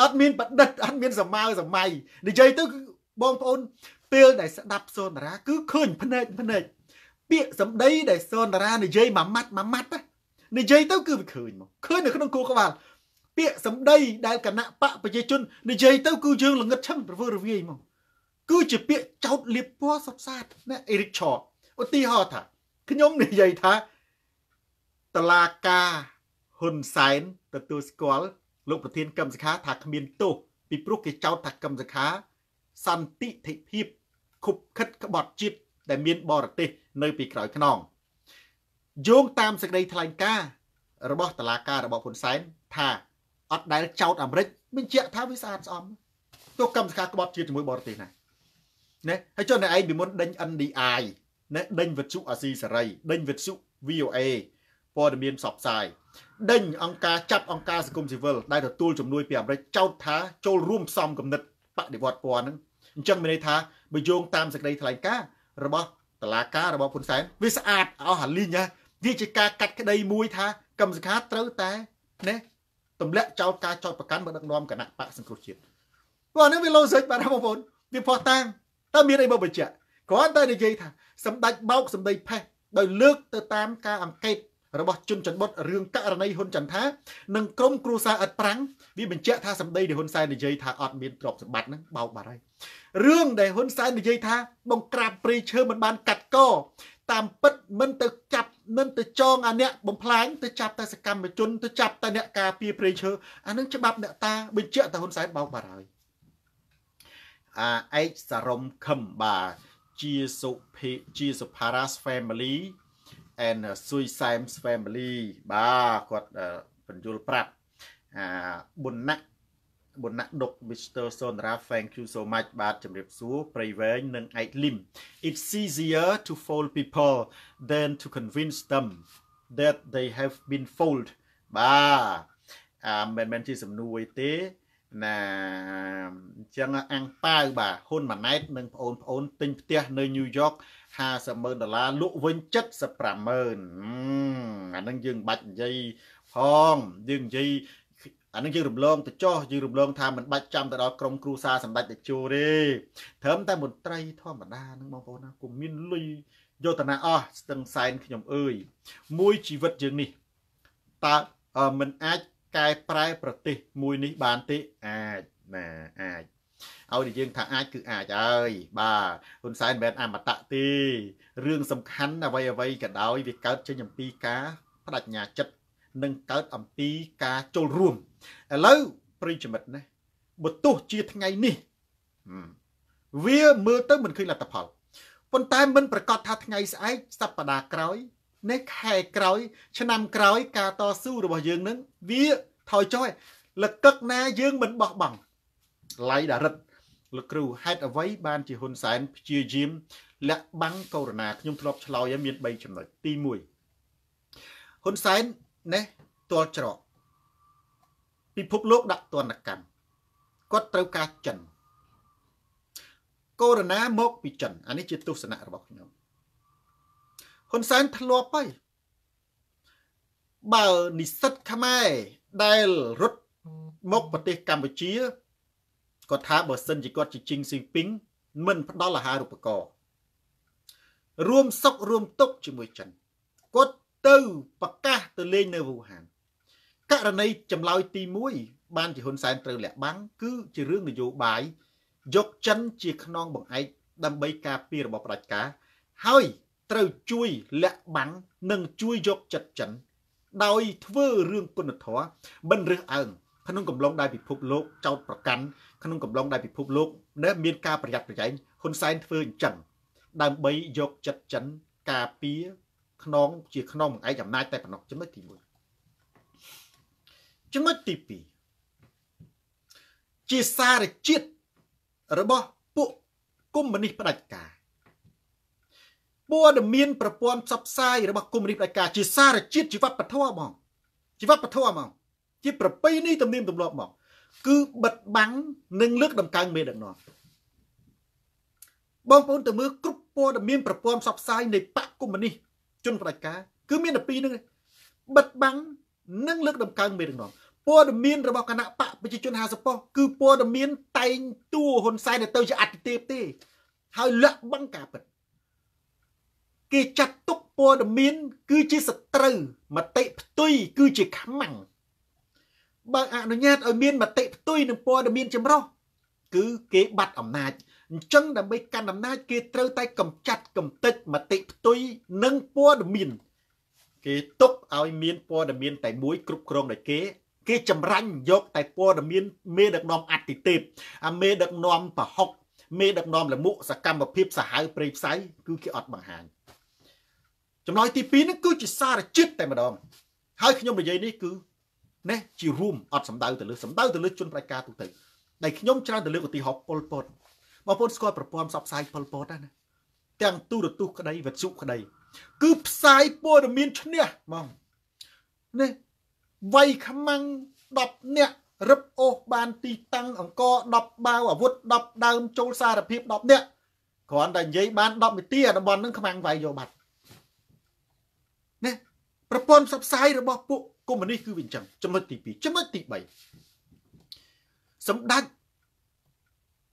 អត់មានបដិទ្ធអត់មានសម័យសម័យនិយាយទៅគឺបងប្អូនពេលដែលស្ដាប់សូនតារា គឺឃើញភ្នែកភ្នែកពាក្យសម្ដីដែលសនតារានិយាយមួយម៉ាត់មួយម៉ាត់និយាយទៅ គឺវាឃើញមកឃើញនៅក្នុងគូក្បាលពាក្យសម្ដីដែលគណៈបកប្រជាជននិយាយទៅគឺយើងល្ងឹតឆឹងប្រវើរវាយមកគឺជាពាក្យចោតលៀបពណ៌សពសាទណាអេរិកឆោឧទាហរណ៍ថាខ្ញុំនិយាយថាតឡាកាហ៊ុនសែនទទួលស្គាល់លោកប្រធានកម្មសខាថាគ្មានទោសពីព្រោះគេចោទថាកម្មសខាសន្តិធិភាពខុបខិតក្បត់ជាតិដែលមានបរទេសនៅពីក្រោយខ្នងយោងតាមសេចក្តីថ្លែងការណ៍របស់តឡាការ របស់ហ៊ុនសែនថាអត់ដែលចោតអាមេរិកបញ្ជាក់ថាវាស្អាតស្អំទោះកម្មសខាក្បត់ជាតិជាមួយបរទេសណាណាហើយចុះនៅឯងពីមុនដេញ NDI ណាដេញវិទ្យុអាស៊ីសេរីដេញវិទ្យុ VOA ព័ត៌មានផ្សព្វផ្សាយដេញអង្គការចាប់អង្គការសង្គមស៊ីវិលដែលទទួលជំនួយពីអាមេរិកចោទថាចូលរួមផ្សំគំនិតបដិវត្តពណ៌ហ្នឹងអញ្ចឹងមានន័យថាបើយោងតាមសេចក្តីថ្លែងការណ៍របស់តឡាការរបស់ហ៊ុនសែនវាស្អាតអស់អាលីងហ៎វាជាការកាត់ក្តីមួយថាកម្មសខាត្រូវតែណាទម្លាក់ចោលការចោតប្រកាន់មកដឹកនាំគណៈបកសង្គ្រោះជាតិព្រោះនេះវា logic បាទបងប្អូនវាផោះតាំងតើមានអីមកបញ្ជាក់គ្រាន់តែនិយាយថាសម្ដេចបោកសម្ដីផេះដោយលើកទៅតាមការអង្កេតរបស់ជុនច័ន្ទបុតរឿងករណីហ៊ុនចន្ទថានិងក្រុមគ្រួសារឥតប្រាំងវាបញ្ជាក់ថាសម្ដីដែលហ៊ុនសែននិយាយថាអត់មានទ្រព្យសម្បត្តិហ្នឹងបោកបាត់ហើយរឿងដែលហ៊ុនសែននិយាយថាបង្ក្រាបព្រៃឈើមិនបានកាត់កតាមពិតមិនទៅចាប់មិនទៅចងអាអ្នកបំផ្លាញទៅចាប់តែសកម្មជនទៅចាប់តែអ្នកការពារព្រៃឈើអានឹងច្បាប់អ្នកតាបញ្ជាក់ថាហ៊ុនសែនបោកបាត់ហើយអាឯកសរមខឹមបាទជាសុភីជាសុផារ៉ាស family and Sui Sam's Family បាទគាត់បញ្យល់ប្រាប់អាប៊ុនណាក់ប៊ុនណាក់ដុក Mr. Sondra thank you so much បាទជម្រាបសួរព្រៃវែងនិងឯកលឹម It's easier to fool people than to convince them that they have been fooled បាទអាមិនមែនជាសំណួរទេណាអញ្ចឹងអាំងប៉ាវបាទហ៊ុនម៉ាណែតនិងបងប្អូនៗទិញផ្ទះនៅញូវយ៉ក500,000ដុល្លារលក់វិញ750,000អានឹងយើងបាច់និយាយផងយើងនិយាយអានឹងយើងរំលងទៅចោះយើងរំលងថាមិនបាច់ចាំទៅដល់ក្រុមគ្រូសាសម្ដេចតេជោទេត្រឹមតែមន្ត្រី ធម្មតានឹងបងប្អូនណាគុំមានលុយយោធនាអស់ស្ទឹងសែនខ្ញុំអើយមួយជីវិតយើងនេះតើមិនអាចកែប្រែប្រទេសមួយនេះបានទេអាចណាអាចហើយយើងថាអាចគឺអាចហើយបាទហ៊ុនសែនមិនមែនអមតៈទេរឿងសំខាន់អ្វីអ្វីក៏ដោយវាកើតចេញអំពីការបដិញ្ញាចិត្តនិងកើតអំពីការចូលរួមឥឡូវប្រិយមិត្តណាបើទោះជាថ្ងៃនេះ វាមើលទៅមិនឃើញលទ្ធផលប៉ុន្តែមិនប្រកាសថាថ្ងៃស្អែកសប្តាហ៍ក្រោយនេះខែក្រោយ ឆ្នាំក្រោយការតស៊ូរបស់យើងនឹងវាថយចុះឯងលកឹកណាយើងមិនបោះបង់ឡៃដារិទ្ធលោកគ្រូហេតុអ្វីបានជាហ៊ុនសែនព្យាយាមលាក់បាំងកូវីដខ្ញុំធ្លាប់ឆ្លើយឲ្យមាន3ចំណុចទី1ហ៊ុនសែនណេះទាល់ច្រកពិភពលោកដាក់ទណ្ឌកម្មគាត់ត្រូវការចិនកូវីដមកពីចិនអានេះជាទស្សនៈរបស់ខ្ញុំហ៊ុនសែនធ្លាប់ហើយបើនិស្សិតខ្មែរដែលរត់មកប្រទេសកម្ពុជាគាត់ថាបើសិនជាគាត់ជាជីងស៊ីពីង មិនផ្ដល់អាហារូបករណ៍រួមសុខរួមទុក្ខជាមួយចិនគាត់ទៅប្រកាសទៅលេងនៅវូហានករណីចម្លើយទី1បានជាហ៊ុនសែនត្រូវលាក់បាំងគឺជារឿងនយោបាយយកចិនជាខ្នងបង្អែកដើម្បីការពាររបស់ប្រជាការហើយត្រូវជួយលាក់បាំងនិងជួយយកចិត្តចិន ដោយធ្វើរឿងគុណធម៌មិនរើសអើងក្នុងកំឡុងដែលពិភពលោកចោតប្រកាន់ក្នុងកំឡុងដែលពិភពលោកនៅមានការប្រយ័ត្នប្រយែងហ៊ុនសែនធ្វើអញ្ចឹងដើម្បីយកចិត្តចិនការពារខ្នងជាខ្នងឯកអំណាចតែប៉ុណ្ណោះចំណុចទី1ចំណុចទី2ជាសារជាតិរបស់ពួកកុម្មុយនីសផ្ដាច់ការព័ត៌មានប្រព័ន្ធផ្សព្វផ្សាយរបស់កុម្មុយនីសផ្ដាច់ការជាសារជាតិជីវបធម៌ហ្មងជីវបធម៌ហ្មងជាប្រពៃណីទំនៀមទម្លាប់មកគឺបិទបាំងនិងលើក ដំកើងមេដឹកនាំបងប្អូនទៅមើលគ្រប់ព័ត៌មាន ប្រព័ន្ធផ្សព្វផ្សាយនៃបកកុម្មុយនីសជនផ្ដាច់ការគឺមានតែពីរហ្នឹងបិទបាំងនិងលើកដំកើងមេដឹកនាំព័ត៌មានរបស់គណៈបកប្រជាជន50ប៉ុស្តិ៍គឺព័ត៌មានតែងតួហ៊ុនសែនទៅ ជាអតិទេពទេហើយលាក់បាំងការពិតគេចាត់ទុកព័ត៌មានគឺជាសត្រូវមតិផ្ទុយគឺជាខ្មាំងបើអនុញ្ញាតឲ្យមានមតិផ្ទុយនឹងព័ត៌មានចម្រុះគឺគេបាត់អំណាចអញ្ចឹងដើម្បីកាន់អំណាចគេត្រូវតែកម្ចាត់កំទេចមតិផ្ទុយនិងព័ត៌មានគេទុកឲ្យមានព័ត៌មានតែមួយគ្រប់គ្រងដោយគេ គេចម្រាញ់យកតែព័ត៌មានមេដឹកនាំអតិទេពអាមេដឹកនាំប្រហុកមេដឹកនាំលមុសកម្មភាពសាហាវព្រៃផ្សៃគឺគេអត់បង្ហាញចំណុចទី2ហ្នឹងគឺជាសារជាតិតែម្ដងហើយខ្ញុំនិយាយនេះគឺនេះជារួមអត់សំដៅទៅលើសំដៅទៅលើជនប្រជាទូទៅដែលខ្ញុំច្រើនទៅលើឧទាហរណ៍ប៉ុលពតបងប្អូនស្គាល់ប្រព័ន្ធផ្សព្វផ្សាយប៉ុលពតណាទាំងទូរទស្សន៍ក្តីវិទ្យុក្តីគឺផ្សាយព័ត៌មានឈ្នះហ្មងនេះវ័យខ្មាំង10នាក់រឹបអូសបានទី តាំងអង្គរ10បាវអាវុធ10ដើមចូលសារភាព10នាក់គ្រាន់តែនិយាយបាន10នាទីអាតំបន់នឹងខ្មាំងវាយយកបាត់នេះប្រព័ន្ធផ្សព្វផ្សាយរបស់ពួកកុម្មុយនីសគឺវាអញ្ចឹងចំណុចទី2ចំណុចទី3សម្ដេច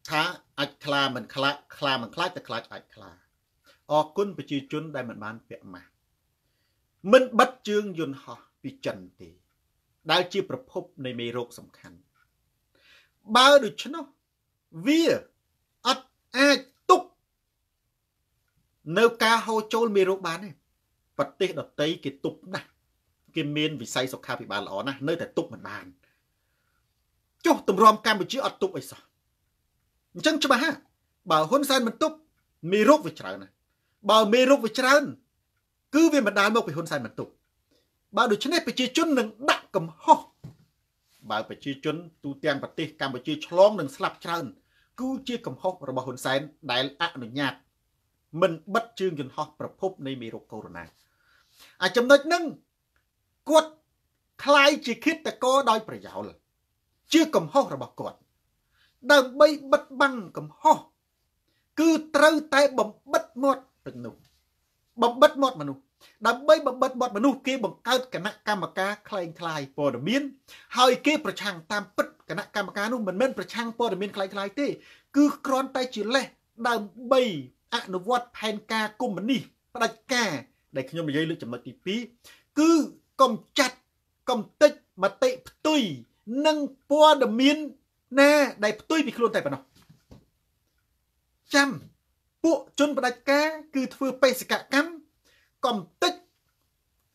ថាអាចខ្លាមិនខ្លា ខ្លាមិនខ្លាចតែខ្លាចអាចខ្លាអរគុណប្រជាជនដែលមិនបានពាក់ម៉ាស់មិនបិទជើងយន្តហោះពីចិនទេ ដែលជាប្រភពនៃមេរោគសំខាន់បើដូច្នោះវាអត់អាចទុកនៅការហូរចូលមេរោគបានទេប្រទេសដទៃគេទប់ណាស់គេមានវិស័យសុខាភិបាលល្អណាស់នៅតែទុកមិនបានចុះទម្រាំកម្ពុជាអត់ទុកអីសោះអញ្ចឹងច្បាស់ហ่าបើហ៊ុនសែនមិនទុក មានរោគវាច្រើនណាស់បើមានរោគវាច្រើន គឺវាមិនដាលមកពីហ៊ុនសែនមិនទុក បើដូច្នេះប្រជាជននឹងដាក់កំហុសបើប្រជាជន ទូទាំងប្រទេសកម្ពុជាឆ្លងនឹងស្លាប់ច្រើន គឺជាកំហុសរបស់ហ៊ុនសែនដែលអនុញ្ញាតមិនបិទជើងយន្តហោះប្រភពនៃមេរោគកូវីដ -19 អាចំណុចនឹងគាត់คล้ายជាឃាតកោដោយ ប្រយោលជាកំហុសរបស់គាត់ដើម្បីបិទបាំងកំហុសគឺត្រូវតែបំបិទមាត់មនុស្សបំបិទមាត់មនុស្សដើម្បីបំបិទមាត់មនុស្សគេបង្កើតគណៈកម្មការคล้ายคล้ายព័ត៌មានហើយគេ ប្រឆាំងតាមពិតគណៈកម្មការនោះមិនមែនប្រឆាំងព័ត៌មានคล้ายคล้ายទេ គឺគ្រាន់តែជាលេសដើម្បីអនុវត្តផែនការកុម្មុយនីសផ្ដាច់ការដែលខ្ញុំនិយាយលើចំណុចទី2គឺកុំចាត់កុំតិចមតិផ្ទុយនិងព័ត៌មានណាដែលផ្ទុយពីខ្លួនតែប៉ុណ្ណោះចាំពួកជនផ្ដាច់ការគឺធ្វើបេសកកម្មកុំតិច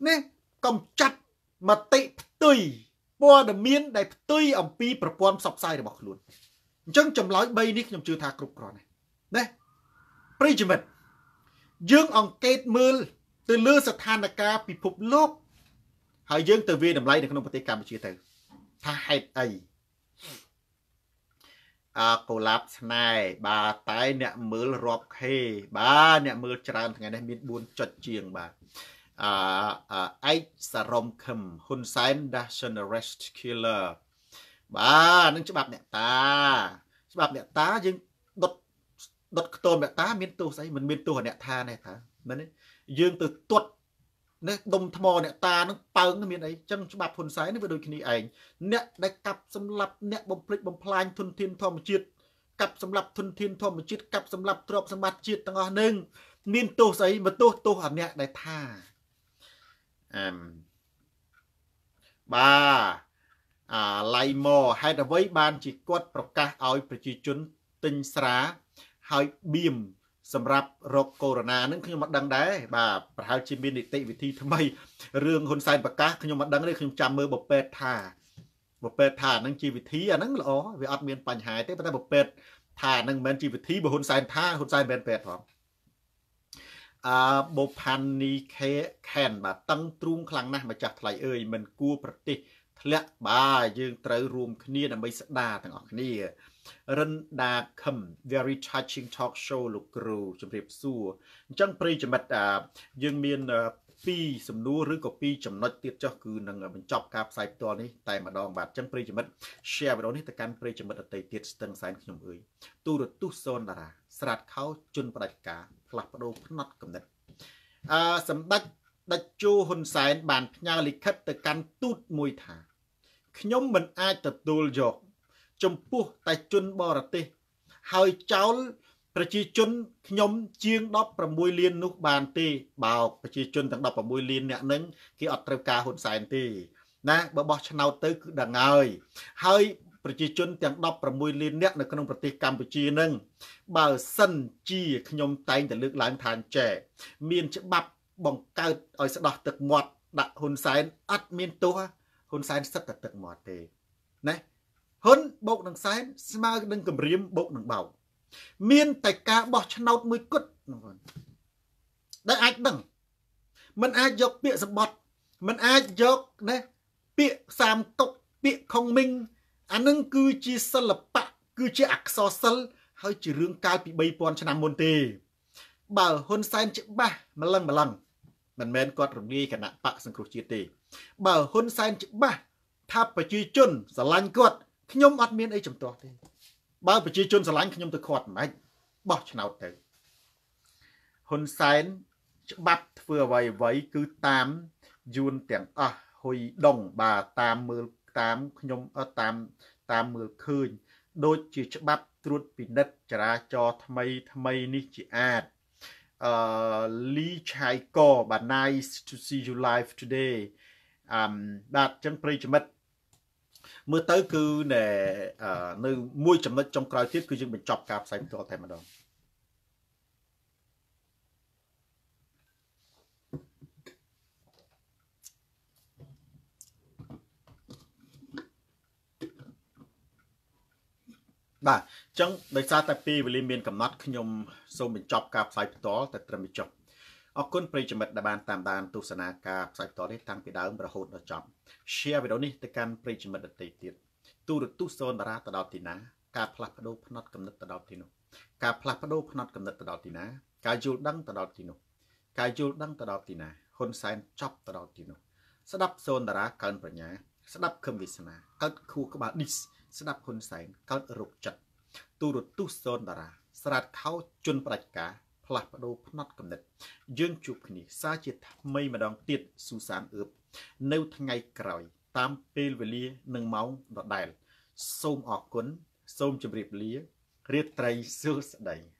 ណាកុំចាត់មតិផ្ទុយព័ត៌មាន ដែលផ្ទុយអំពី ប្រព័ន្ធផ្សព្វផ្សាយរបស់ខ្លួនអញ្ចឹងចម្លើយ3នេះខ្ញុំជឿថាគ្រប់គ្រាន់ណាស់ណាប្រិយមិត្តយើងអង្កេតមើល ទៅលើស្ថានភាពពិភពលោកហើយយើងទៅវាតម្លៃនៅក្នុងប្រទេសកម្ពុជាទៅថាហេតុអីអាកូឡាបស្នែបាទតែអ្នកមើលរាប់ខេបាទអ្នកមើលច្រើនថ្ងៃនេះមាន4ចុចជាងបាទអឺអៃសរមខឹមហ៊ុនសែន Nationalist Killer បាទនឹងច្បាប់អ្នកតាច្បាប់អ្នកតាយើងដុតដុតខ្ទមអ្នកតាមានទោសស្អីមិនមានទោសអ្នកថានេះថាមែនទេយើងទៅទាត់នេះដុំថ្មអ្នកតានឹងប៉ើងមានអីចឹងច្បាប់ហ៊ុនសែននេះវាដូចគ្នាឯងអ្នកដែលកាប់សម្លាប់អ្នកបំភ្លេចបំផ្លាញធនធានធម្មជាតិកាប់សម្លាប់ធនធានធម្មជាតិកាប់សម្លាប់ទ្រព្យសម្បត្តិជាតិទាំងអស់នឹងមានទោសស្អីមកទោសទោសអាអ្នកដែលថាអឹមបាអាឡៃម៉ូហេតុអ្វីបានជាគាត់ប្រកាសឲ្យ ប្រជាជនទិញស្រាហើយបៀមសម្រាប់រកកូវីដហ្នឹងខ្ញុំមិនដឹងដែរបាទប្រហែលជាមាននីតិវិធីថ្មីរឿងហ៊ុនសែនប្រកាសខ្ញុំមិនដឹងទេខ្ញុំចាំមើលបពេតថាបពេតថាហ្នឹងជាវិធីអាហ្នឹងល្អវាអត់មានបញ្ហាទេប៉ុន្តែបពេតថាហ្នឹងមិនមែនជាវិធីបើហ៊ុនសែនថាហ៊ុនសែនមិនមែនពេតផងអឺបូផានីខេខេនបាទតឹងទ្រូងខ្លាំងណាស់ម្ចាស់ថ្លៃអើយ មិនគួរប្រទេសធ្លាក់បាទយើងត្រូវរួម គ្នាដើម្បីស្ដារទាំងអស់គ្នារិនដាខឹម very touching talk show លោកគ្រូជម្រាបសួរអញ្ចឹងប្រិយមិត្តយើងមានពីរសំណួរឬក៏ពីរចំណុចទៀតចុះគឺនឹងបញ្ចប់ការផ្សាយផ្ទាល់នេះតែម្ដងបាទអញ្ចឹងប្រិយមិត្ត share វីដេអូនេះទៅកាន់ប្រិយមិត្តអតីតទៀតស្ទឹងសែនខ្ញុំអើយទូរទស្សន៍សូនតារាស្រាតខោជន់ផ្ដាច់ការផ្លាស់ប្ដូរផ្នត់កំណត់អឺសម្ដេចដេចជូហ៊ុនសែនបានផ្ញើលិខិតទៅកាន់ទូតមួយថាខ្ញុំមិនអាចទទួលយកចំពោះតែជនបរទេសហើយចោលប្រជាជនខ្ញុំ ជាង16លាននោះ បានទេបោកប្រជាជនទាំង16លានអ្នកនឹងគេអត់ត្រូវការហ៊ុនសែនទេណាបើបោះឆ្នោតទៅគឺដឹងហើយហើយប្រជាជនទាំង16លានអ្នក នៅក្នុងប្រទេសកម្ពុជានឹងបើសិនជាខ្ញុំ តែងតែលើកឡើងថាចែមាន ច្បាប់បង្កើតឲ្យស្ដោះទឹកមាត់ ដាក់ហ៊ុនសែនអត់មានទោសហ៊ុនសែនសិតតែទឹកមាត់ទេណាហ៊ុនបូកនឹងសែនស្មើនឹងគម្រាមបូកនឹងបោកមានតែការបោះឆ្នោតមួយគត់ដែលអាចដឹងมันអាចយកពាក្យសម្បត្តិมันអាចយកណាពាក្យសាមតុកពាក្យខុងមីងអានឹងគឺជាសិល្បៈគឺជាអក្សរសិល្ប៍ហើយជារឿងកាលពី3000ឆ្នាំមុនទេ បើហ៊ុនសែនច្បាស់ម្លឹងម្លឹងមិនមែនគាត់រំលាយគណៈបកសង្គ្រោះជាតិទេ បើហ៊ុនសែនច្បាស់ថាប្រជាជនស្រឡាញ់គាត់ខ្ញុំអត់មានអីចំទាស់ទេបើប្រជាជនស្រឡាញ់ខ្ញុំទៅខាត់មិនអាចបោះឆ្នោតទៅហ៊ុនសែនច្បាប់ធ្វើអ្វីអ្វីគឺតាមយួនទាំងអស់ហ៊ុយដង បាទតាមមើលតាមខ្ញុំអត់តាមតាមមើលឃើញដូចជាច្បាប់ត្រួតពិនិត្យចរាចរថ្មីថ្មីនេះជាអាចអឺលីឆៃកបា nice to see you live today អឹមបាទចឹងប្រិយមិត្តមើលទៅគឺណែនៅមួយចំណុចចុងក្រោយទៀតគឺយើងបញ្ចប់ការផ្សាយផ្ទាល់តែម្ដងបាទអញ្ចឹងដោយសារតែពេលវេលាមានកំណត់ខ្ញុំសូមបញ្ចប់ការផ្សាយផ្ទាល់តែត្រឹមនេះចប់អរគុណប្រិយមិត្តដែលបានតាមដានទស្សនាការផ្សាយបន្តនេះតាំងពីដើមរហូតដល់ចប់ Share វីដេអូនេះទៅកាន់ប្រិយមិត្តដទៃទៀតទូរទស្សន៍សូនតារាទៅដល់ទីណាការផ្លាស់ប្ដូរផ្នត់កំណត់ទៅដល់ទីនោះការផ្លាស់ប្ដូរផ្នត់កំណត់ទៅដល់ទីណាការយល់ដឹងទៅដល់ទីនោះការយល់ដឹងទៅដល់ទីណាហ៊ុនសែនចប់ទៅដល់ទីនោះស្ដាប់សូនតារាកើនប្រាជ្ញាស្ដាប់ខឹមវាសនាកើតខួរក្បាលឌីសស្ដាប់ហ៊ុនសែនកើតរោគចិត្តទូរទស្សន៍សូនតារាស្រាតខោជន់ប្រាច់ការផ្លាស់ប្ដូរផ្នត់គំនិតយើងជួបគ្នាសារជាថ្មីម្ដងទៀតស៊ូសានអឺបនៅថ្ងៃក្រោយ តាមពេលវេលា និងម៉ោងដដែល សូមអរគុណសូមជម្រាបលារាត្រីសួស្ដី